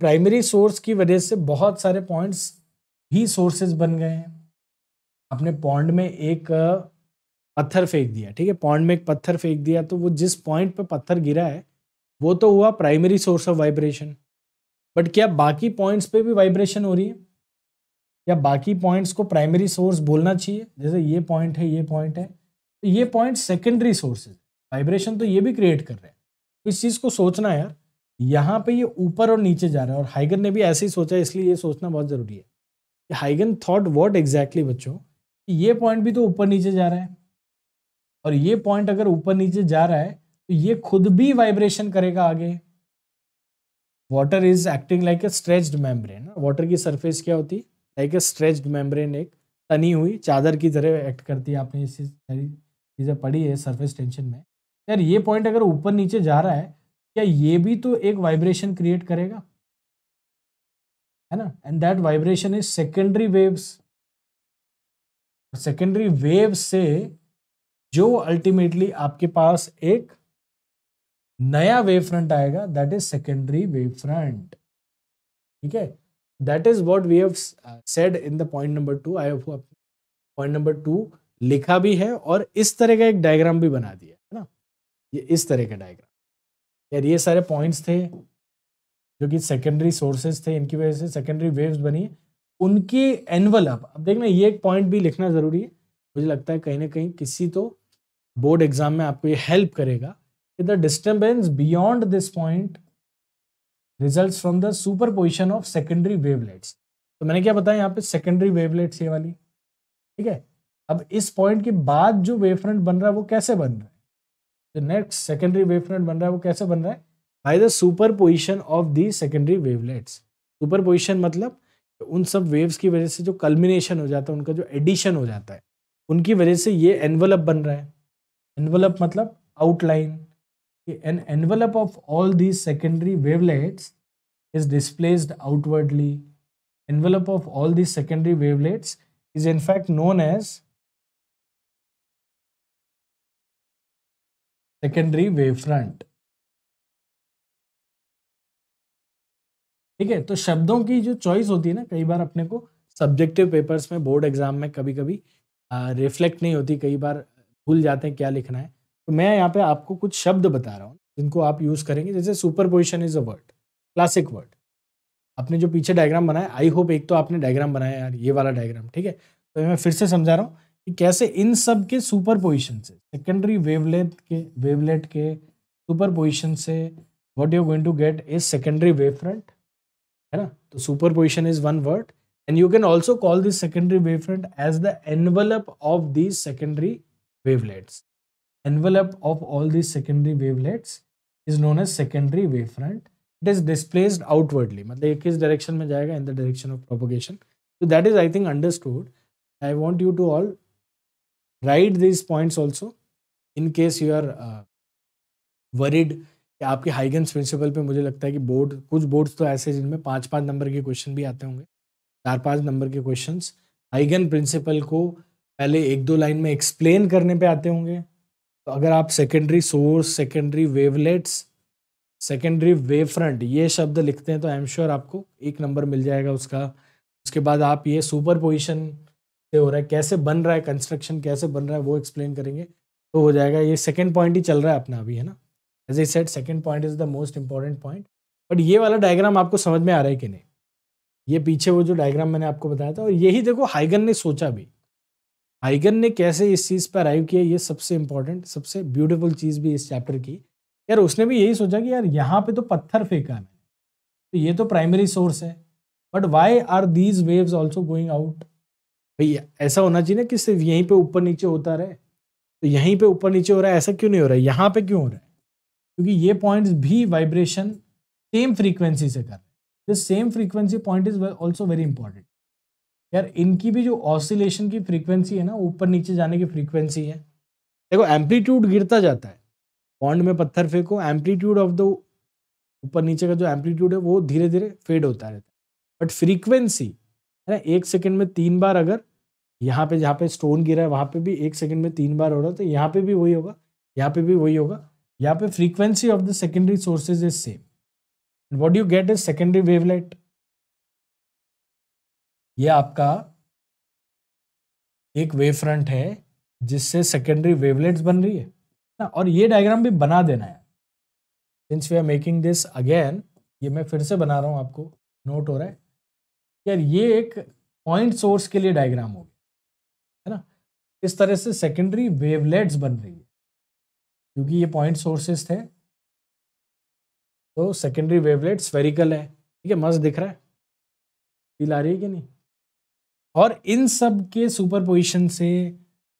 प्राइमरी सोर्स की वजह से बहुत सारे पॉइंट्स भी सोर्सेज बन गए हैं आपने पॉन्ड में एक पत्थर फेंक दिया ठीक है पॉन्ड में एक पत्थर फेंक दिया तो वो जिस पॉइंट पे पत्थर गिरा है वो तो हुआ primary source of vibration but क्या बाकी पॉइंट्स पे भी वाइब्रेशन हो रही है या बाकी पॉइंट्स को प्राइमरी सोर्स बोलना चाहिए जैसे ये पॉइंट है ये पॉइंट है तो ये पॉइंट सेकेंडरी सोर्सेज वाइब्रेशन तो ये भी क्रिएट कर रहे हैं तो इस चीज़ को सोचना यार यहाँ पे ये ऊपर और नीचे जा रहा है और हाइगन ने भी ऐसे ही सोचा इसलिए ये सोचना बहुत ज़रूरी है कि हाइगन थॉट वॉट एग्जैक्टली बच्चों कि ये पॉइंट भी तो ऊपर नीचे जा रहा है और ये पॉइंट अगर ऊपर नीचे जा रहा है तो ये खुद भी वाइब्रेशन करेगा आगे water is acting like a stretched membrane water की सरफेस क्या होती है लाइक ए स्ट्रेच्ड मेम्ब्रेन एक तनी हुई चादर की तरह एक्ट करती है आपने इसी सारी चीज़ें पढ़ी है सरफेस टेंशन में यार ये पॉइंट अगर ऊपर नीचे जा रहा है क्या ये भी तो एक वाइब्रेशन क्रिएट करेगा है ना and that vibration is secondary waves secondary wave से जो अल्टीमेटली आपके पास एक नया वेव फ्रंट आएगा that is secondary wave front ठीक है that is what we have said in the point number two I have point number two लिखा भी है और इस तरह का एक डायग्राम भी बना दिया है ना ये इस तरह का डायग्राम यार ये सारे पॉइंट्स थे जो कि सेकेंडरी सोर्सेज थे इनकी वजह से सेकेंडरी वेव्स बनी उनकी एनवलप अब देखना ये एक पॉइंट भी लिखना ज़रूरी है मुझे लगता है कहीं ना कहीं किसी तो बोर्ड एग्जाम में आपको ये हेल्प करेगा कि the disturbance beyond this point result from the superposition of secondary wavelets तो मैंने क्या बताया यहाँ पे सेकेंडरी वेवलेट्स ये वाली ठीक है अब इस पॉइंट के बाद जो वेव फ्रंट बन रहा है वो कैसे बन रहा है जो नेक्स्ट सेकेंडरी वेव फ्रंट बन रहा है वो कैसे बन रहा है by the superposition of the secondary wavelets superposition मतलब उन सब वेव्स की वजह से जो कल्मिनेशन हो जाता है उनका जो एडिशन हो जाता है उनकी वजह से ये एनवलप बन रहा है एनवलप मतलब outline an envelope of all these secondary wavelets is displaced outwardly envelope of all these secondary wavelets is in fact known as secondary wave front ठीक है तो शब्दों की जो चॉइस होती है ना कई बार अपने को सब्जेक्टिव पेपर्स में बोर्ड एग्जाम में कभी कभी रिफ्लेक्ट नहीं होती कई बार भूल जाते हैं क्या लिखना है तो मैं यहाँ पे आपको कुछ शब्द बता रहा हूँ जिनको आप यूज़ करेंगे जैसे superposition is a word classic word आपने जो पीछे डायग्राम बनाया आई होप एक तो आपने डायग्राम बनाया यार ये वाला डायग्राम ठीक है तो मैं फिर से समझा रहा हूँ कि कैसे इन सब के सुपर पोजिशन से सेकेंडरी वेवलेट के वेवलेट के सुपर पोजिशन से what you going to get is secondary wave front है ना तो superposition is one word and you can also call this secondary wavefront as the envelope of these secondary wavelets envelope of all these secondary wavelets is known as secondary wavefront. It is displaced outwardly. मतलब एक किस direction में जाएगा in the direction of propagation. So that is I think understood. I want you to all write these points also in case you are uh, worried कि आपके Huygens principal पे मुझे लगता है कि बोर्ड कुछ बोर्ड्स तो ऐसे जिनमें पांच पांच नंबर के क्वेश्चन भी आते होंगे चार पांच नंबर के क्वेश्चंस हाइगन प्रिंसिपल को पहले एक दो लाइन में एक्सप्लेन करने पे आते होंगे तो अगर आप secondary source secondary wavelets secondary wave front ये शब्द लिखते हैं तो आई एम श्योर आपको एक नंबर मिल जाएगा उसका उसके बाद आप ये सुपर पोजिशन से हो रहा है कैसे बन रहा है कंस्ट्रक्शन कैसे बन रहा है वो एक्सप्लेन करेंगे तो हो जाएगा ये सेकेंड पॉइंट ही चल रहा है अपना अभी है ना as a set second point is the most important point but ये वाला डायग्राम आपको समझ में आ रहा है कि नहीं ये पीछे वो जो डायग्राम मैंने आपको बताया था और यही देखो हाइगन ने सोचा भी हाइगन ने कैसे इस चीज़ पर अराइव किया ये सबसे इम्पॉर्टेंट सबसे ब्यूटीफुल चीज़ भी इस चैप्टर की यार उसने भी यही सोचा कि यार यहाँ पे तो पत्थर फेंका है तो ये तो प्राइमरी सोर्स है but why are these waves also going out भाई ऐसा होना चाहिए ना कि सिर्फ यहीं पे ऊपर नीचे होता रहे तो यहीं पे ऊपर नीचे हो रहा है ऐसा क्यों नहीं हो रहा है यहाँ पे क्यों हो रहा है क्योंकि ये पॉइंट्स भी वाइब्रेशन सेम फ्रीक्वेंसी से कर रहे हैं same frequency point is also very important यार इनकी भी जो ऑसिलेशन की फ्रीक्वेंसी है ना ऊपर नीचे जाने की फ्रीक्वेंसी है देखो एम्पलीट्यूड गिरता जाता है पॉन्ड में पत्थर फेंको एम्पलीट्यूड ऑफ द ऊपर नीचे का जो एम्पलीट्यूड है वो धीरे धीरे फेड होता रहता है बट फ्रीक्वेंसी है ना एक सेकेंड में तीन बार अगर यहाँ पे जहाँ पे स्टोन गिरा है वहाँ पे भी एक सेकेंड में तीन बार हो रहा है तो यहाँ पे भी वही होगा यहाँ पे भी वही होगा यहाँ पे frequency of the secondary sources is same what you get is secondary wavelet ये आपका एक वेव फ्रंट है जिससे सेकेंडरी वेवलेट्स बन रही है ना और ये डायग्राम भी बना देना है since we are making this again ये मैं फिर से बना रहा हूँ आपको नोट हो रहा है यार ये एक पॉइंट सोर्स के लिए डायग्राम हो गया है ना इस तरह से सेकेंडरी वेवलेट्स बन रही है क्योंकि ये पॉइंट सोर्सेस थे तो सेकेंडरी वेवलेट्स वेरिकल है ठीक है मस्त दिख रहा है फील आ रही है कि नहीं और इन सब के सुपर पोजिशन से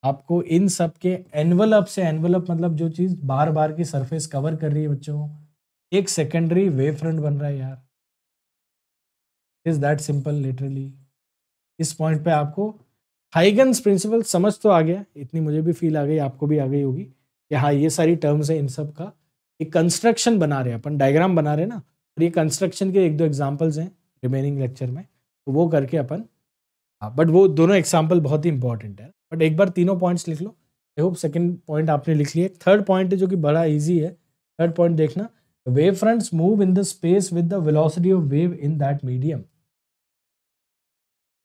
आपको इन सब के एनवलप से एनवलअप मतलब जो चीज़ बार बार की सरफेस कवर कर रही है बच्चों एक सेकेंडरी वेव फ्रंट बन रहा है यार इज दैट सिंपल लिटरली इस पॉइंट पे आपको हाइगन्स प्रिंसिपल समझ तो आ गया इतनी मुझे भी फील आ गई आपको भी आ गई होगी कि हाँ ये सारी टर्म्स है इन सब का एक कंस्ट्रक्शन बना रहे हैं अपन डायग्राम बना रहे हैं ना और ये कंस्ट्रक्शन के एक दो एग्जाम्पल्स हैं रिमेनिंग लेक्चर में तो वो करके अपन हाँ बट वो दोनों एग्जाम्पल बहुत ही इंपॉर्टेंट है बट एक बार तीनों पॉइंट्स लिख लो आई होप सेकंड पॉइंट आपने लिख लिया थर्ड पॉइंट है जो कि बड़ा इजी है थर्ड पॉइंट देखना wave fronts move in the space with the velocity of wave in that medium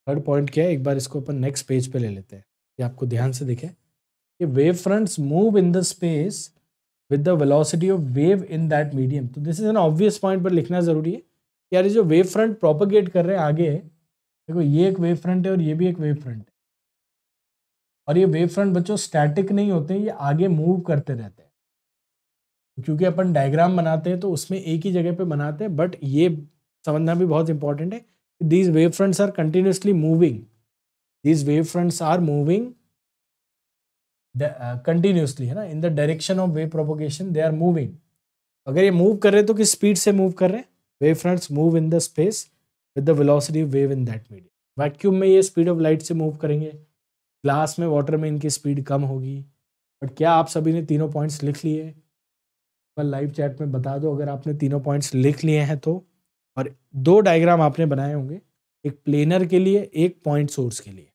third point क्या है एक बार इसको अपन नेक्स्ट पेज पे ले लेते हैं कि आपको ध्यान से दिखे कि wave fronts move in the space with the velocity of wave in that medium तो this is an obvious point पर लिखना जरूरी है यार ये जो वेव फ्रंट प्रोपोगेट कर रहे हैं आगे देखो ये एक वेव फ्रंट है और ये भी एक वेव फ्रंट है और ये वेव फ्रंट बच्चों स्टैटिक नहीं होते हैं ये आगे मूव करते रहते हैं क्योंकि अपन डायग्राम बनाते हैं तो उसमें एक ही जगह पे बनाते हैं बट ये समझना भी बहुत इंपॉर्टेंट है these wave fronts are continuously moving these wave fronts are moving continuously है ना in the direction of wave propagation they are moving अगर ये मूव कर रहे हैं तो किस स्पीड से मूव कर रहे हैं wave fronts move in the space with the velocity wave in that medium vacuum में ये स्पीड ऑफ लाइट से मूव करेंगे ग्लास में वाटर में इनकी स्पीड कम होगी बट क्या आप सभी ने तीनों पॉइंट्स लिख लिए लाइव चैट में बता दो अगर आपने तीनों पॉइंट्स लिख लिए हैं तो और दो डायग्राम आपने बनाए होंगे एक प्लेनर के लिए एक पॉइंट सोर्स के लिए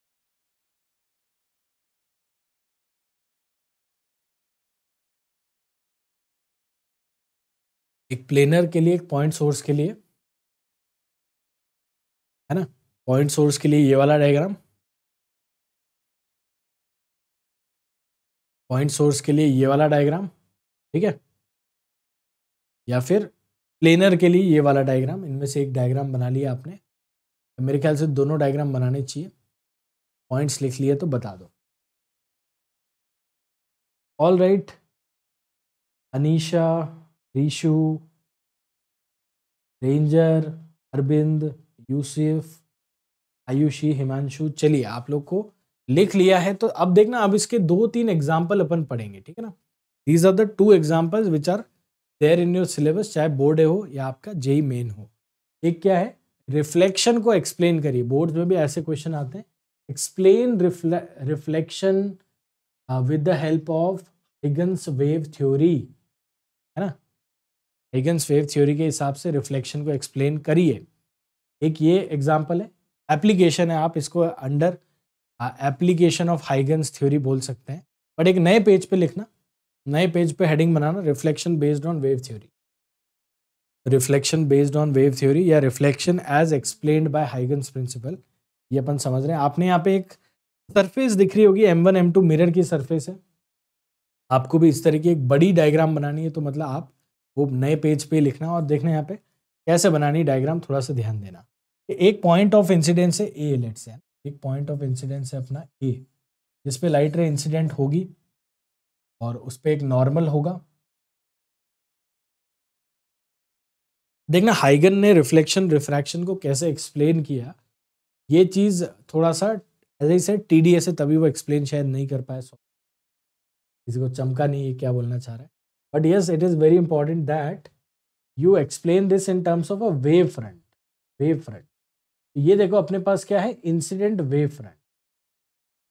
एक प्लेनर के लिए एक पॉइंट सोर्स के लिए है ना पॉइंट सोर्स के लिए ये वाला डायग्राम पॉइंट सोर्स के लिए ये वाला डायग्राम ठीक है या फिर प्लेनर के लिए ये वाला डायग्राम इनमें से एक डायग्राम बना लिया आपने तो मेरे ख्याल से दोनों डायग्राम बनाने चाहिए पॉइंट्स लिख लिए तो बता दो all right Anisha Rishu Ranger Arvind Yusuf Ayushi Himanshu चलिए आप लोग को लिख लिया है तो अब देखना अब इसके दो तीन एग्जाम्पल अपन पढ़ेंगे ठीक है ना these are the two examples which are there in your syllabus चाहे बोर्ड हो या आपका जेई मेन e हो एक क्या है रिफ्लेक्शन को एक्सप्लेन करिए बोर्ड में भी ऐसे क्वेश्चन आते हैं explain reflection with the help of Huygens wave theory है ना हिगन्स वेव थ्योरी के हिसाब से रिफ्लेक्शन को एक्सप्लेन करिए एक ये एग्जाम्पल है एप्लीकेशन है आप इसको under application of Huygens theory बोल सकते हैं बट एक नए पेज पे लिखना नए पेज पे हेडिंग बनाना reflection based on wave theory reflection based on wave theory या reflection as explain by Huygens principle ये अपन समझ रहे हैं आपने यहाँ पे एक सरफेस दिख रही होगी M one M two mirror की सरफेस है आपको भी इस तरह की एक बड़ी डायग्राम बनानी है तो मतलब आप वो नए पेज पे लिखना और देखना यहाँ पे कैसे बनानी डायग्राम थोड़ा सा ध्यान देना एक पॉइंट ऑफ इंसिडेंस है ए लेट्स से एक पॉइंट ऑफ इंसिडेंस है अपना ए पे लाइट रे इंसिडेंट होगी और उस पर एक नॉर्मल होगा देखना हाइगन ने रिफ्लेक्शन रिफ्रैक्शन को कैसे एक्सप्लेन किया ये चीज़ थोड़ा सा एज आई सेड टी से तभी वो एक्सप्लेन शायद नहीं कर पाए किसी को चमका नहीं ये क्या बोलना चाह रहा है but yes it is very important that you explain this in terms of a wave front wave front ये देखो अपने पास क्या है इंसिडेंट वेव फ्रंट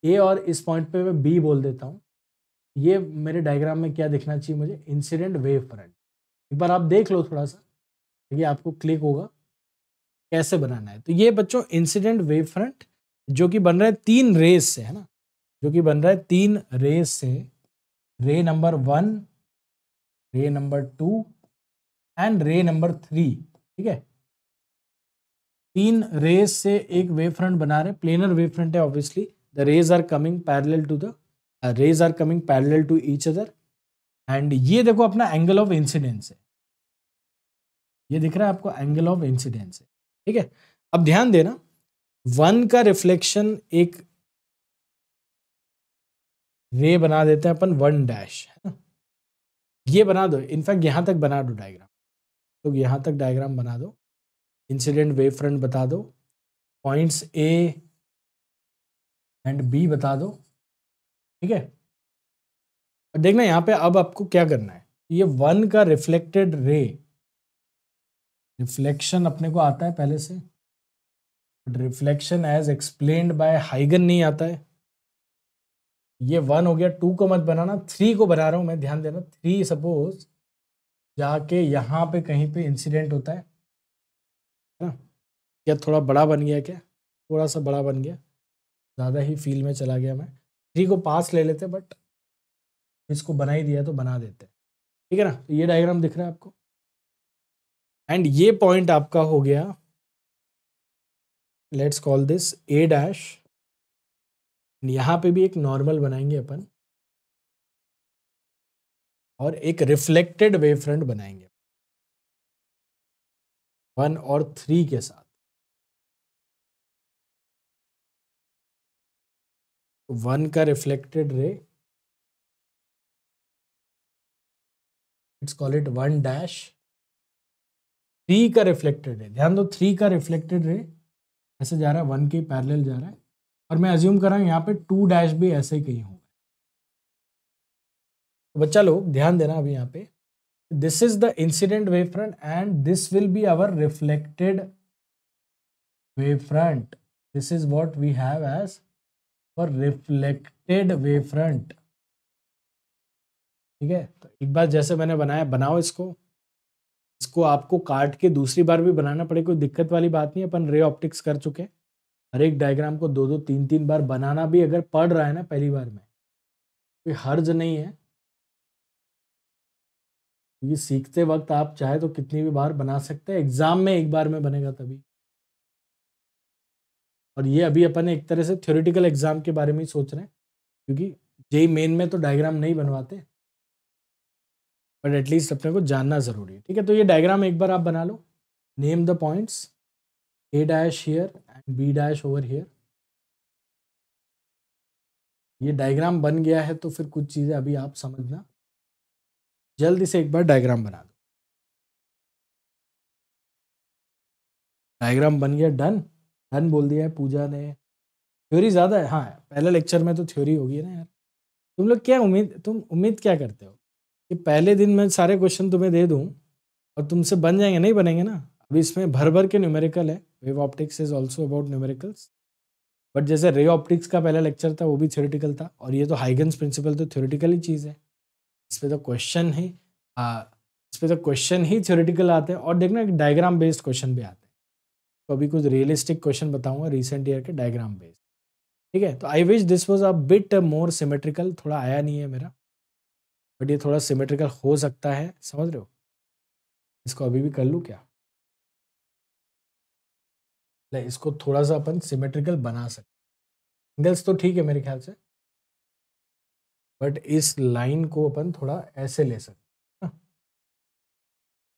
ए और इस पॉइंट पे मैं बी बोल देता हूँ ये मेरे डायग्राम में क्या दिखना चाहिए मुझे इंसिडेंट वेव फ्रंट एक बार आप देख लो थोड़ा सा ये आपको क्लिक होगा कैसे बनाना है तो ये बच्चों इंसिडेंट वेव फ्रंट जो कि बन रहा है तीन रेस से है ना जो कि बन रहा है तीन रेस से ray number one ray number two and ray number three ठीक है तीन रेज से एक वेव फ्रंट बना रहे प्लेनर वेव फ्रंट है obviously the rays are coming parallel to the rays are coming parallel to each other and ये देखो अपना एंगल ऑफ इंसिडेंस है ये दिख रहा है आपको एंगल ऑफ इंसिडेंस है ठीक है अब ध्यान देना वन का रिफ्लेक्शन एक रे बना देते हैं अपन वन डैश है ना ये बना दो इनफैक्ट यहां तक बना दो डायग्राम तो यहां तक डायग्राम बना दो इंसिडेंट वेव फ्रंट बता दो पॉइंट्स ए एंड बी बता दो ठीक है और देखना यहाँ पे अब आपको क्या करना है ये वन का रिफ्लेक्टेड रे रिफ्लेक्शन अपने को आता है पहले से reflection as explain by Huygen नहीं आता है ये वन हो गया टू को मत बनाना थ्री को बना रहा हूँ मैं ध्यान देना थ्री सपोज जाके यहाँ पे कहीं पे इंसिडेंट होता है है ना क्या थोड़ा बड़ा बन गया क्या थोड़ा सा बड़ा बन गया ज़्यादा ही फील में चला गया मैं थ्री को पास ले लेते बट इसको बना ही दिया तो बना देते ठीक है ना तो ये डायग्राम दिख रहा है आपको एंड ये पॉइंट आपका हो गया let's call this A dash यहाँ पे भी एक नॉर्मल बनाएंगे अपन और एक रिफ्लेक्टेड वेव फ्रंट बनाएंगे वन और थ्री के साथ वन का reflected ray it's call it one dash three का रिफ्लेक्टेड रे ध्यान दो थ्री का रिफ्लेक्टेड रे ऐसे जा रहा है वन के पैरेलल जा रहा है और मैं अज्यूम कर रहा हूं यहाँ पे टू डैश भी ऐसे कहीं होगा तो बच्चा लोग ध्यान देना अभी यहां पे this is the incident wavefront and this will be our reflected wavefront this is what we have as for reflected wavefront ठीक है तो एक बार जैसे मैंने बनाया बनाओ इसको इसको आपको काट के दूसरी बार भी बनाना पड़े कोई दिक्कत वाली बात नहीं अपन रे ऑप्टिक्स कर चुके हर एक डायग्राम को दो दो तीन तीन बार बनाना भी अगर पड़ रहा है ना पहली बार में कोई तो हर्ज नहीं है क्योंकि सीखते वक्त आप चाहे तो कितनी भी बार बना सकते हैं एग्ज़ाम में एक बार में बनेगा तभी और ये अभी अपन एक तरह से थ्योरिटिकल एग्ज़ाम के बारे में ही सोच रहे हैं क्योंकि जेई मेन में तो डायग्राम नहीं बनवाते बट एटलीस्ट अपने को जानना ज़रूरी है ठीक है तो ये डायग्राम एक बार आप बना लो name the points A dash here and B dash over here ये डायग्राम बन गया है तो फिर कुछ चीज़ें अभी आप समझना जल्दी से एक बार डायग्राम बना दो डायग्राम बन गया डन डन बोल दिया है पूजा ने थ्योरी ज़्यादा है हाँ पहले लेक्चर में तो थ्योरी होगी ना यार तुम लोग क्या उम्मीद तुम उम्मीद क्या करते हो कि पहले दिन मैं सारे क्वेश्चन तुम्हें दे दूँ और तुमसे बन जाएंगे नहीं बनेंगे ना अभी इसमें भर भर के न्यूमेरिकल है wave optics is also about numericals but जैसे रे ऑप्टिक्स का पहला लेक्चर था वो भी थ्योरेटिकल था और ये तो हाइगन्स प्रिंसिपल तो थ्योरेटिकल ही चीज़ है तो इस पर तो क्वेश्चन ही पर तो क्वेश्चन ही थ्योरेटिकल आते हैं और देखना एक डायग्राम बेस्ड क्वेश्चन भी आते हैं तो अभी कुछ रियलिस्टिक क्वेश्चन बताऊंगा रिसेंट ईयर के डायग्राम बेस्ड ठीक है तो I wish this was a bit more symmetrical थोड़ा आया नहीं है मेरा बट ये थोड़ा सिमेट्रिकल हो सकता है समझ रहे हो इसको अभी भी कर लूँ क्या इसको थोड़ा सा अपन सिमेट्रिकल बना सकते एंगल्स तो ठीक है मेरे ख्याल से बट इस लाइन को अपन थोड़ा ऐसे ले सकते हाँ।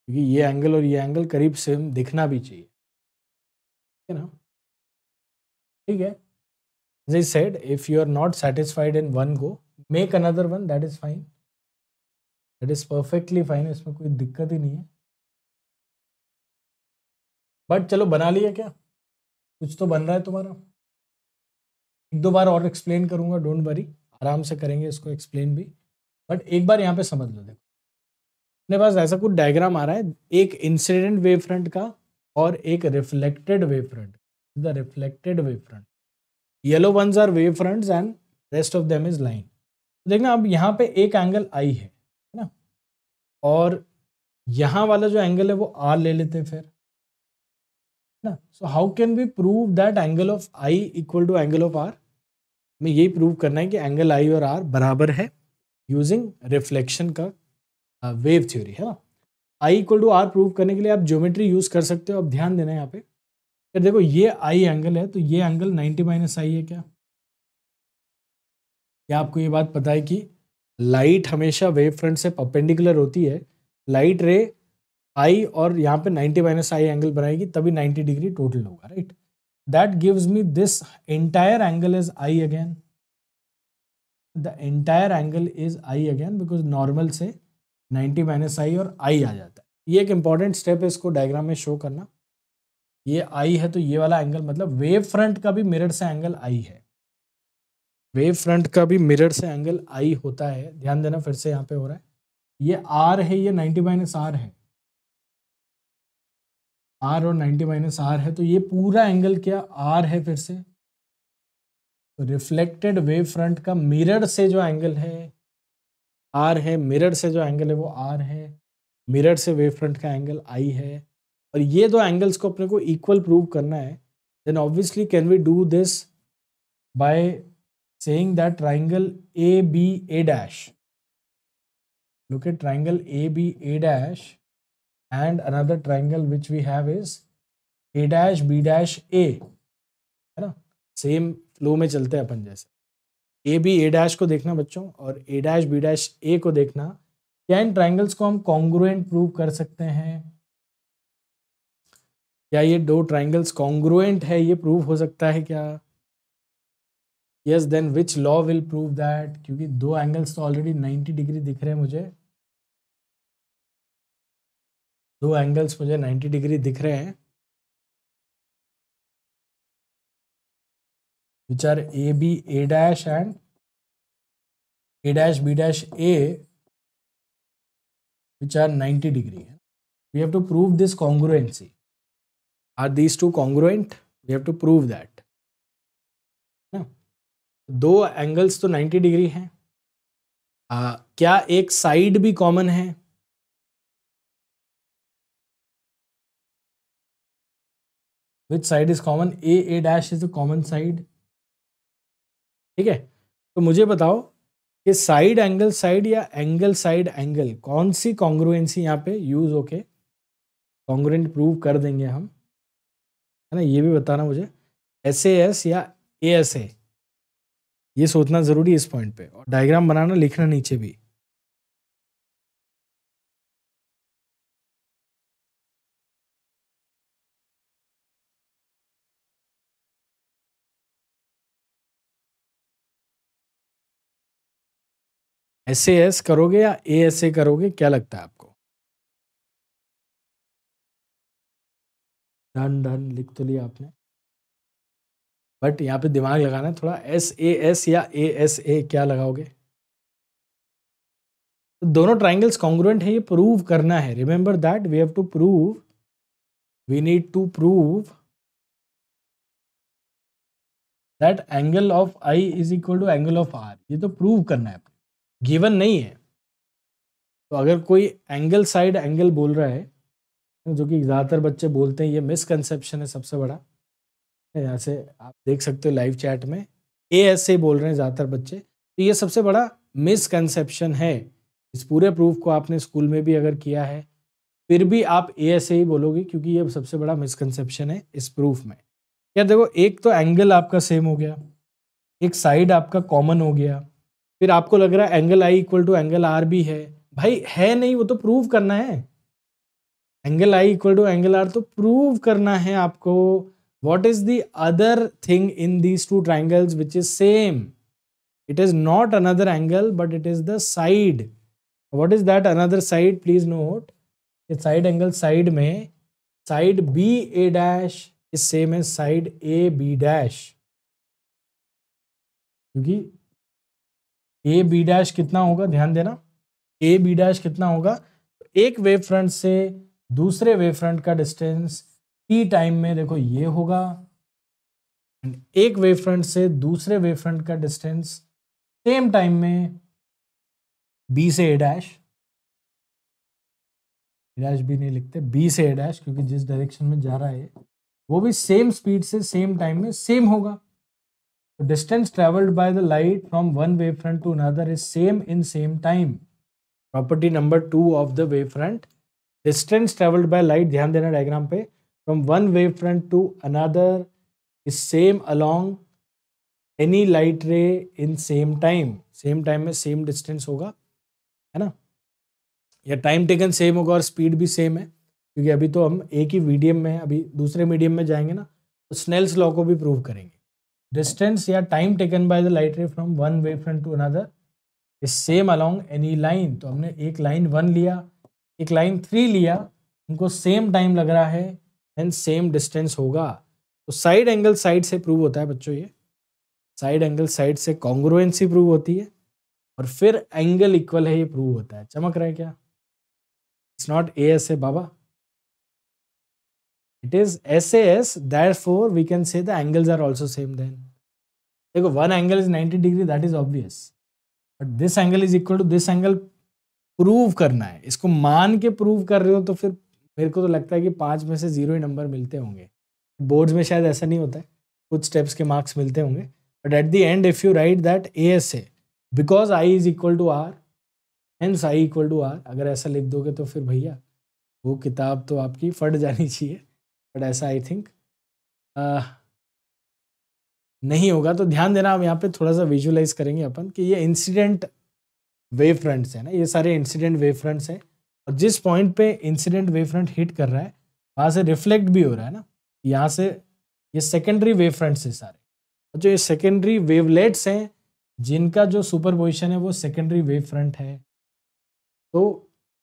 क्योंकि ये एंगल और ये एंगल करीब सेम दिखना भी चाहिए ठीक है ना ठीक है J said if you are not satisfied in one go make another one that is fine that is perfectly fine इसमें कोई दिक्कत ही नहीं है बट चलो बना लिया क्या कुछ तो बन रहा है तुम्हारा एक दो बार और एक्सप्लेन करूंगा डोंट वरी आराम से करेंगे इसको एक्सप्लेन भी बट एक बार यहाँ पे समझ लो देखो अपने पास ऐसा कुछ डायग्राम आ रहा है एक इंसिडेंट वेव फ्रंट का और एक reflected wave front the reflected wave front yellow ones are wave front and rest of them is line देखना अब यहाँ पे एक एंगल आई है ना और यहाँ वाला जो एंगल है वो आर ले लेते हैं फिर ना so how can we prove that angle of i equal to angle of r हमें यही प्रूव करना है कि एंगल आई और आर बराबर है यूजिंग रिफ्लेक्शन का वेव uh, थ्योरी है ना i equal to r prove करने के लिए आप ज्योमेट्री यूज़ कर सकते हो आप ध्यान देना यहाँ पे फिर देखो ये आई एंगल है तो ये एंगल 90 माइनस आई है क्या क्या आपको ये बात पता है कि लाइट हमेशा वेव फ्रंट से परपेंडिकुलर होती है लाइट रे आई और यहाँ पे 90 माइनस आई एंगल बनाएगी तभी 90 डिग्री टोटल होगा right that gives me this entire angle is i again the entire angle is i again because normal se 90 minus i और i aa jata hai ye ek important step hai isko diagram mein show karna ये आई है तो ये वाला angle मतलब wave front का भी mirror से एंगल आई है वेव फ्रंट का भी मिरर से एंगल आई होता है ध्यान देना फिर से यहाँ पे हो रहा है ये आर है ये 90 माइनस आर है आर और नाइन्टी माइनस आर है तो ये पूरा एंगल क्या आर है फिर से तो रिफ्लेक्टेड वेव फ्रंट का मिरर से जो एंगल है आर है मिरर से जो एंगल है वो आर है मिरर से वेव फ्रंट का एंगल आई है और ये दो एंगल्स को अपने को इक्वल प्रूव करना है then obviously can we do this by saying that triangle A B A dash at triangle A B A dash and another triangle which we have is a dash b dash a है ना same flow में चलते हैं अपन जैसे ए B A dash को देखना बच्चों और A dash B dash A को देखना क्या इन ट्राइंगल्स को हम कॉन्ग्रुएंट प्रूव कर सकते हैं क्या ये दो ट्राइंगल्स कॉन्ग्रुएंट है ये प्रूव हो सकता है क्या yes then which law will prove that क्योंकि दो एंगल्स तो ऑलरेडी 90 डिग्री दिख रहे हैं मुझे दो एंगल्स मुझे नाइन्टी डिग्री दिख रहे हैं which are A B A dash and A dash B dash A which are 90 degree we have to prove this congruency are these two congruent we have to prove that दो angles तो ninety degree हैं क्या एक side भी common है which side is common A A dash is a common side ठीक है तो मुझे बताओ कि साइड एंगल साइड या एंगल साइड एंगल कौन सी कॉन्ग्रुएंसी यहाँ पे यूज होके कॉन्ग्रुएंट प्रूव कर देंगे हम है ना ये भी बताना मुझे एस ए एस या ए एस ए ये सोचना ज़रूरी है इस पॉइंट पे और डायग्राम बनाना लिखना नीचे भी एस ए एस करोगे या ए एस ए करोगे क्या लगता है आपको डन डन लिख तो लिया आपने बट यहाँ पे दिमाग लगाना है थोड़ा एस ए एस या ए एस ए क्या लगाओगे तो दोनों ट्राइंगल्स कॉन्ग्रुएंट है ये प्रूव करना है remember that we have to prove we need to prove that angle of i is equal to angle of r ये तो प्रूव करना है गिवन नहीं है तो अगर कोई एंगल साइड एंगल बोल रहा है जो कि ज़्यादातर बच्चे बोलते हैं ये मिसकनसेप्शन है सबसे बड़ा यहाँ से आप देख सकते हो लाइव चैट में ए एस ए बोल रहे हैं ज़्यादातर बच्चे तो ये सबसे बड़ा मिसकनसेप्शन है इस पूरे प्रूफ को आपने स्कूल में भी अगर किया है फिर भी आप ए एस ए ही बोलोगे क्योंकि ये सबसे बड़ा मिसकनसेप्शन है इस प्रूफ में यार देखो एक तो एंगल आपका सेम हो गया एक साइड आपका कॉमन हो गया फिर आपको लग रहा है angle i equal to angle r भी है भाई है नहीं वो तो प्रूव करना है angle i equal to angle r तो प्रूव करना है आपको what is the other thing in these two triangles which is same it is not another angle but it is the side what is that another side please note side angle side में side B A dash is same as side A B dash क्योंकि A B dash कितना होगा ध्यान देना ए B dash कितना होगा एक wave front से दूसरे वेव फ्रंट का डिस्टेंस टी टाइम में देखो ये होगा एंड एक वेव फ्रंट से दूसरे वेव फ्रंट का डिस्टेंस सेम टाइम में बी से ए डैश डैश भी नहीं लिखते बी से ए डैश क्योंकि जिस डायरेक्शन में जा रहा है वो भी सेम स्पीड से सेम टाइम में सेम होगा The distance traveled by the light from one wavefront to another is same in same time. Property number two of the wavefront. Distance traveled by light, ध्यान देना diagram पे from one wavefront to another is same along any light ray in same time same time में same distance होगा है ना या time taken same होगा और स्पीड भी सेम है क्योंकि अभी तो हम एक ही मीडियम में अभी दूसरे मीडियम में जाएंगे ना तो स्नेल्स लॉ को भी प्रूव करेंगे distance या time taken by the light ray from one wavefront to another is same along any line तो हमने एक line वन लिया एक line थ्री लिया उनको same time लग रहा है एंड सेम डिस्टेंस होगा तो साइड एंगल साइड से प्रूव होता है बच्चों ये साइड एंगल साइड से कॉन्ग्रुएंसी प्रूव होती है और फिर एंगल इक्वल है ये प्रूव होता है चमक रहा है क्या it's not A S A बाबा it is S is SAS therefore we can say the angles are also same then देखो one angle is 90 degree that is obvious but this angle is equal to this angle prove करना है इसको मान के prove कर रहे हो तो फिर मेरे को तो लगता है कि पाँच में से जीरो ही नंबर मिलते होंगे बोर्ड्स में शायद ऐसा नहीं होता है कुछ स्टेप्स के मार्क्स मिलते होंगे but at the end if you write that A S A because i is equal to r hence i equal to r अगर ऐसा लिख दोगे तो फिर भैया वो किताब तो आपकी फट जानी चाहिए बट ऐसा आई थिंक नहीं होगा तो ध्यान देना हम यहाँ पे थोड़ा सा विजुअलाइज करेंगे अपन कि ये इंसिडेंट वेव फ्रंट्स है ना ये सारे इंसिडेंट वेव फ्रंट्स हैं और जिस पॉइंट पे इंसिडेंट वेव फ्रंट हिट कर रहा है वहाँ से रिफ्लेक्ट भी हो रहा है ना यहाँ से ये सेकेंडरी वेव फ्रंट्स है सारे और जो ये सेकेंडरी वेवलेट्स हैं जिनका जो सुपर पोजिशन है वो सेकेंडरी वेव फ्रंट है तो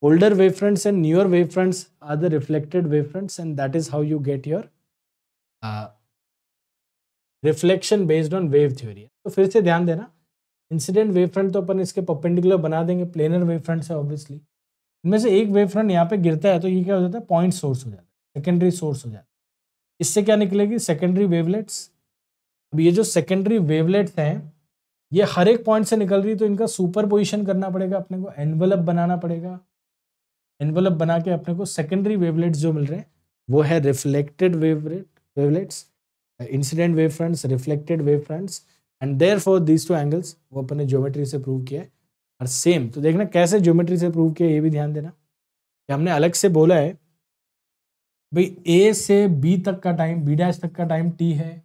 older wave fronts and newer wave fronts are the reflected wave fronts and that is how you get your uh, reflection based on wave theory तो फिर से ध्यान देना इंसिडेंट वेव फ्रंट तो अपन इसके perpendicular बना देंगे प्लेनर वेव फ्रंट है ऑब्वियसली इनमें से एक वेव फ्रंट यहाँ पे गिरता है तो ये क्या हो जाता है पॉइंट सोर्स हो जाता है सेकेंडरी सोर्स हो जाता है इससे क्या निकलेगी सेकेंडरी वेवलेट्स अब ये जो सेकेंडरी वेवलेट्स हैं ये हर एक पॉइंट से निकल रही है तो इनका सुपर पोजिशन करना पड़ेगा अपने को एनवलप बनाना पड़ेगा एनवलप बना के अपने को सेकेंडरी वेवलेट्स जो मिल रहे हैं वो है reflected wavelets incident wave fronts reflected wave fronts and therefore these two angles वो अपने ज्योमेट्री से प्रूव किया है और सेम तो देखना कैसे ज्योमेट्री से प्रूव किया ये भी ध्यान देना कि हमने अलग से बोला है भाई ए से बी तक का टाइम बी डैश तक का टाइम टी है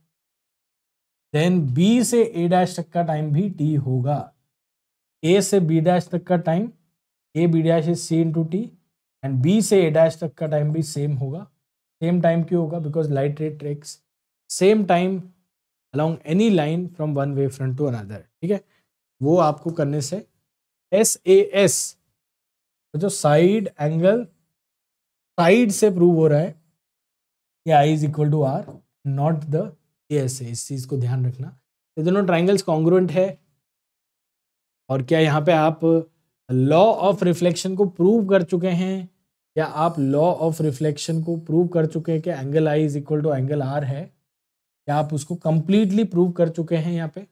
देन बी से ए डैश तक का टाइम भी टी होगा ए से बी डैश तक का time A B dash is C into T and B से ए डैश तक का टाइम भी सेम होगा सेम टाइम क्यों होगा because light rate tracks same time along any line from one wave front to another ठीक है वो आपको करने से एस ए एस जो साइड एंगल साइड से प्रूव हो रहा है कि I is equal to R not the A S A इस चीज़ को ध्यान रखना ये दोनों ट्राइंगल्स कॉन्ग्रुएंट है और क्या यहाँ पे आप लॉ ऑफ रिफ्लेक्शन को प्रूव कर चुके हैं या आप लॉ ऑफ रिफ्लेक्शन को प्रूव कर चुके हैं कि angle I is equal to angle R है या आप उसको कम्प्लीटली प्रूव कर चुके हैं यहाँ पे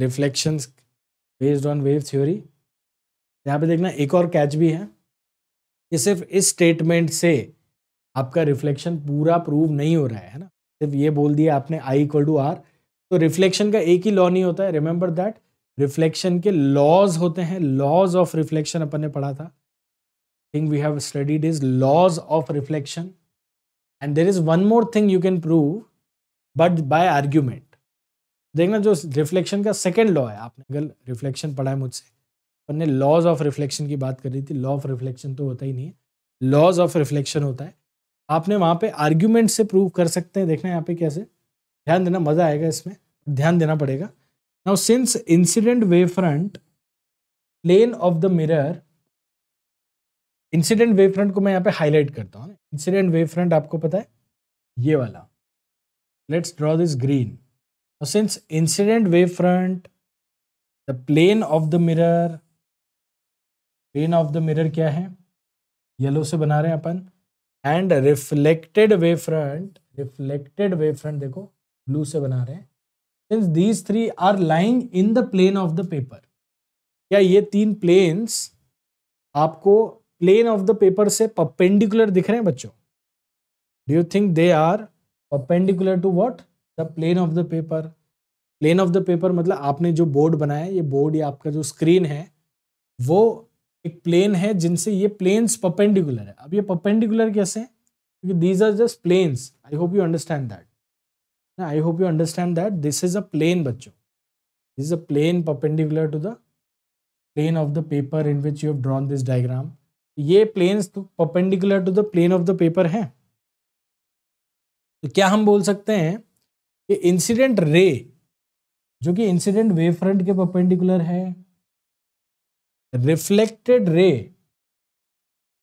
reflection based on wave theory यहाँ पे देखना एक और कैच भी है कि सिर्फ इस स्टेटमेंट से आपका रिफ्लेक्शन पूरा प्रूव नहीं हो रहा है ना सिर्फ ये बोल दिया आपने आई इक्वल टू आर तो रिफ्लेक्शन का एक ही लॉ नहीं होता है रिमेंबर दैट रिफ्लेक्शन के लॉज होते हैं लॉज ऑफ रिफ्लेक्शन अपन ने पढ़ा था thing we have studied is laws of reflection. And there is one more thing you can prove, but by argument. देखना जो रिफ्लेक्शन का सेकेंड लॉ है आपने अगर रिफ्लेक्शन पढ़ा है मुझसे अपन ने लॉज ऑफ रिफ्लेक्शन की बात करी थी लॉ ऑफ रिफ्लेक्शन तो होता ही नहीं है लॉज ऑफ रिफ्लेक्शन होता है आपने वहाँ पे आर्ग्यूमेंट से प्रूव कर सकते हैं देखना यहाँ पे कैसे ध्यान देना मज़ा आएगा इसमें ध्यान देना पड़ेगा now since incident wave front plane of the mirror incident wave front को मैं यहाँ पे हाईलाइट करता हूँ इंसिडेंट वेव फ्रंट आपको पता है ये वाला let's draw this green since incident wave front the plane of the mirror plane of the mirror क्या है येलो से बना रहे हैं अपन and reflected wave front reflected wave front देखो ब्लू से बना रहे हैं since these three are lying in the plane of the paper क्या ये तीन प्लेन्स आपको प्लेन ऑफ द पेपर से परपेंडिकुलर दिख रहे हैं बच्चों do you think they are perpendicular to what the plane of the paper plane of the paper मतलब आपने जो बोर्ड बनाया ये बोर्ड या आपका जो स्क्रीन है वो एक प्लेन है जिनसे ये प्लेन्स परपेंडिकुलर है अब ये परपेंडिकुलर कैसे हैं क्योंकि these are just planes I hope you understand that I hope you understand that this is a plane बच्चों this is a plane perpendicular to the plane of the paper in which you have drawn this diagram ये planes perpendicular to the plane of the paper है तो क्या हम बोल सकते हैं कि इंसिडेंट रे जो कि इंसिडेंट वेव फ्रंट के परपेंडिकुलर है रिफ्लेक्टेड रे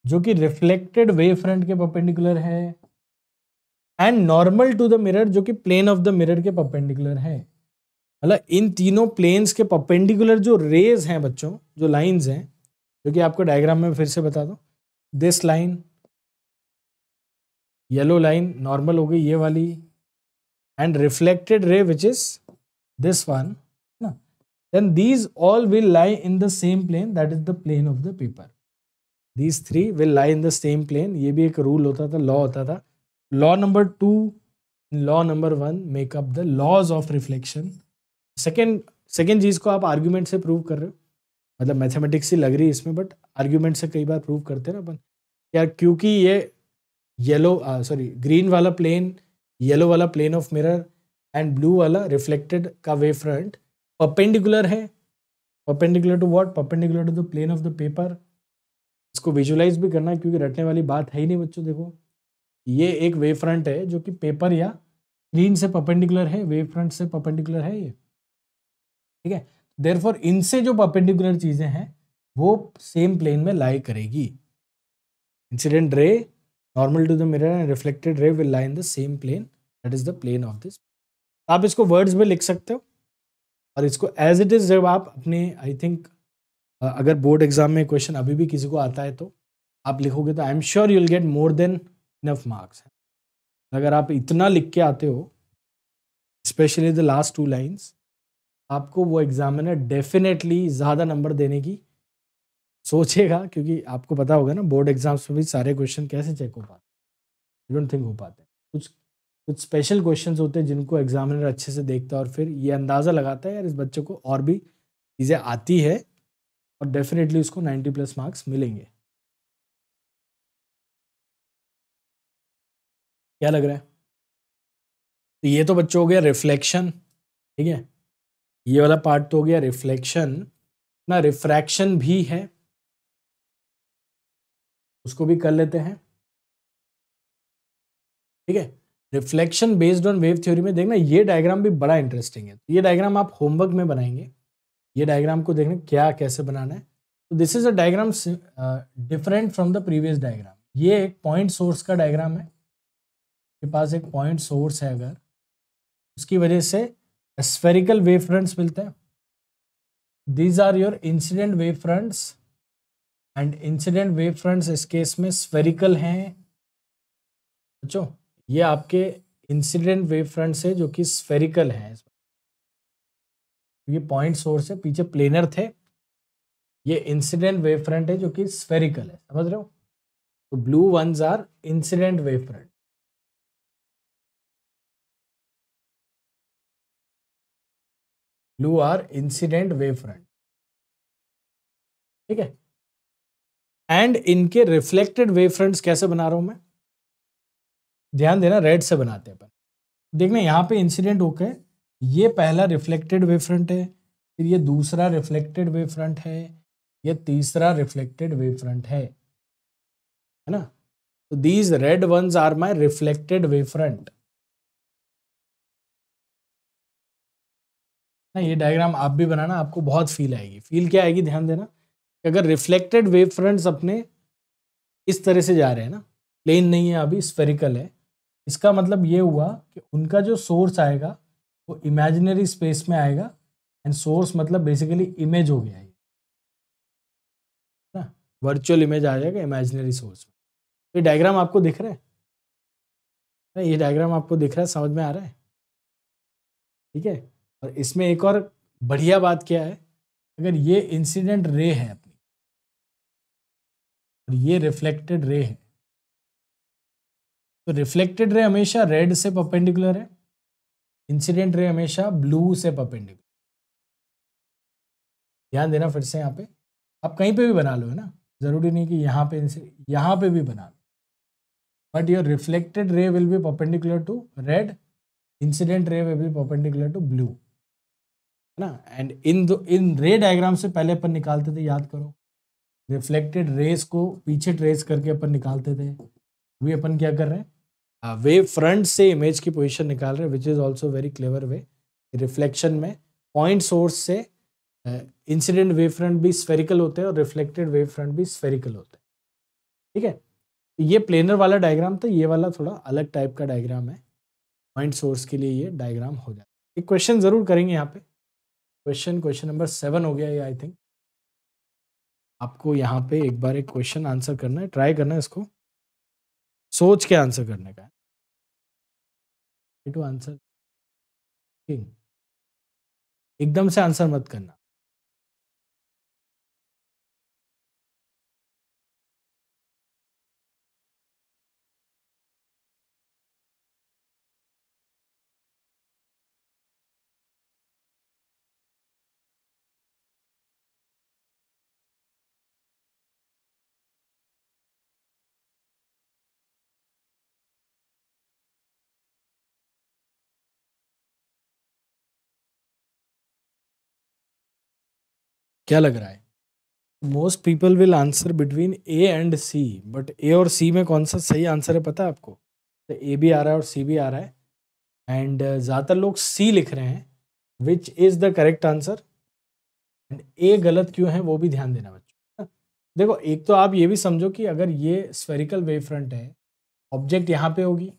जो कि रिफ्लेक्टेड वेव फ्रंट के परपेंडिकुलर है and normal to the mirror जो कि प्लेन ऑफ द मिरर के परपेंडिकुलर है मतलब इन तीनों प्लेन्स के परपेंडिकुलर जो रेज हैं बच्चों जो लाइंस हैं जो कि आपको डायग्राम में फिर से बता दो this line yellow line normal हो गई ये वाली and reflected ray which is this one ना then these all will lie in the same plane that is the plane of the paper these three will lie in the same plane ये भी एक rule होता था law होता था law number two law number one make up the laws of reflection second second चीज को आप आर्ग्यूमेंट से प्रूव कर रहे हो मतलब मैथमेटिक्स ही लग रही है इसमें बट आर्ग्यूमेंट से कई बार प्रूव करते हैं ना अपन यार क्योंकि ये येलो सॉरी ग्रीन वाला प्लेन येलो वाला plane of mirror and blue वाला रिफ्लेक्टेड का वे फ्रंट पपेंडिकुलर है perpendicular to what perpendicular to the plane of the paper इसको विजुलाइज भी करना है क्योंकि रटने वाली बात है ही नहीं बच्चों देखो ये एक वे फ्रंट है जो कि पेपर या ग्रीन से पपेंडिकुलर है वे फ्रंट से पपेंडिकुलर है ये ठीक है फॉर इनसे जो परपेंडिकुलर चीज़ें हैं वो सेम प्लेन में लाई करेगी incident ray normal to the mirror and reflected ray will lie in the same plane that is the plane of this आप इसको वर्ड्स में लिख सकते हो और इसको एज इट इज़ जब आप अपने आई थिंक अगर बोर्ड एग्जाम में क्वेश्चन अभी भी किसी को आता है तो आप लिखोगे तो I am sure you will get more than enough marks अगर आप इतना लिख के आते हो specially the last two lines आपको वो एग्ज़ामिनर डेफिनेटली ज़्यादा नंबर देने की सोचेगा क्योंकि आपको पता होगा ना बोर्ड एग्ज़ाम्स में भी सारे क्वेश्चन कैसे चेक हो पाते डोंट थिंक हो पाते कुछ कुछ स्पेशल क्वेश्चंस होते हैं जिनको एग्जामिनर अच्छे से देखता है और फिर ये अंदाज़ा लगाता है यार इस बच्चे को और भी चीज़ें आती है और डेफिनेटली उसको नाइन्टी प्लस मार्क्स मिलेंगे क्या लग रहा है तो ये तो बच्चों हो गया रिफ्लेक्शन ठीक है ये वाला पार्ट तो हो गया रिफ्लेक्शन ना रिफ्रैक्शन भी है उसको भी कर लेते हैं ठीक है reflection based on wave theory में देखना ये डायग्राम भी बड़ा इंटरेस्टिंग है ये डायग्राम आप होमवर्क में बनाएंगे ये डायग्राम को देखना क्या कैसे बनाना है तो this is a diagram different from the previous diagram ये एक पॉइंट सोर्स का डायग्राम है के पास एक पॉइंट सोर्स है अगर उसकी वजह से स्फेरिकल वेव फ्रंट्स मिलते हैं these are your incident wave fronts and incident wave fronts इस केस में स्फेरिकल हैं बच्चों ये आपके इंसिडेंट वेव फ्रंट्स है जो कि स्फेरिकल हैं ये पॉइंट सोर्स है पीछे प्लेनर थे ये इंसिडेंट वेव फ्रंट है जो कि स्फेरिकल है समझ रहे हो तो blue ones are incident wave front blue are incident wave front ठीक है एंड इनके रिफ्लेक्टेड वेव फ्रंट कैसे बना रहा हूं मैं ध्यान देना रेड से बनाते हैं अपन देखना यहाँ पे इंसिडेंट होके ये पहला रिफ्लेक्टेड वेव फ्रंट है फिर ये दूसरा रिफ्लेक्टेड वेव फ्रंट है ये तीसरा रिफ्लेक्टेड वेव फ्रंट है है ना तो these red ones are my reflected wave front ना ये डायग्राम आप भी बनाना आपको बहुत फील आएगी फील क्या आएगी ध्यान देना कि अगर रिफ्लेक्टेड वेव फ्रंट्स अपने इस तरह से जा रहे हैं ना प्लेन नहीं है अभी स्फेरिकल है इसका मतलब ये हुआ कि उनका जो सोर्स आएगा वो इमेजिनरी स्पेस में आएगा एंड सोर्स मतलब बेसिकली इमेज हो गया ये ना वर्चुअल इमेज आ जाएगा इमेजिनरी सोर्स में ये डायग्राम आपको दिख रहा है ना ये डायग्राम आपको दिख रहा है समझ में आ रहा है ठीक है और इसमें एक और बढ़िया बात क्या है अगर ये इंसिडेंट रे है अपनी और ये रिफ्लेक्टेड रे है तो रिफ्लेक्टेड रे हमेशा रेड से पपेंडिकुलर है इंसिडेंट रे हमेशा ब्लू से पपेंडिकुलर ध्यान देना फिर से यहाँ पे आप कहीं पे भी बना लो है ना ज़रूरी नहीं कि यहाँ पे यहाँ पे भी बना लो but your reflected ray will be perpendicular to red incident ray will be perpendicular to blue है ना एंड इन दो इन रे डायग्राम से पहले अपन निकालते थे याद करो रिफ्लेक्टेड रेस को पीछे ट्रेस करके अपन निकालते थे अभी अपन क्या कर रहे हैं वे फ्रंट से इमेज की पोजीशन निकाल रहे हैं which is also very clever way reflection में पॉइंट सोर्स से इंसिडेंट वेव फ्रंट भी स्फेरिकल होते हैं और रिफ्लेक्टेड वेव फ्रंट भी स्फेरिकल होते हैं ठीक है तो ये प्लेनर वाला डायग्राम था ये वाला थोड़ा अलग टाइप का डायग्राम है पॉइंट सोर्स के लिए ये डायग्राम हो जाता है एक क्वेश्चन ज़रूर करेंगे यहाँ पे क्वेश्चन क्वेश्चन नंबर सेवन हो गया ये आई थिंक आपको यहाँ पे एक बार एक क्वेश्चन आंसर करना है ट्राई करना है इसको सोच के आंसर करने का है टू आंसर एकदम से आंसर मत करना क्या लग रहा है most people will answer between A and C but A और सी में कौन सा सही आंसर है पता है आपको तो ए भी आ रहा है और सी भी आ रहा है एंड uh, ज़्यादातर लोग सी लिख रहे हैं which is the correct answer and A गलत क्यों है वो भी ध्यान देना बच्चों हाँ, देखो एक तो आप ये भी समझो कि अगर ये स्फेरिकल वेव फ्रंट है ऑब्जेक्ट यहाँ पे होगी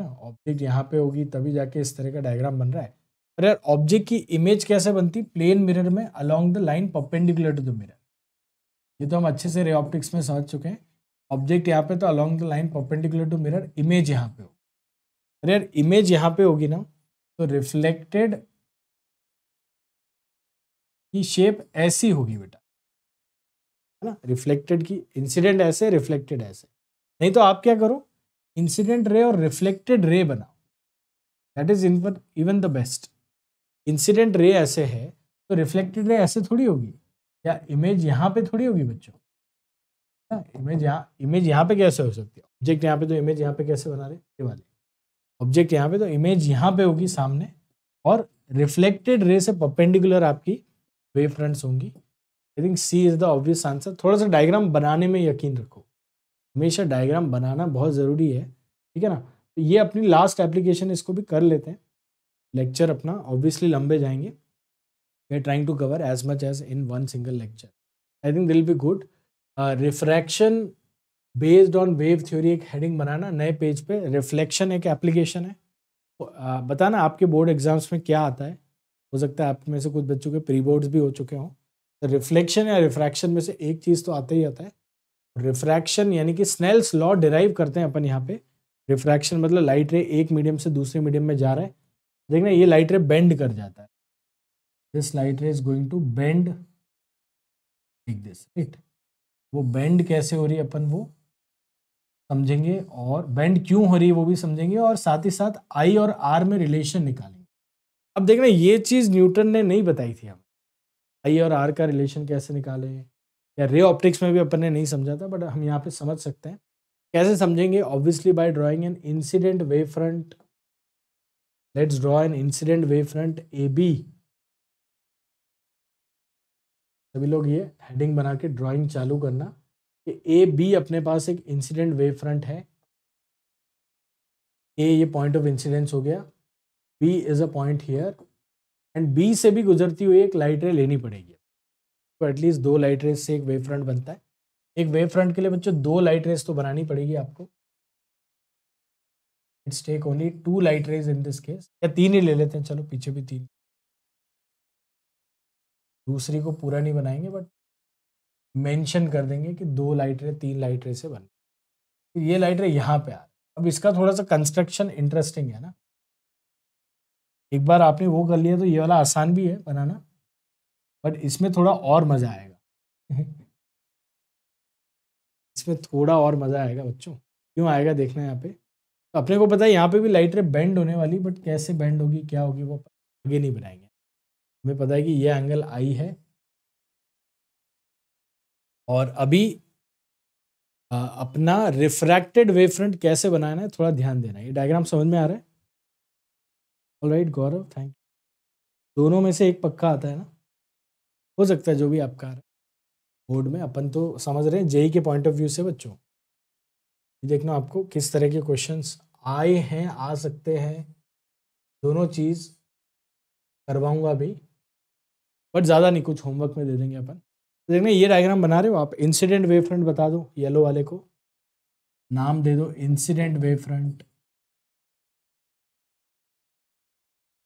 ऑब्जेक्ट हाँ, यहाँ पे होगी तभी जाके इस तरह का डायग्राम बन रहा है अरे यार ऑब्जेक्ट की इमेज कैसे बनती प्लेन मिरर में along the line perpendicular to the mirror ये तो हम अच्छे से रे ऑप्टिक्स में समझ चुके हैं ऑब्जेक्ट यहाँ पे तो along the line perpendicular to mirror image यहाँ पे हो अरे यार इमेज यहाँ पे होगी ना तो रिफ्लेक्टेड की शेप ऐसी होगी बेटा है ना रिफ्लेक्टेड की इंसिडेंट ऐसे रिफ्लेक्टेड ऐसे नहीं तो आप क्या करो इंसिडेंट रे और रिफ्लेक्टेड रे बनाओ that is in even the best incident ray ऐसे है तो रिफ्लेक्टेड रे ऐसे थोड़ी होगी या इमेज यहाँ पे थोड़ी होगी बच्चों इमेज यहाँ इमेज यहाँ पे कैसे हो सकती है ऑब्जेक्ट यहाँ पे तो इमेज यहाँ पे कैसे बना रहे ये वाले ऑब्जेक्ट यहाँ पे तो इमेज यहाँ पे होगी सामने और रिफ्लेक्टेड रे से परपेंडिकुलर आपकी वे फ्रंट्स होंगी I think C is the obvious answer थोड़ा सा डायग्राम बनाने में यकीन रखो हमेशा डायग्राम बनाना बहुत ज़रूरी है ठीक है ना तो ये अपनी लास्ट एप्लीकेशन इसको भी कर लेते हैं लेक्चर अपना ऑब्वियसली लंबे जाएंगे we are trying to cover as much as in one single lecture I think this'll be good refraction based on wave theory एक हेडिंग बनाना नए पेज पे रिफ्लेक्शन एक एप्लीकेशन है uh, बताना आपके बोर्ड एग्जाम्स में क्या आता है हो सकता है आप में से कुछ बच्चों के प्री बोर्ड्स भी हो चुके हों तो रिफ्लेक्शन या रिफ्रैक्शन में से एक चीज़ तो आता ही आता है रिफ्रैक्शन यानी कि स्नेल्स लॉ डिराइव करते हैं अपन यहाँ पे रिफ्रैक्शन मतलब लाइट रे एक मीडियम से दूसरे मीडियम में जा रहा है देखना ये लाइट रे बेंड कर जाता है this light ray is going to bend like this right वो बेंड कैसे हो रही है अपन वो समझेंगे और बेंड क्यों हो रही है वो भी समझेंगे और साथ ही साथ आई और आर में रिलेशन निकालेंगे अब देखना ये चीज़ न्यूटन ने नहीं बताई थी हमें आई और आर का रिलेशन कैसे निकालें या रे ऑप्टिक्स में भी अपन ने नहीं समझा था बट हम यहाँ पे समझ सकते हैं कैसे समझेंगे obviously by drawing an incident wave front Let's draw an incident wavefront AB. सभी लोग ये हेडिंग बना के ड्राइंग चालू करना कि ए बी अपने पास एक इंसिडेंट वेव फ्रंट है ए ये पॉइंट ऑफ इंसिडेंस हो गया B is a point here and B से भी गुजरती हुई एक लाइट रे लेनी पड़ेगी तो एटलीस्ट दो लाइट रेस से एक वेव फ्रंट बनता है एक वेव फ्रंट के लिए बच्चों दो लाइट रेस तो बनानी पड़ेगी आपको take only two light rays in this case या तीन ही ले लेते हैं चलो पीछे भी तीन दूसरी को पूरा नहीं बनाएंगे बट मेंशन कर देंगे कि दो लाइट रे तीन लाइट रे से बन ये लाइट रे यहाँ पे आ अब इसका थोड़ा सा कंस्ट्रक्शन इंटरेस्टिंग है ना एक बार आपने वो कर लिया तो ये वाला आसान भी है बनाना बट इसमें थोड़ा और मज़ा आएगा इसमें थोड़ा और मज़ा आएगा बच्चों क्यों आएगा देखना यहाँ पे अपने को पता है यहाँ पे भी लाइट रे बेंड होने वाली बट कैसे बेंड होगी क्या होगी वो आगे नहीं बनाएंगे हमें पता है कि ये एंगल आई है और अभी आ, अपना रिफ्रैक्टेड वेव फ्रंट कैसे बनाना है थोड़ा ध्यान देना ये डायग्राम समझ में आ रहा है all right Gaurav thank you दोनों में से एक पक्का आता है ना हो सकता है जो भी आपका आ रहा है बोर्ड में अपन तो समझ रहे हैं जेई के पॉइंट ऑफ व्यू से बच्चों देखना आपको किस तरह के क्वेश्चंस आए हैं आ सकते हैं दोनों चीज़ करवाऊंगा भी बट ज़्यादा नहीं कुछ होमवर्क में दे देंगे अपन तो देखना ये डायग्राम बना रहे हो आप इंसिडेंट वेव फ्रंट बता दो येलो वाले को नाम दे दो इंसिडेंट वेव फ्रंट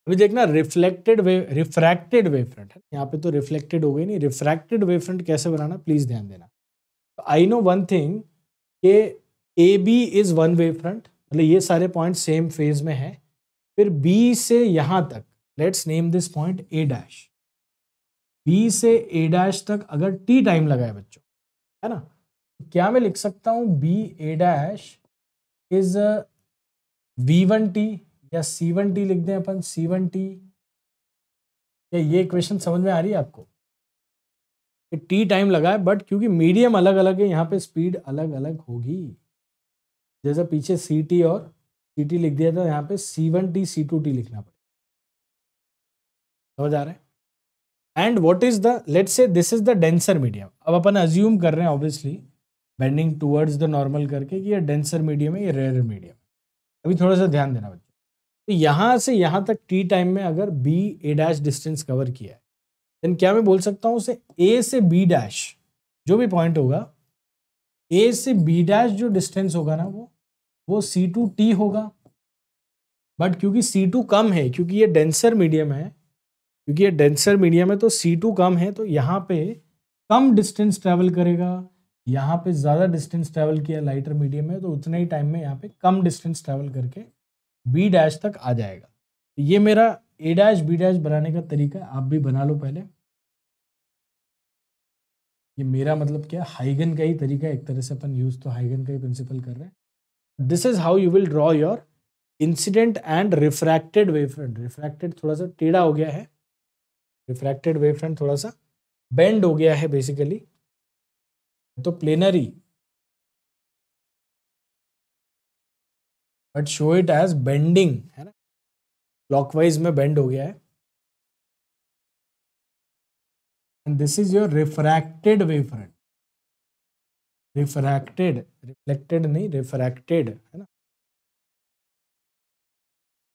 अभी देखना reflected wave refracted wave front है यहाँ पे तो रिफ्लेक्टेड हो गई नहीं रिफ्रैक्टेड वेव फ्रंट कैसे बनाना प्लीज़ ध्यान देना I know one thing A B is one wave front मतलब ये सारे पॉइंट सेम फेज में है फिर बी से यहाँ तक let's name this point A dash B से ए डैश तक अगर टी टाइम लगाए बच्चों है ना तो क्या मैं लिख सकता हूँ B A dash is V one T या सी वन टी लिख दें अपन सी वन टी या ये क्वेश्चन समझ में आ रही है आपको टी टाइम लगाए बट क्योंकि मीडियम अलग अलग है यहाँ पे स्पीड अलग अलग होगी जैसा पीछे सी टी और सी टी लिख दिया था यहाँ पे C one T C two T लिखना पड़ेगा समझ आ रहा है and what is the let's say this is the denser medium अब अपन अज्यूम कर रहे हैं obviously bending towards the normal करके कि ये डेंसर मीडियम है ये रेयर मीडियम है अभी थोड़ा सा ध्यान देना बच्चों तो यहाँ से यहाँ तक टी टाइम में अगर B A dash distance cover किया है देन क्या मैं बोल सकता हूँ उसे ए से बी डैश जो भी पॉइंट होगा ए से बी डैश जो डिस्टेंस होगा ना वो वो सी टू टी होगा बट क्योंकि सी टू कम है क्योंकि ये डेंसर मीडियम है क्योंकि ये डेंसर मीडियम है तो सी टू कम है तो यहाँ पे कम डिस्टेंस ट्रैवल करेगा यहाँ पे ज़्यादा डिस्टेंस ट्रैवल किया लाइटर मीडियम है तो उतने ही टाइम में यहाँ पे कम डिस्टेंस ट्रेवल करके बी डैश तक आ जाएगा तो ये मेरा ए डैश बी डैश बनाने का तरीका आप भी बना लो पहले ये मेरा मतलब क्या हाइगन का ही तरीका एक तरह से अपन यूज़ तो हाइगन का ही प्रिंसिपल कर रहे हैं this is how you will draw your incident and refracted wave front refracted थोड़ा सा टेढ़ा हो गया है रिफ्रैक्टेड वेव फ्रंट थोड़ा सा बेंड हो गया है बेसिकली तो प्लेनरी but show it as bending है ना क्लॉकवाइज में बेंड हो गया है and this is your refracted wave front refracted reflected नहीं रिफ्रैक्टेड है ना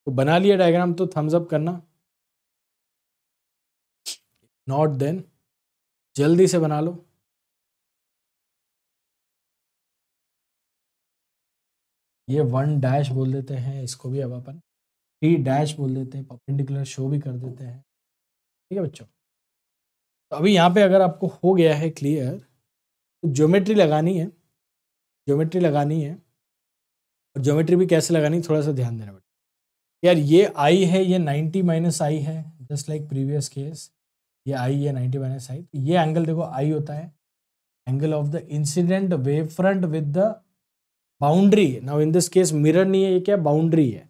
तो बना लिया डायग्राम तो थम्स अप करना नॉट देन जल्दी से बना लो ये वन डैश बोल देते हैं इसको भी अब अपन थ्री डैश बोल देते हैं परपेंडिकुलर शो भी कर देते हैं ठीक है बच्चों तो अभी यहाँ पे अगर आपको हो गया है क्लियर ज्योमेट्री लगानी है ज्योमेट्री लगानी है और ज्योमेट्री भी कैसे लगानी थोड़ा सा ध्यान देना बेटा यार ये आई है ये नाइन्टी माइनस आई है जस्ट लाइक प्रीवियस केस ये आई है नाइन्टी माइनस आई तो ये एंगल देखो आई होता है angle of the incident wave front with the boundary now in this case mirror नहीं है ये क्या बाउंड्री है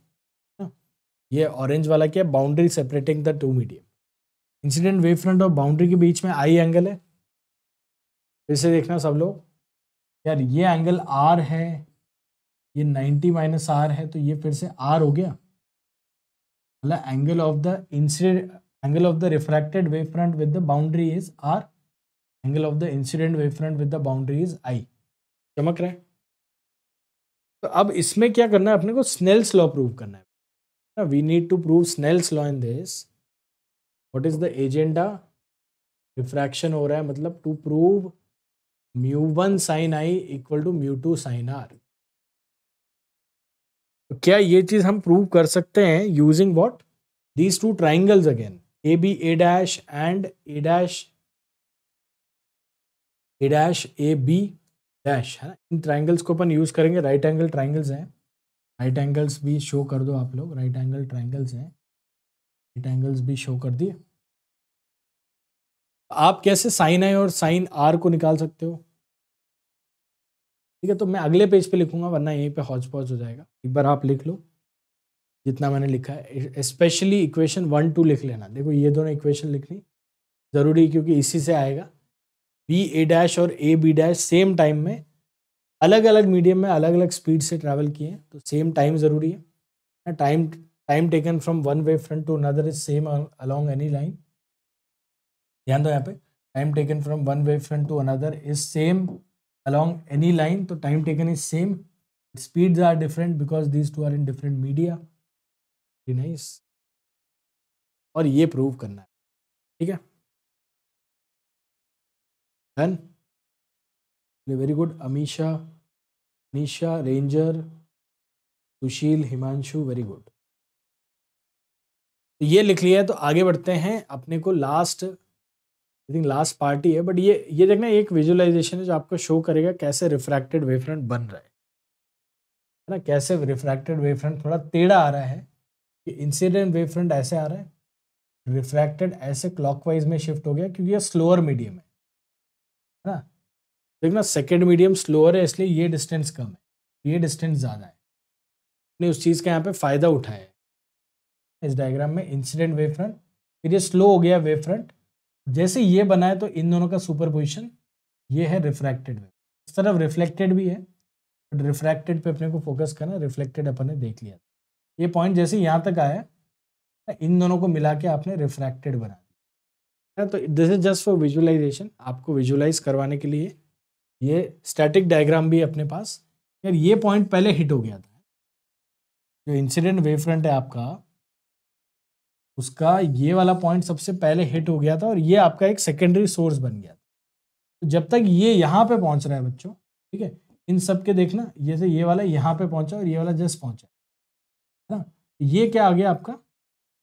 ये ऑरेंज वाला क्या boundary separating the two medium incident wave front और बाउंड्री के बीच में आई एंगल है फिर से देखना सब लोग यार ये एंगल आर है ये 90 माइनस आर है तो ये फिर से आर हो गया मतलब angle of the incident angle of the refracted wave front with the boundary is r angle of the incident wave front with the boundary is i चमक रहे तो अब इसमें क्या करना है अपने को स्नेल्स लॉ प्रूव करना है ना we need to prove Snell's law in this what is the agenda refraction हो रहा है मतलब to prove mu one sine i equal to mu two sine r तो क्या ये चीज हम प्रूव कर सकते हैं using what these two triangles again A B A dash and A dash A dash A B dash है ना इन ट्राइंगल्स को अपन यूज करेंगे राइट एंगल ट्राइंगल्स हैं राइट एंगल्स भी शो कर दो आप लोग राइट एंगल ट्राइंगल्स हैं राइट एंगल्स भी शो कर दिए आप कैसे साइन आई और साइन आर को निकाल सकते हो ठीक है तो मैं अगले पेज पे लिखूंगा वरना यहीं पे हॉज पॉज हो जाएगा एक बार आप लिख लो जितना मैंने लिखा है स्पेशली इक्वेशन वन टू लिख लेना देखो ये दोनों इक्वेशन लिखनी ज़रूरी क्योंकि इसी से आएगा बी ए डैश और A B dash same time में अलग अलग मीडियम में अलग अलग स्पीड से ट्रैवल किए हैं तो सेम टाइम ज़रूरी है time time taken from one wave front to another is same along any line ध्यान दो यहाँ पे time taken from one wave front to another is same along any line so time taken is same speeds are different because these two are in different media very nice और ये prove करना है ठीक है done very good amisha nisha ranger sushil himanshu very good तो ये लिख लिया है तो आगे बढ़ते हैं अपने को last I think last party है बट ये ये देखना एक विजुअलाइजेशन है जो आपको शो करेगा कैसे रिफ्रैक्टेड फ्रंट बन रहा है है ना कैसे रिफ्रैक्टेड फ्रंट थोड़ा टेढ़ा आ रहा है कि इंसिडेंट फ्रंट ऐसे आ रहा है रिफ्रैक्टेड ऐसे क्लॉकवाइज में शिफ्ट हो गया क्योंकि यह स्लोअर मीडियम है है ना देखना सेकेंड मीडियम स्लोअर है इसलिए ये डिस्टेंस कम है ये डिस्टेंस ज़्यादा है ने उस चीज़ का यहाँ पे फ़ायदा उठाया है इस डायग्राम में इंसिडेंट वेफ्रंट फ्रंट फिर ये स्लो हो गया वेव फ्रंट जैसे ये बना है तो इन दोनों का सुपर पोजिशन ये है रिफ्रैक्टेड वेव इस तरफ रिफ्लेक्टेड भी है बट रिफ्रैक्टेड पे अपने को फोकस करना रिफ्लेक्टेड अपन ने देख लिया ये पॉइंट जैसे यहाँ तक आया इन दोनों को मिला के आपने रिफ्रैक्टेड बना दिया तो this is just for visualization आपको विजुअलाइज करवाने के लिए ये स्टैटिक डायग्राम भी अपने पास यार ये पॉइंट पहले हिट हो गया था जो इंसिडेंट वेव फ्रंट है आपका उसका ये वाला पॉइंट सबसे पहले हिट हो गया था और ये आपका एक सेकेंडरी सोर्स बन गया था तो जब तक ये यहाँ पे पहुँच रहा है बच्चों ठीक है इन सब के देखना जैसे ये वाला यहाँ पे पहुँचा और ये वाला जस्ट पहुँचा है ना ये क्या आ गया आपका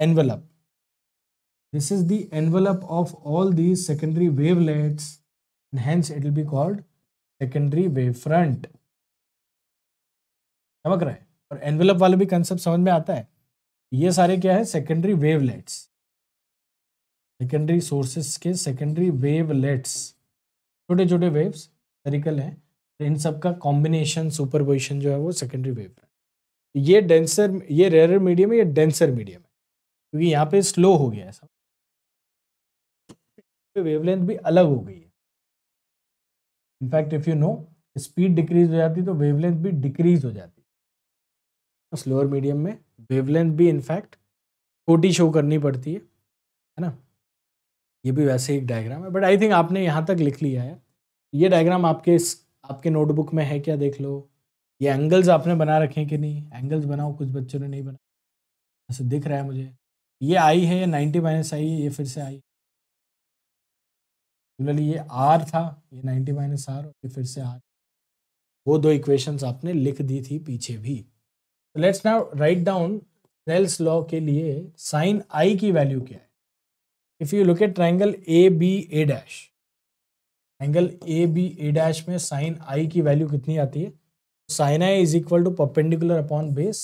envelope this is the envelope of all the secondary wavelets hence it will be called secondary wave front चमक रहा है और एनवलप वाला भी कंसेप्ट समझ में आता है ये सारे क्या है सेकेंडरी वेवलेट्स सेकेंडरी सोर्सेस के सेकेंडरी वेवलेट्स छोटे छोटे वेव्स सर्कल हैं तो इन सब का कॉम्बिनेशन सुपरपोजिशन जो है वो सेकेंडरी तो वेव है ये डेंसर ये रेयर मीडियम है ये डेंसर मीडियम है क्योंकि यहाँ पे स्लो हो गया है सब वेवलेंथ भी अलग हो गई है in fact if you know speed decrease हो जाती तो वेवलेंथ भी डिक्रीज हो जाती स्लोअर तो मीडियम में वेवलेंथ भी इनफैक्ट छोटी शो करनी पड़ती है है ना ये भी वैसे एक डायग्राम है बट आई थिंक आपने यहाँ तक लिख लिया है ये डायग्राम आपके आपके नोटबुक में है क्या देख लो ये एंगल्स आपने बना रखे हैं कि नहीं एंगल्स बनाओ कुछ बच्चों ने नहीं बना ऐसे दिख रहा है मुझे ये आई है ये नाइन्टी माइनस आई है ये फिर से आई सिमिलरली ये आर था ये नाइन्टी माइनस आर और ये फिर से आर वो दो इक्वेशंस आपने लिख दी थी पीछे भी तो let's now write down Snell's law के लिए साइन आई की वैल्यू क्या है if you look at triangle A B A dash angle A B A dash में साइन आई की वैल्यू कितनी आती है sine i is equal to perpendicular upon base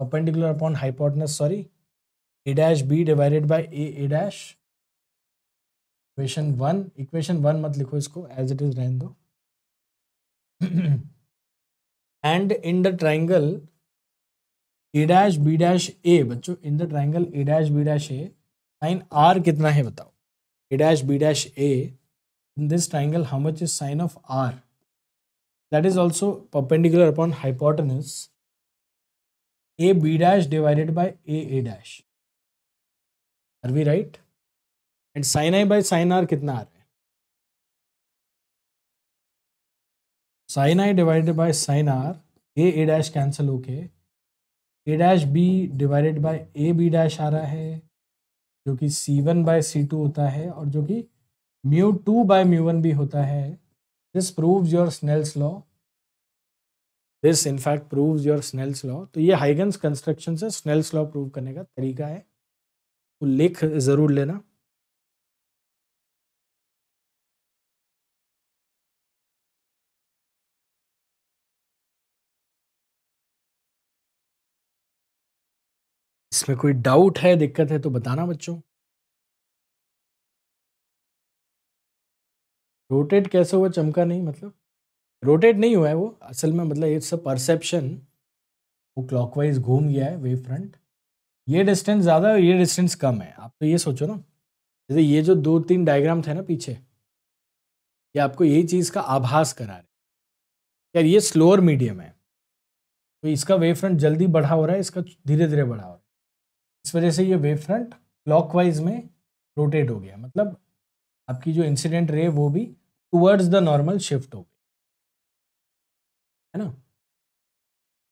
perpendicular upon hypotenuse sorry A dash B divided by A A dash equation one equation one मत लिखो इसको as it is रहन दो hmm. And in the triangle A dash B dash A बच्चों in the triangle A dash B dash A sine r कितना है बताओ A dash B dash A in this triangle how much is sine of r that is also perpendicular upon hypotenuse A B dash divided by A A dash r we write and sine i by sine r कितना r sine i divided by sign are A A dash cancel होके A dash B divided by A B dash आ रहा है जो कि c one by c two होता है और जो कि mu two by mu one भी होता है this proves your Snell's law this in fact proves your Snell's law तो ये हाइगन्स कंस्ट्रक्शन से स्नेल्स लॉ प्रूव करने का तरीका है तो लिख ज़रूर लेना इसमें कोई डाउट है दिक्कत है तो बताना बच्चों रोटेट कैसे हुआ चमका नहीं मतलब रोटेट नहीं हुआ है वो असल में मतलब इट्स अ परसेप्शन वो क्लॉकवाइज घूम गया है वेव फ्रंट ये डिस्टेंस ज़्यादा है और ये डिस्टेंस कम है आप तो ये सोचो ना जैसे ये जो दो तीन डायग्राम थे ना पीछे ये आपको यही चीज़ का आभास करा रहे यार ये स्लोअर मीडियम है तो इसका वेव फ्रंट जल्दी बढ़ा हो रहा है इसका धीरे धीरे बढ़ा हो रहा है इस वजह से ये वेव फ्रंट क्लॉकवाइज में रोटेट हो गया मतलब आपकी जो इंसिडेंट रे वो भी टूवर्ड्स द नॉर्मल शिफ्ट हो गई है ना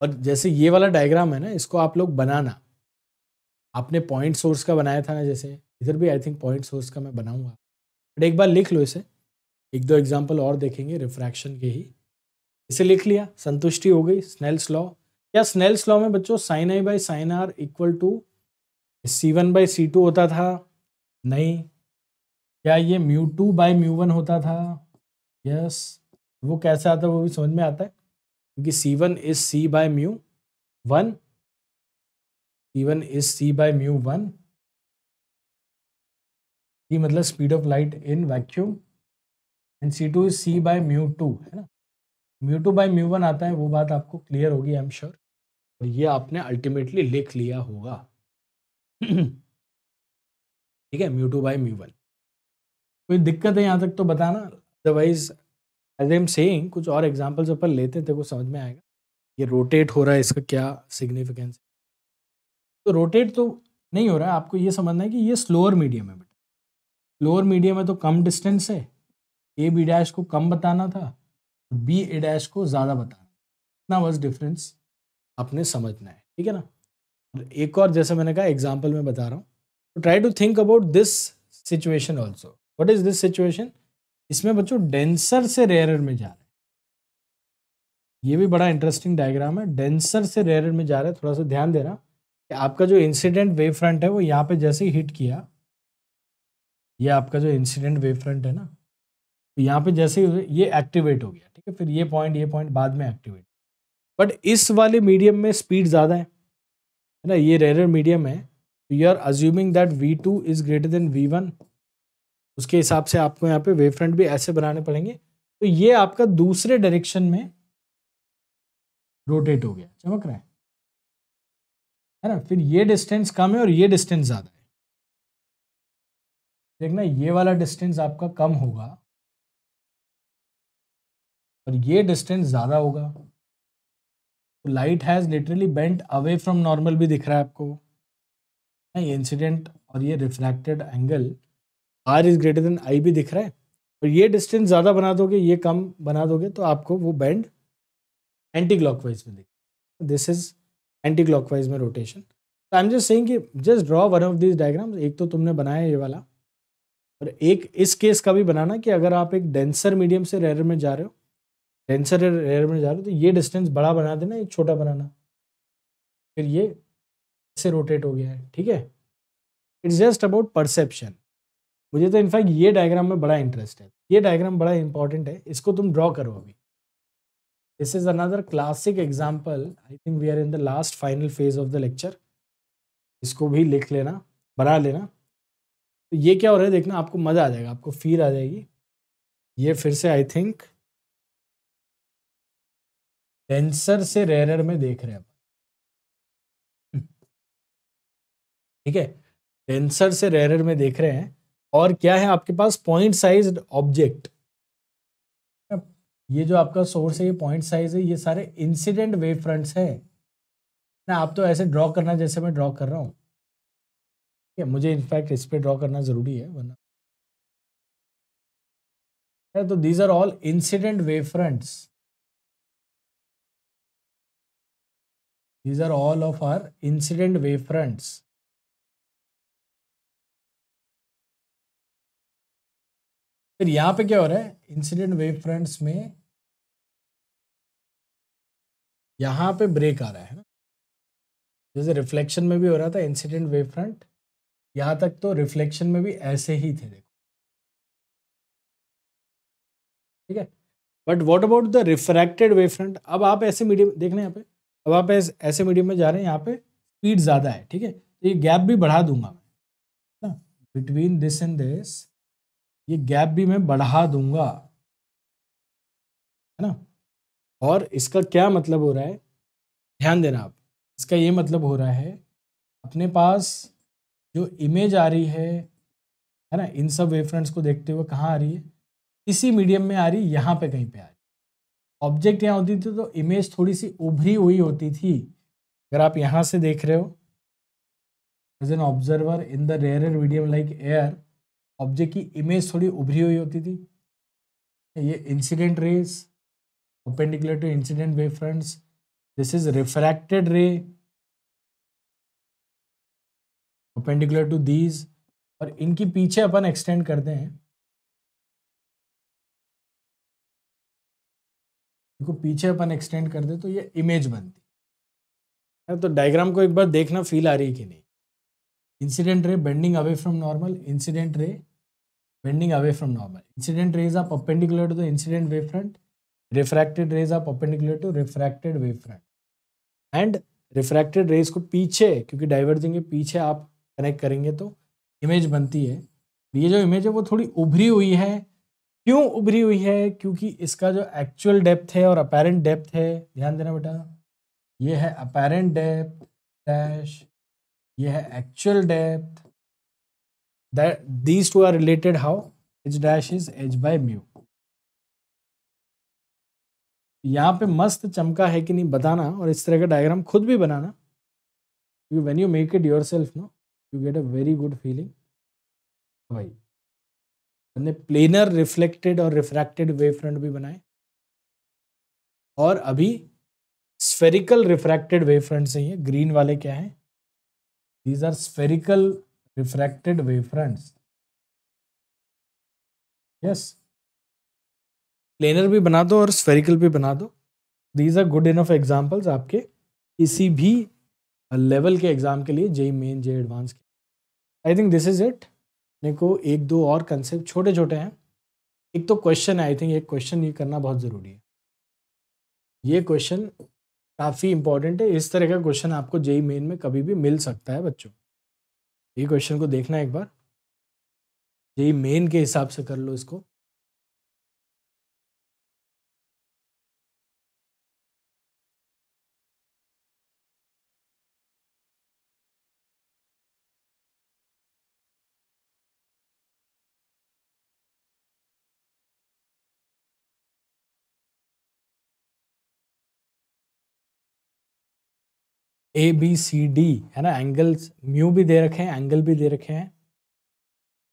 और जैसे ये वाला डायग्राम है ना इसको आप लोग बनाना आपने पॉइंट सोर्स का बनाया था ना जैसे इधर भी आई थिंक पॉइंट सोर्स का मैं बनाऊंगा बट एक बार लिख लो इसे एक दो एग्जाम्पल और देखेंगे रिफ्रैक्शन के ही इसे लिख लिया संतुष्टि हो गई स्नेल्स लॉ या स्नेल्स लॉ में बच्चों sine i by sine r equal to c one by c two होता था नहीं क्या ये mu two by mu one होता था यस वो कैसे आता है वो भी समझ में आता है क्योंकि c one is c by mu one c one is c by mu one c मतलब speed of light in vacuum and c two is c by mu two है ना mu two by mu one आता है वो बात आपको clear होगी आई am sure और ये आपने अल्टीमेटली लिख लिया होगा ठीक है mu two by mu one कोई दिक्कत है यहाँ तक तो बताना अदरवाइज एज एम सेइंग कुछ और एग्जाम्पल्स ऊपर लेते थे को समझ में आएगा ये रोटेट हो रहा है इसका क्या सिग्निफिकेंस है तो रोटेट तो नहीं हो रहा है आपको ये समझना है कि ये स्लोअर मीडियम है बेटा स्लोअर मीडियम है तो कम डिस्टेंस है ए बी डैश को कम बताना था बी ए डैश को ज़्यादा बताना इतना बस डिफरेंस आपने समझना है ठीक है ना एक और जैसे मैंने कहा एग्जाम्पल में बता रहा हूँ try to think about this situation also what is this situation इसमें बच्चों डेंसर से रेयर में जा रहे हैं ये भी बड़ा इंटरेस्टिंग डायग्राम है डेंसर से रेयर में जा रहे हैं थोड़ा सा ध्यान देना कि आपका जो इंसिडेंट वेव फ्रंट है वो यहाँ पे जैसे ही हिट किया ये आपका जो इंसिडेंट वेव फ्रंट है ना तो यहाँ पे जैसे ही ये एक्टिवेट हो गया ठीक है फिर ये पॉइंट ये पॉइंट बाद में एक्टिवेट बट इस वाले मीडियम में स्पीड ज़्यादा है है ना ये रेयर मीडियम है तो you are assuming that v two is greater than v one उसके हिसाब से आपको यहाँ पे वेव फ्रंट भी ऐसे बनाने पड़ेंगे तो ये आपका दूसरे डायरेक्शन में रोटेट हो गया चमक रहा है है ना फिर ये डिस्टेंस कम है और ये डिस्टेंस ज़्यादा है देखना ये वाला डिस्टेंस आपका कम होगा और ये डिस्टेंस ज़्यादा होगा light has literally bent away from normal भी दिख रहा है आपको ये इंसिडेंट और ये reflected angle r is greater than i भी दिख रहा है और ये डिस्टेंस ज़्यादा बना दोगे ये कम बना दोगे तो आपको वो बैंड एंटी क्लॉकवाइज में दिख दिस इज एंटी क्लॉकवाइज में रोटेशन तो आई एम जस्ट सेइंग कि just draw one of this diagrams एक तो तुमने बनाया ये वाला और एक इस केस का भी बनाना कि अगर आप एक डेंसर मीडियम से रेयर में जा रहे हो डेंसर एयर में जा रहे हो तो ये डिस्टेंस बड़ा बना देना एक छोटा बनाना फिर ये ऐसे रोटेट हो गया है ठीक है इट्स जस्ट अबाउट परसेप्शन मुझे तो इनफैक्ट ये डायग्राम में बड़ा इंटरेस्ट है ये डायग्राम बड़ा इंपॉर्टेंट है इसको तुम ड्रॉ करो अभी this is another classic example I think we are in the last final phase of the lecture इसको भी लिख लेना बना लेना तो ये क्या हो रहा है देखना आपको मज़ा आ जाएगा आपको फील आ जाएगी ये फिर से आई थिंक डेंसर से रेरर में देख रहे हैं ठीक है डेंसर से रेरर में देख रहे हैं और क्या है आपके पास पॉइंट साइज ऑब्जेक्ट ये जो आपका सोर्स है ये पॉइंट साइज है ये सारे इंसिडेंट वेव फ्रंट्स है ना आप तो ऐसे ड्रॉ करना जैसे मैं ड्रॉ कर रहा हूँ मुझे इनफैक्ट इस पर ड्रॉ करना ज़रूरी है वरना तो these are all incident wave fronts these are all of our incident wave fronts फिर यहाँ पे क्या हो रहा है इंसिडेंट वेव फ्रंट्स में यहां पे ब्रेक आ रहा है ना जैसे रिफ्लेक्शन में भी हो रहा था इंसिडेंट वेव फ्रंट यहां तक तो रिफ्लेक्शन में भी ऐसे ही थे देखो ठीक है but what about the refracted wave front अब आप ऐसे मीडियम देख रहे हैं यहाँ पे अब आप ऐसे मीडियम में जा रहे हैं यहाँ पे स्पीड ज़्यादा है ठीक है तो ये गैप भी बढ़ा दूंगा मैं ना बिटवीन दिस एंड दिस ये गैप भी मैं बढ़ा दूंगा है ना और इसका क्या मतलब हो रहा है ध्यान देना आप इसका ये मतलब हो रहा है अपने पास जो इमेज आ रही है है ना इन सब वेवफ्रंट्स को देखते हुए कहाँ आ रही है इसी मीडियम में आ रही है यहाँ पे कहीं पे आ रही है ऑब्जेक्ट यहाँ होती थी तो इमेज थोड़ी सी उभरी हुई होती थी अगर आप यहाँ से देख रहे हो as an observer in the rare medium like air object की इमेज थोड़ी उभरी हुई होती थी ये incident rays perpendicular to incident wave fronts this is refracted ray perpendicular to these और इनकी पीछे अपन एक्सटेंड करते हैं इनको पीछे अपन एक्सटेंड कर दे तो ये इमेज बनती है तो डायग्राम को एक बार देखना फील आ रही है कि नहीं incident ray bending away from normal incident ray bending away from normal incident rays आप perpendicular to the incident wave front refracted rays आप perpendicular to refracted wave front and refracted rays को पीछे क्योंकि diverging के पीछे आप connect करेंगे तो इमेज बनती है ये जो इमेज है वो थोड़ी उभरी हुई है क्यों उभरी हुई है क्योंकि इसका जो एक्चुअल डेप्थ है और अपेरेंट डेप्थ है ध्यान देना बेटा ये है अपेरेंट डेप्थ डैश ये है actual depth these two are related how how dash इज is बाय म्यू यहाँ पे मस्त चमका है कि नहीं बताना और इस तरह का डायग्राम खुद भी बनाना क्योंकि when you make it yourself know you get a very good feeling भाई हमने प्लेनर रिफ्लेक्टेड और रिफ्रैक्टेड वेव फ्रंट भी बनाए और अभी स्फेरिकल रिफ्रैक्टेड वेव फ्रंट से ग्रीन वाले क्या हैं these are spherical refracted wave fronts yes planar भी बना दो और स्फेरिकल भी बना दो these are good enough examples आपके किसी भी लेवल के एग्जाम के लिए JEE main J advance I think this is it अपने को एक दो और कंसेप्ट छोटे छोटे हैं एक तो क्वेश्चन आई थिंक एक क्वेश्चन ये करना बहुत ज़रूरी है ये क्वेश्चन काफ़ी इंपॉर्टेंट है इस तरह का क्वेश्चन आपको जेई मेन e e में कभी भी मिल सकता है बच्चों ये क्वेश्चन को देखना एक बार जेई मेन e के हिसाब से कर लो इसको ए बी सी डी है ना एंगल्स म्यू भी दे रखे हैं एंगल भी दे रखे हैं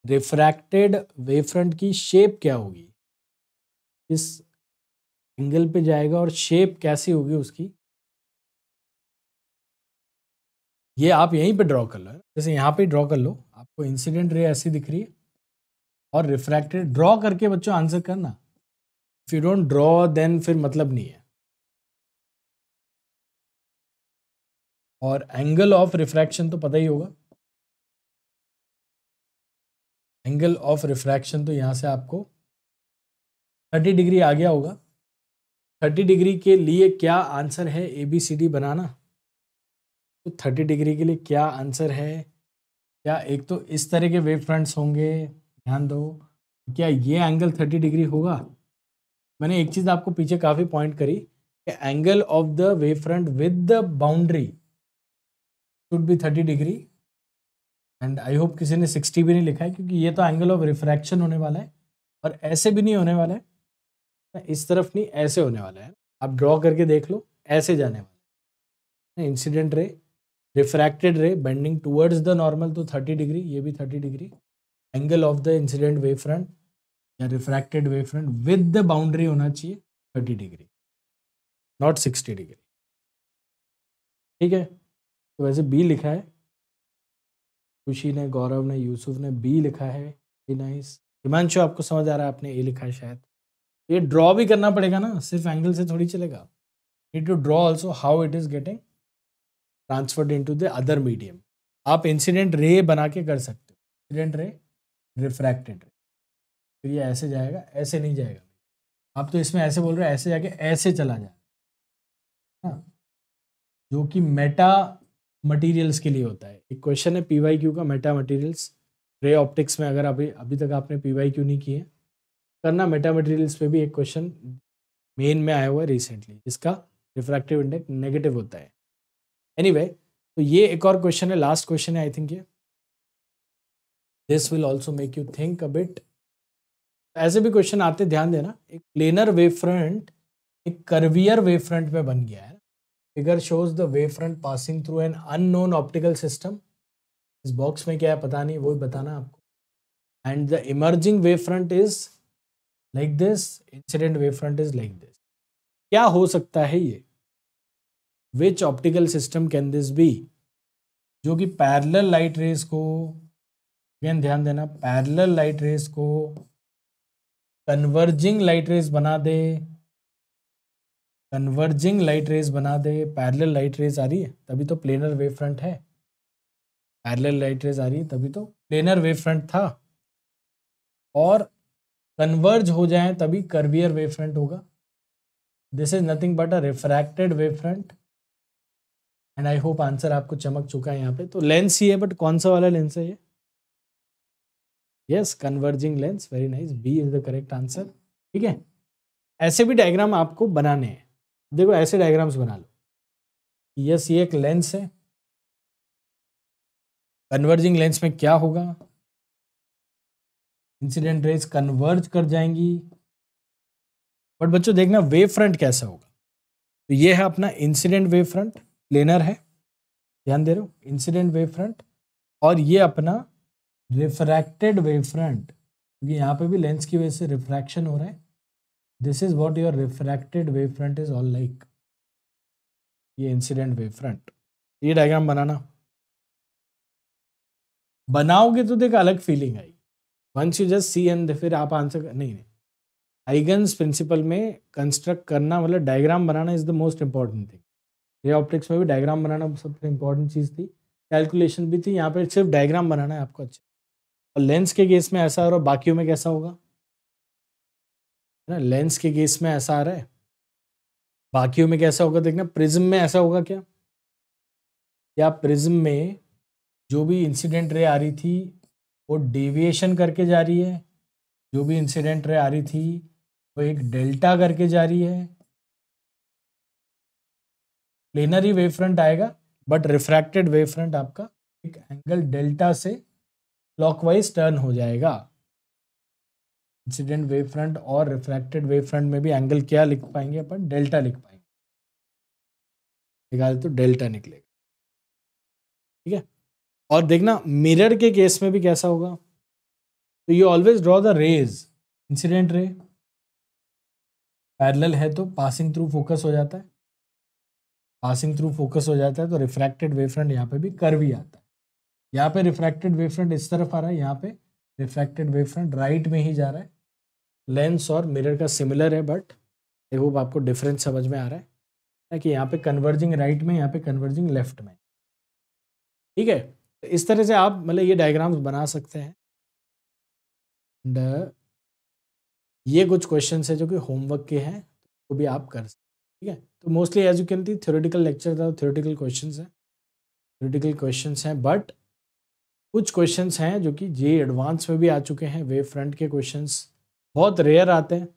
रिफ्रैक्टेड वेव फ्रंट की शेप क्या होगी किस एंगल पे जाएगा और शेप कैसी होगी उसकी ये आप यहीं पे ड्रॉ कर लो जैसे यहाँ पे ड्रॉ कर लो आपको इंसिडेंट रे ऐसी दिख रही है और रिफ्रैक्टेड ड्रॉ करके बच्चों आंसर करना if you don't draw then फिर मतलब नहीं है और एंगल ऑफ रिफ्रैक्शन तो पता ही होगा एंगल ऑफ रिफ्रैक्शन तो यहाँ से आपको 30 डिग्री आ गया होगा 30 डिग्री के लिए क्या आंसर है ए बी सी डी बनाना तो 30 डिग्री के लिए क्या आंसर है क्या एक तो इस तरह के वेव फ्रंट्स होंगे ध्यान दो क्या ये एंगल 30 डिग्री होगा मैंने एक चीज़ आपको पीछे काफ़ी पॉइंट करी कि angle of the wave front with the boundary should be thirty degree and I hope किसी ने सिक्सटी भी नहीं लिखा है क्योंकि ये तो एंगल ऑफ रिफ्रैक्शन होने वाला है और ऐसे भी नहीं होने वाला है इस तरफ नहीं ऐसे होने वाला है आप ड्रॉ करके देख लो ऐसे जाने वाला है incident ray refracted ray bending towards the normal तो थर्टी डिग्री ये भी thirty degree angle of the incident wave front या refracted wave front with the boundary होना चाहिए thirty degree not sixty degree ठीक है तो वैसे बी लिखा है खुशी ने गौरव ने यूसुफ ने बी लिखा है नाइस हिमांशु आपको समझ आ रहा है आपने ए लिखा है शायद ये ड्रॉ भी करना पड़ेगा ना सिर्फ एंगल से थोड़ी चलेगा need to draw also how it is getting transferred into the other medium आप इंसिडेंट रे बना के कर सकते हो इंसिडेंट रे रिफ्रैक्टेड रे फिर ये ऐसे जाएगा ऐसे नहीं जाएगा आप तो इसमें ऐसे बोल रहे हो ऐसे जाके ऐसे चला जाए हाँ जो कि मेटा मटेरियल्स के लिए होता है एक क्वेश्चन है पी का मेटा मटेरियल्स रे ऑप्टिक्स में अगर अभी अभी तक आपने पी वाई क्यू नहीं किए करना मेटा मटेरियल्स पे भी एक क्वेश्चन मेन में आया हुआ है रिसेंटली जिसका रिफ्रैक्टिव इंडेक्स नेगेटिव होता है एनीवे anyway, तो ये एक और क्वेश्चन है लास्ट क्वेश्चन है आई थिंक ये this will also make you think a bit ऐसे भी क्वेश्चन आते ध्यान देना एक प्लेनर वेव फ्रंट एक करवियर वेव फ्रंट में बन गया है figure shows the wave front passing through an unknown optical system इस बॉक्स में क्या है पता नहीं वो भी बताना आपको and the emerging wave front is like this incident wave front is like this क्या हो सकता है ये which optical system can this be जो कि पैरल लाइट रेस को अगेन ध्यान देना पैरल लाइट रेस को कन्वर्जिंग लाइट रेस बना दे कन्वर्जिंग लाइट रेज बना दे पैरल लाइट रेज आ रही है तभी तो प्लेनर वेव फ्रंट है पैरल लाइट रेज आ रही है तभी तो प्लेनर वेव फ्रंट था और कन्वर्ज हो जाए तभी कर्वियर वेव फ्रंट होगा this is nothing but a refracted wave front and I hope answer आपको चमक चुका है यहाँ पे तो लेंस ही है बट कौन सा वाला लेंस है ये yes converging lens very nice B is the correct answer ठीक है ऐसे भी डायग्राम आपको बनाने हैं देखो ऐसे डायग्राम्स बना लो यस ये एक लेंस है कन्वर्जिंग लेंस में क्या होगा इंसिडेंट रेज कन्वर्ज कर जाएंगी बट बच्चों देखना वेव फ्रंट कैसा होगा तो ये है अपना इंसिडेंट वेव फ्रंट प्लेनर है ध्यान दे रहे हो इंसिडेंट वेव फ्रंट और ये अपना रिफ्रैक्टेड वेव फ्रंट क्योंकि यहाँ पे भी लेंस की वजह से रिफ्रैक्शन हो रहा है this is what your refracted wave front is all like ये इंसिडेंट वेव फ्रंट ये डायग्राम बनाना बनाओगे तो देख अलग फीलिंग आई once you just see and फिर आप आंसर नहीं नहीं आइगन्स प्रिंसिपल में कंस्ट्रक्ट करना मतलब डायग्राम बनाना is the most important thing ray optics में भी डायग्राम बनाना सबसे इंपॉर्टेंट चीज़ थी कैलकुलेशन भी थी यहाँ पर सिर्फ डायग्राम बनाना है आपको अच्छा और लेंस के केस में ऐसा और बाकियों में कैसा होगा ना लेंस के केस में ऐसा आ रहा है बाकी में कैसा होगा देखना प्रिज्म में ऐसा होगा क्या या प्रिज्म में जो भी इंसिडेंट रे आ रही थी वो डेविएशन करके जा रही है जो भी इंसिडेंट रे आ रही थी वो एक डेल्टा करके जा रही है प्लेनरी वेव फ्रंट आएगा बट रिफ्रैक्टेड वेव फ्रंट आपका एक एंगल डेल्टा से क्लॉकवाइज टर्न हो जाएगा इंसिडेंट वेव फ्रंट और रिफ्रैक्टेड वेव फ्रंट में भी एंगल क्या लिख पाएंगे अपन डेल्टा लिख पाएंगे निकाले तो डेल्टा निकलेगा ठीक है और देखना मिरर के केस में भी कैसा होगा तो you always draw the rays incident ray parallel है तो पासिंग थ्रू फोकस हो जाता है पासिंग थ्रू फोकस हो जाता है तो रिफ्रैक्टेड वेव फ्रंट यहाँ पे भी कर भी आता है यहाँ पे रिफ्रैक्टेड वेव फ्रंट इस तरफ आ रहा है यहाँ पे रिफ्रैक्टेड वेव फ्रंट राइट में ही जा रहा है लेंस और मिरर का सिमिलर है बट होप आपको डिफरेंस समझ में आ रहा है ना कि यहाँ पे कन्वर्जिंग राइट में यहाँ पे कन्वर्जिंग लेफ्ट में ठीक है तो इस तरह से आप मतलब ये डायग्राम्स बना सकते हैं एंड uh, ये कुछ क्वेश्चन है जो कि होमवर्क के हैं वो भी आप कर सकते ठीक है तो मोस्टली एज यू कैन थी थ्योरेटिकल लेक्चर था थ्योरेटिकल क्वेश्चन है थ्योरेटिकल क्वेश्चन हैं बट कुछ क्वेश्चन हैं जो कि जे एडवांस में भी आ चुके हैं वे फ्रंट के क्वेश्चंस बहुत रेयर आते हैं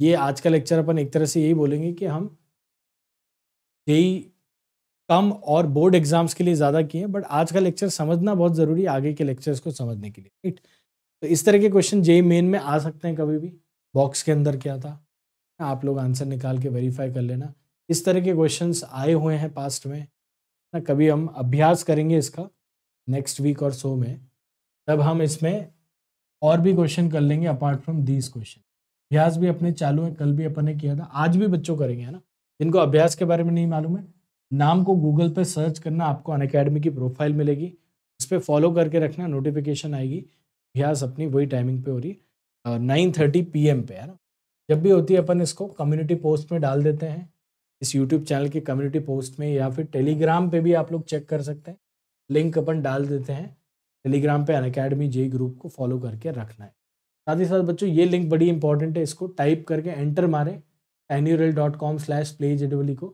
ये आज का लेक्चर अपन एक तरह से यही बोलेंगे कि हम यही कम और बोर्ड एग्जाम्स के लिए ज़्यादा किए बट आज का लेक्चर समझना बहुत ज़रूरी है आगे के लेक्चर्स को समझने के लिए राइट तो इस तरह के क्वेश्चन जेई मेन में आ सकते हैं कभी भी बॉक्स के अंदर क्या था आप लोग आंसर निकाल के वेरीफाई कर लेना इस तरह के क्वेश्चन आए हुए हैं पास्ट में ना कभी हम अभ्यास करेंगे इसका नेक्स्ट वीक और सो में तब हम इसमें और भी क्वेश्चन कर लेंगे अपार्ट फ्रॉम दीज क्वेश्चन अभ्यास भी अपने चालू है कल भी अपन ने किया था आज भी बच्चों करेंगे है ना जिनको अभ्यास के बारे में नहीं मालूम है नाम को गूगल पर सर्च करना आपको अन अकेडमी की प्रोफाइल मिलेगी उस पर फॉलो करके रखना नोटिफिकेशन आएगी अभ्यास अपनी वही टाइमिंग पे हो रही है नाइन थर्टी पी एम पे है ना जब भी होती है अपन इसको कम्युनिटी पोस्ट में डाल देते हैं इस यूट्यूब चैनल की कम्युनिटी पोस्ट में या फिर टेलीग्राम पे भी आप लोग चेक कर सकते हैं लिंक अपन डाल देते हैं टेलीग्राम पे अन अकेडमी जे ग्रुप को फॉलो करके रखना है साथ ही साथ बच्चों ये लिंक बड़ी इंपॉर्टेंट है इसको टाइप करके एंटर मारें एन्यूरल dot com slash play J W को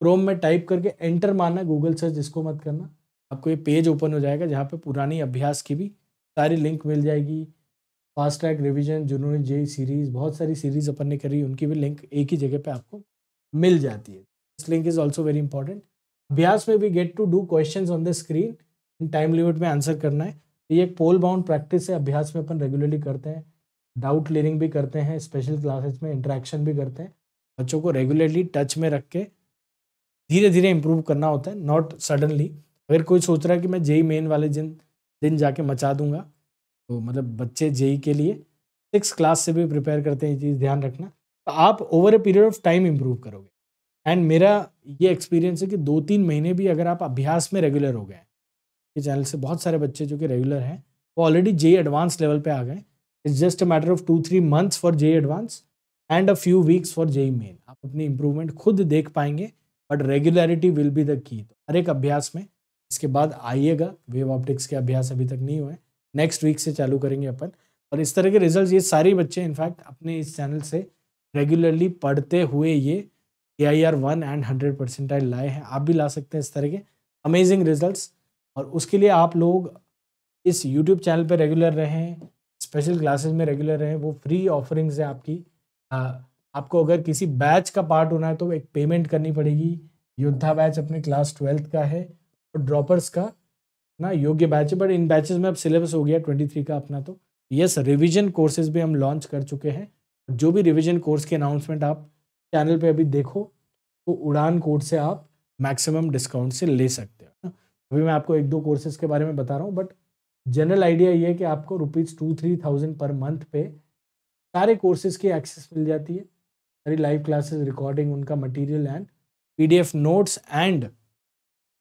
क्रोम में टाइप करके एंटर मारना गूगल सर्च इसको मत करना आपको ये पेज ओपन हो जाएगा जहाँ पे पुरानी अभ्यास की भी सारी लिंक मिल जाएगी फास्ट ट्रैक रिविजन जुनून जे सीरीज़ बहुत सारी सीरीज़ अपन ने करी उनकी भी लिंक एक ही जगह पर आपको मिल जाती है this link is also very important अभ्यास में भी get to do question on the screen इन टाइम लिमिट में आंसर करना है तो ये एक पोल बाउंड प्रैक्टिस है अभ्यास में अपन रेगुलरली करते हैं डाउट क्लियरिंग भी करते हैं स्पेशल क्लासेस में इंटरेक्शन भी करते हैं बच्चों को रेगुलरली टच में रख के धीरे धीरे इम्प्रूव करना होता है नॉट सडनली अगर कोई सोच रहा है कि मैं जेई मेन वाले दिन दिन जाके मचा दूंगा तो मतलब बच्चे जेई के लिए सिक्स क्लास से भी प्रिपेयर करते हैं ये चीज़ ध्यान रखना तो आप over a period of time improve करोगे एंड मेरा ये एक्सपीरियंस है कि दो तीन महीने भी अगर आप अभ्यास में रेगुलर हो गए के चैनल से बहुत सारे बच्चे जो कि रेगुलर हैं वो ऑलरेडी जे एडवांस लेवल पे आ गए it's just a matter of two three months for JEE Advanced and a few weeks for JEE Main आप अपनी इंप्रूवमेंट खुद देख पाएंगे but regularity will be the key तो हर एक अभ्यास में इसके बाद आइएगा वेव ऑप्टिक्स के अभ्यास अभी तक नहीं हुए नेक्स्ट वीक से चालू करेंगे अपन और इस तरह के रिजल्ट ये सारे बच्चे इनफैक्ट अपने इस चैनल से रेगुलरली पढ़ते हुए ये A I R one and hundred percentile लाए हैं आप भी ला सकते हैं इस तरह के अमेजिंग रिजल्ट्स और उसके लिए आप लोग इस यूट्यूब चैनल पर रेगुलर रहें स्पेशल क्लासेस में रेगुलर रहें वो फ्री ऑफरिंग्स है आपकी आ, आपको अगर किसी बैच का पार्ट होना है तो एक पेमेंट करनी पड़ेगी योद्धा बैच अपने क्लास ट्वेल्थ का है और ड्रॉपर्स का ना योग्य बैच है बट इन बैचेस में अब सिलेबस हो गया ट्वेंटी थ्री का अपना तो यस रिविजन कोर्सेज भी हम लॉन्च कर चुके हैं जो भी रिविजन कोर्स के अनाउंसमेंट आप चैनल पे अभी देखो तो उड़ान कोड से आप मैक्सिमम डिस्काउंट से ले सकते हो ना अभी मैं आपको एक दो कोर्सेज के बारे में बता रहा हूँ बट जनरल आइडिया ये है कि आपको rupees two three thousand per month पे सारे कोर्सेज की एक्सेस मिल जाती है सारी लाइव क्लासेस रिकॉर्डिंग उनका material and PDF notes and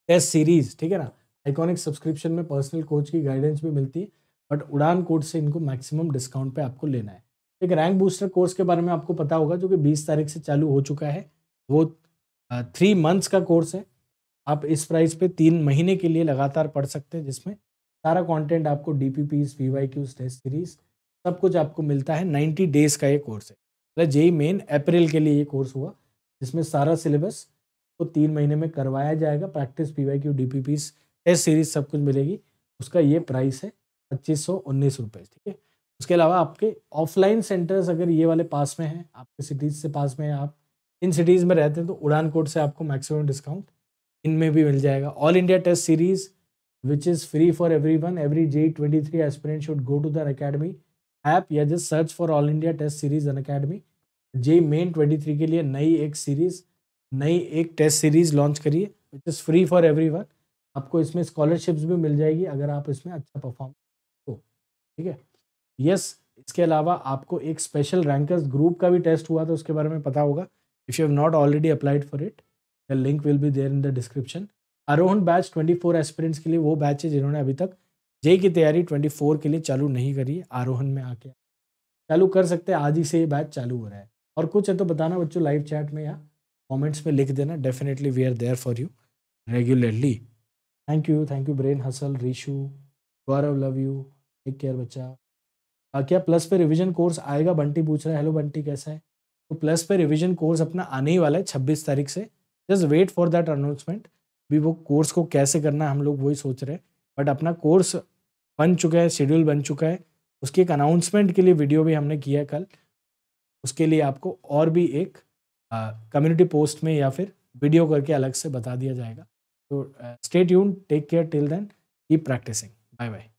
test series ठीक है ना आइकॉनिक सब्सक्रिप्शन में पर्सनल कोच की गाइडेंस भी मिलती है बट उड़ान कोड से इनको मैक्सिमम डिस्काउंट पर आपको लेना है एक रैंक बूस्टर कोर्स के बारे में आपको पता होगा जो कि बीस तारीख से चालू हो चुका है वो थ्री मंथ्स का कोर्स है आप इस प्राइस पे तीन महीने के लिए लगातार पढ़ सकते हैं जिसमें सारा कंटेंट आपको D P P V Y Qs test series सब कुछ आपको मिलता है नाइन्टी डेज का ये कोर्स है मतलब जेई मेन अप्रैल के लिए ये कोर्स हुआ जिसमें सारा सिलेबस को तीन महीने में करवाया जाएगा practice P Y Q D P test series सब कुछ मिलेगी उसका ये प्राइस है पच्चीस सौ उन्नीस रुपये ठीक है उसके अलावा आपके ऑफलाइन सेंटर्स अगर ये वाले पास में हैं आपके सिटीज़ से पास में हैं आप इन सिटीज़ में रहते हैं तो उड़ान कोड से आपको मैक्सिमम डिस्काउंट इनमें भी मिल जाएगा all India test series which is free for everyone every JEE twenty three aspirant should go to the academy app या just search for all India test series Unacademy JEE Main twenty three के लिए नई एक series नई एक test series launch करिए which is free for everyone आपको इसमें स्कॉलरशिप्स भी मिल जाएगी अगर आप इसमें अच्छा परफॉर्म हो ठीक है यस इसके अलावा आपको एक स्पेशल रैंकर्स ग्रुप का भी टेस्ट हुआ था उसके बारे में पता होगा if you have not already applied for it the link will be there in the description Aarohan batch 24 aspirants के लिए वो बैच है जिन्होंने अभी तक जे की तैयारी 24 के लिए चालू नहीं करी आरोहन में आके चालू कर सकते हैं आज ही से ये बैच चालू हो रहा है और कुछ है तो बताना बच्चों लाइव चैट में या कॉमेंट्स में लिख देना definitely we are there for you regularly thank you thank you brain hustle Rishu Gaurav love you take care बच्चा आ, क्या प्लस पे रिवीजन कोर्स आएगा बंटी पूछ रहा है हेलो बंटी कैसा है तो प्लस पे रिवीजन कोर्स अपना आने ही वाला है छब्बीस तारीख से just wait for that announcement भी वो कोर्स को कैसे करना है हम लोग वही सोच रहे हैं बट अपना कोर्स बन चुका है शेड्यूल बन चुका है उसकी एक अनाउंसमेंट के लिए वीडियो भी हमने किया है कल उसके लिए आपको और भी एक कम्युनिटी पोस्ट में या फिर वीडियो करके अलग से बता दिया जाएगा तो स्टेट यून take care till then keep practising bye bye